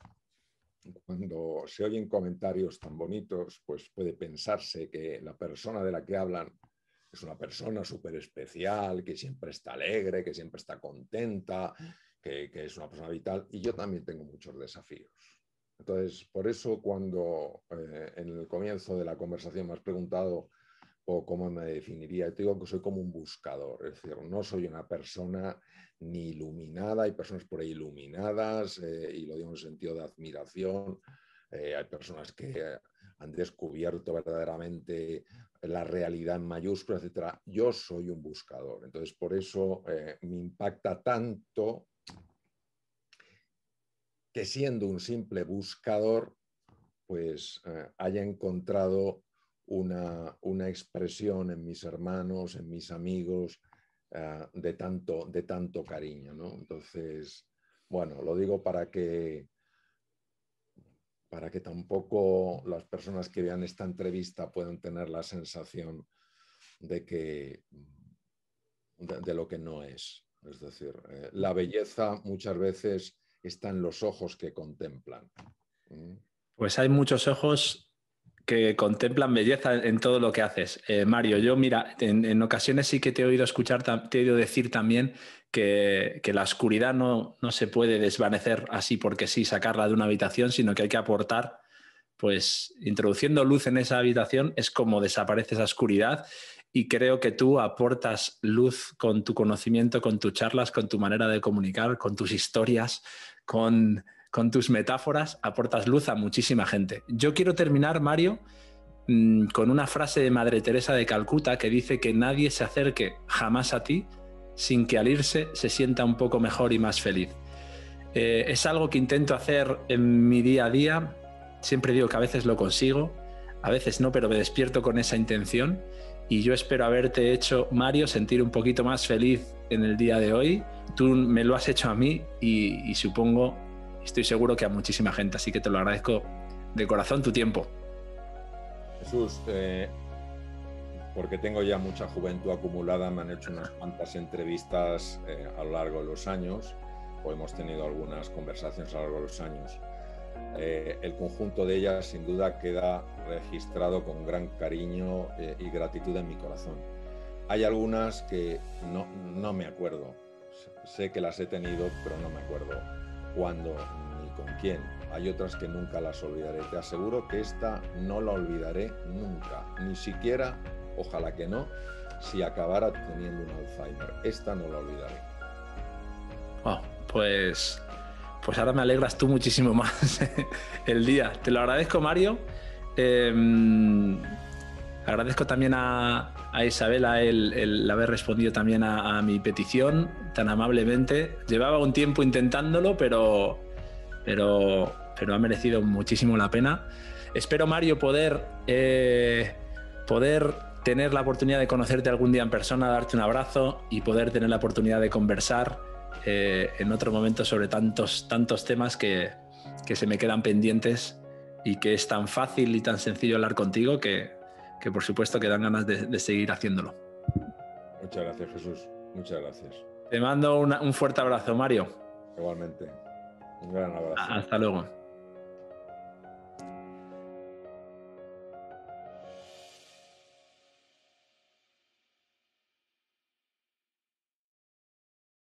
cuando se oyen comentarios tan bonitos, pues puede pensarse que la persona de la que hablan es una persona súper especial, que siempre está alegre, que siempre está contenta, que, es una persona vital. Y yo también tengo muchos desafíos. Entonces, por eso cuando eh, en el comienzo de la conversación me has preguntado o cómo me definiría. Te digo que soy como un buscador, es decir, no soy una persona ni iluminada, hay personas por ahí iluminadas, eh, y lo digo en sentido de admiración, eh, hay personas que han descubierto verdaderamente la realidad en mayúsculas, etc. Yo soy un buscador, entonces por eso eh, me impacta tanto que siendo un simple buscador, pues haya encontrado una, expresión en mis hermanos, en mis amigos, ah, de, tanto, de tanto cariño. ¿no? Entonces, bueno, lo digo para que, para que tampoco las personas que vean esta entrevista puedan tener la sensación de que de, lo que no es. Es decir, eh, la belleza muchas veces está en los ojos que contemplan. ¿Mm? Pues hay muchos ojos que contemplan belleza en todo lo que haces. Eh, Mario, yo mira, en, ocasiones sí que te he oído escuchar, te he oído decir también que, la oscuridad no, no, se puede desvanecer así porque sí, sacarla de una habitación, sino que hay que aportar, pues introduciendo luz en esa habitación es como desaparece esa oscuridad y creo que tú aportas luz con tu conocimiento, con tus charlas, con tu manera de comunicar, con tus historias, con con tus metáforas aportas luz a muchísima gente. Yo quiero terminar, Mario, mm, con una frase de Madre Teresa de Calcuta que dice que nadie se acerque jamás a ti sin que al irse se sienta un poco mejor y más feliz. Eh, es algo que intento hacer en mi día a día. Siempre digo que a veces lo consigo, a veces no, pero me despierto con esa intención y yo espero haberte hecho, Mario, sentir un poquito más feliz en el día de hoy. Tú me lo has hecho a mí y supongo estoy seguro que a muchísima gente. Así que te lo agradezco de corazón tu tiempo. Jesús, eh, porque tengo ya mucha juventud acumulada, me han hecho unas cuantas entrevistas eh, a lo largo de los años, o hemos tenido algunas conversaciones a lo largo de los años. Eh, el conjunto de ellas sin duda queda registrado con gran cariño y gratitud en mi corazón. Hay algunas que no me acuerdo, sé que las he tenido, pero no me acuerdo cuando, ni con quién. Hay otras que nunca las olvidaré. Te aseguro que esta no la olvidaré nunca, ni siquiera, ojalá que no, si acabara teniendo un Alzheimer. Esta no la olvidaré. Ah, pues, pues ahora me alegras tú muchísimo más el día. Te lo agradezco, Mario. Em, agradezco también a, a Isabela el, el haber respondido también a, mi petición tan amablemente. Llevaba un tiempo intentándolo, pero, pero, pero ha merecido muchísimo la pena. Espero, Mario, poder, eh, poder tener la oportunidad de conocerte algún día en persona, darte un abrazo y poder tener la oportunidad de conversar eh, en otro momento sobre tantos, tantos temas que, que se me quedan pendientes y que es tan fácil y tan sencillo hablar contigo que, que por supuesto que dan ganas de, seguir haciéndolo. Muchas gracias, Jesús. Muchas gracias. Te mando un fuerte abrazo, Mario. Igualmente. Un gran abrazo. Hasta luego.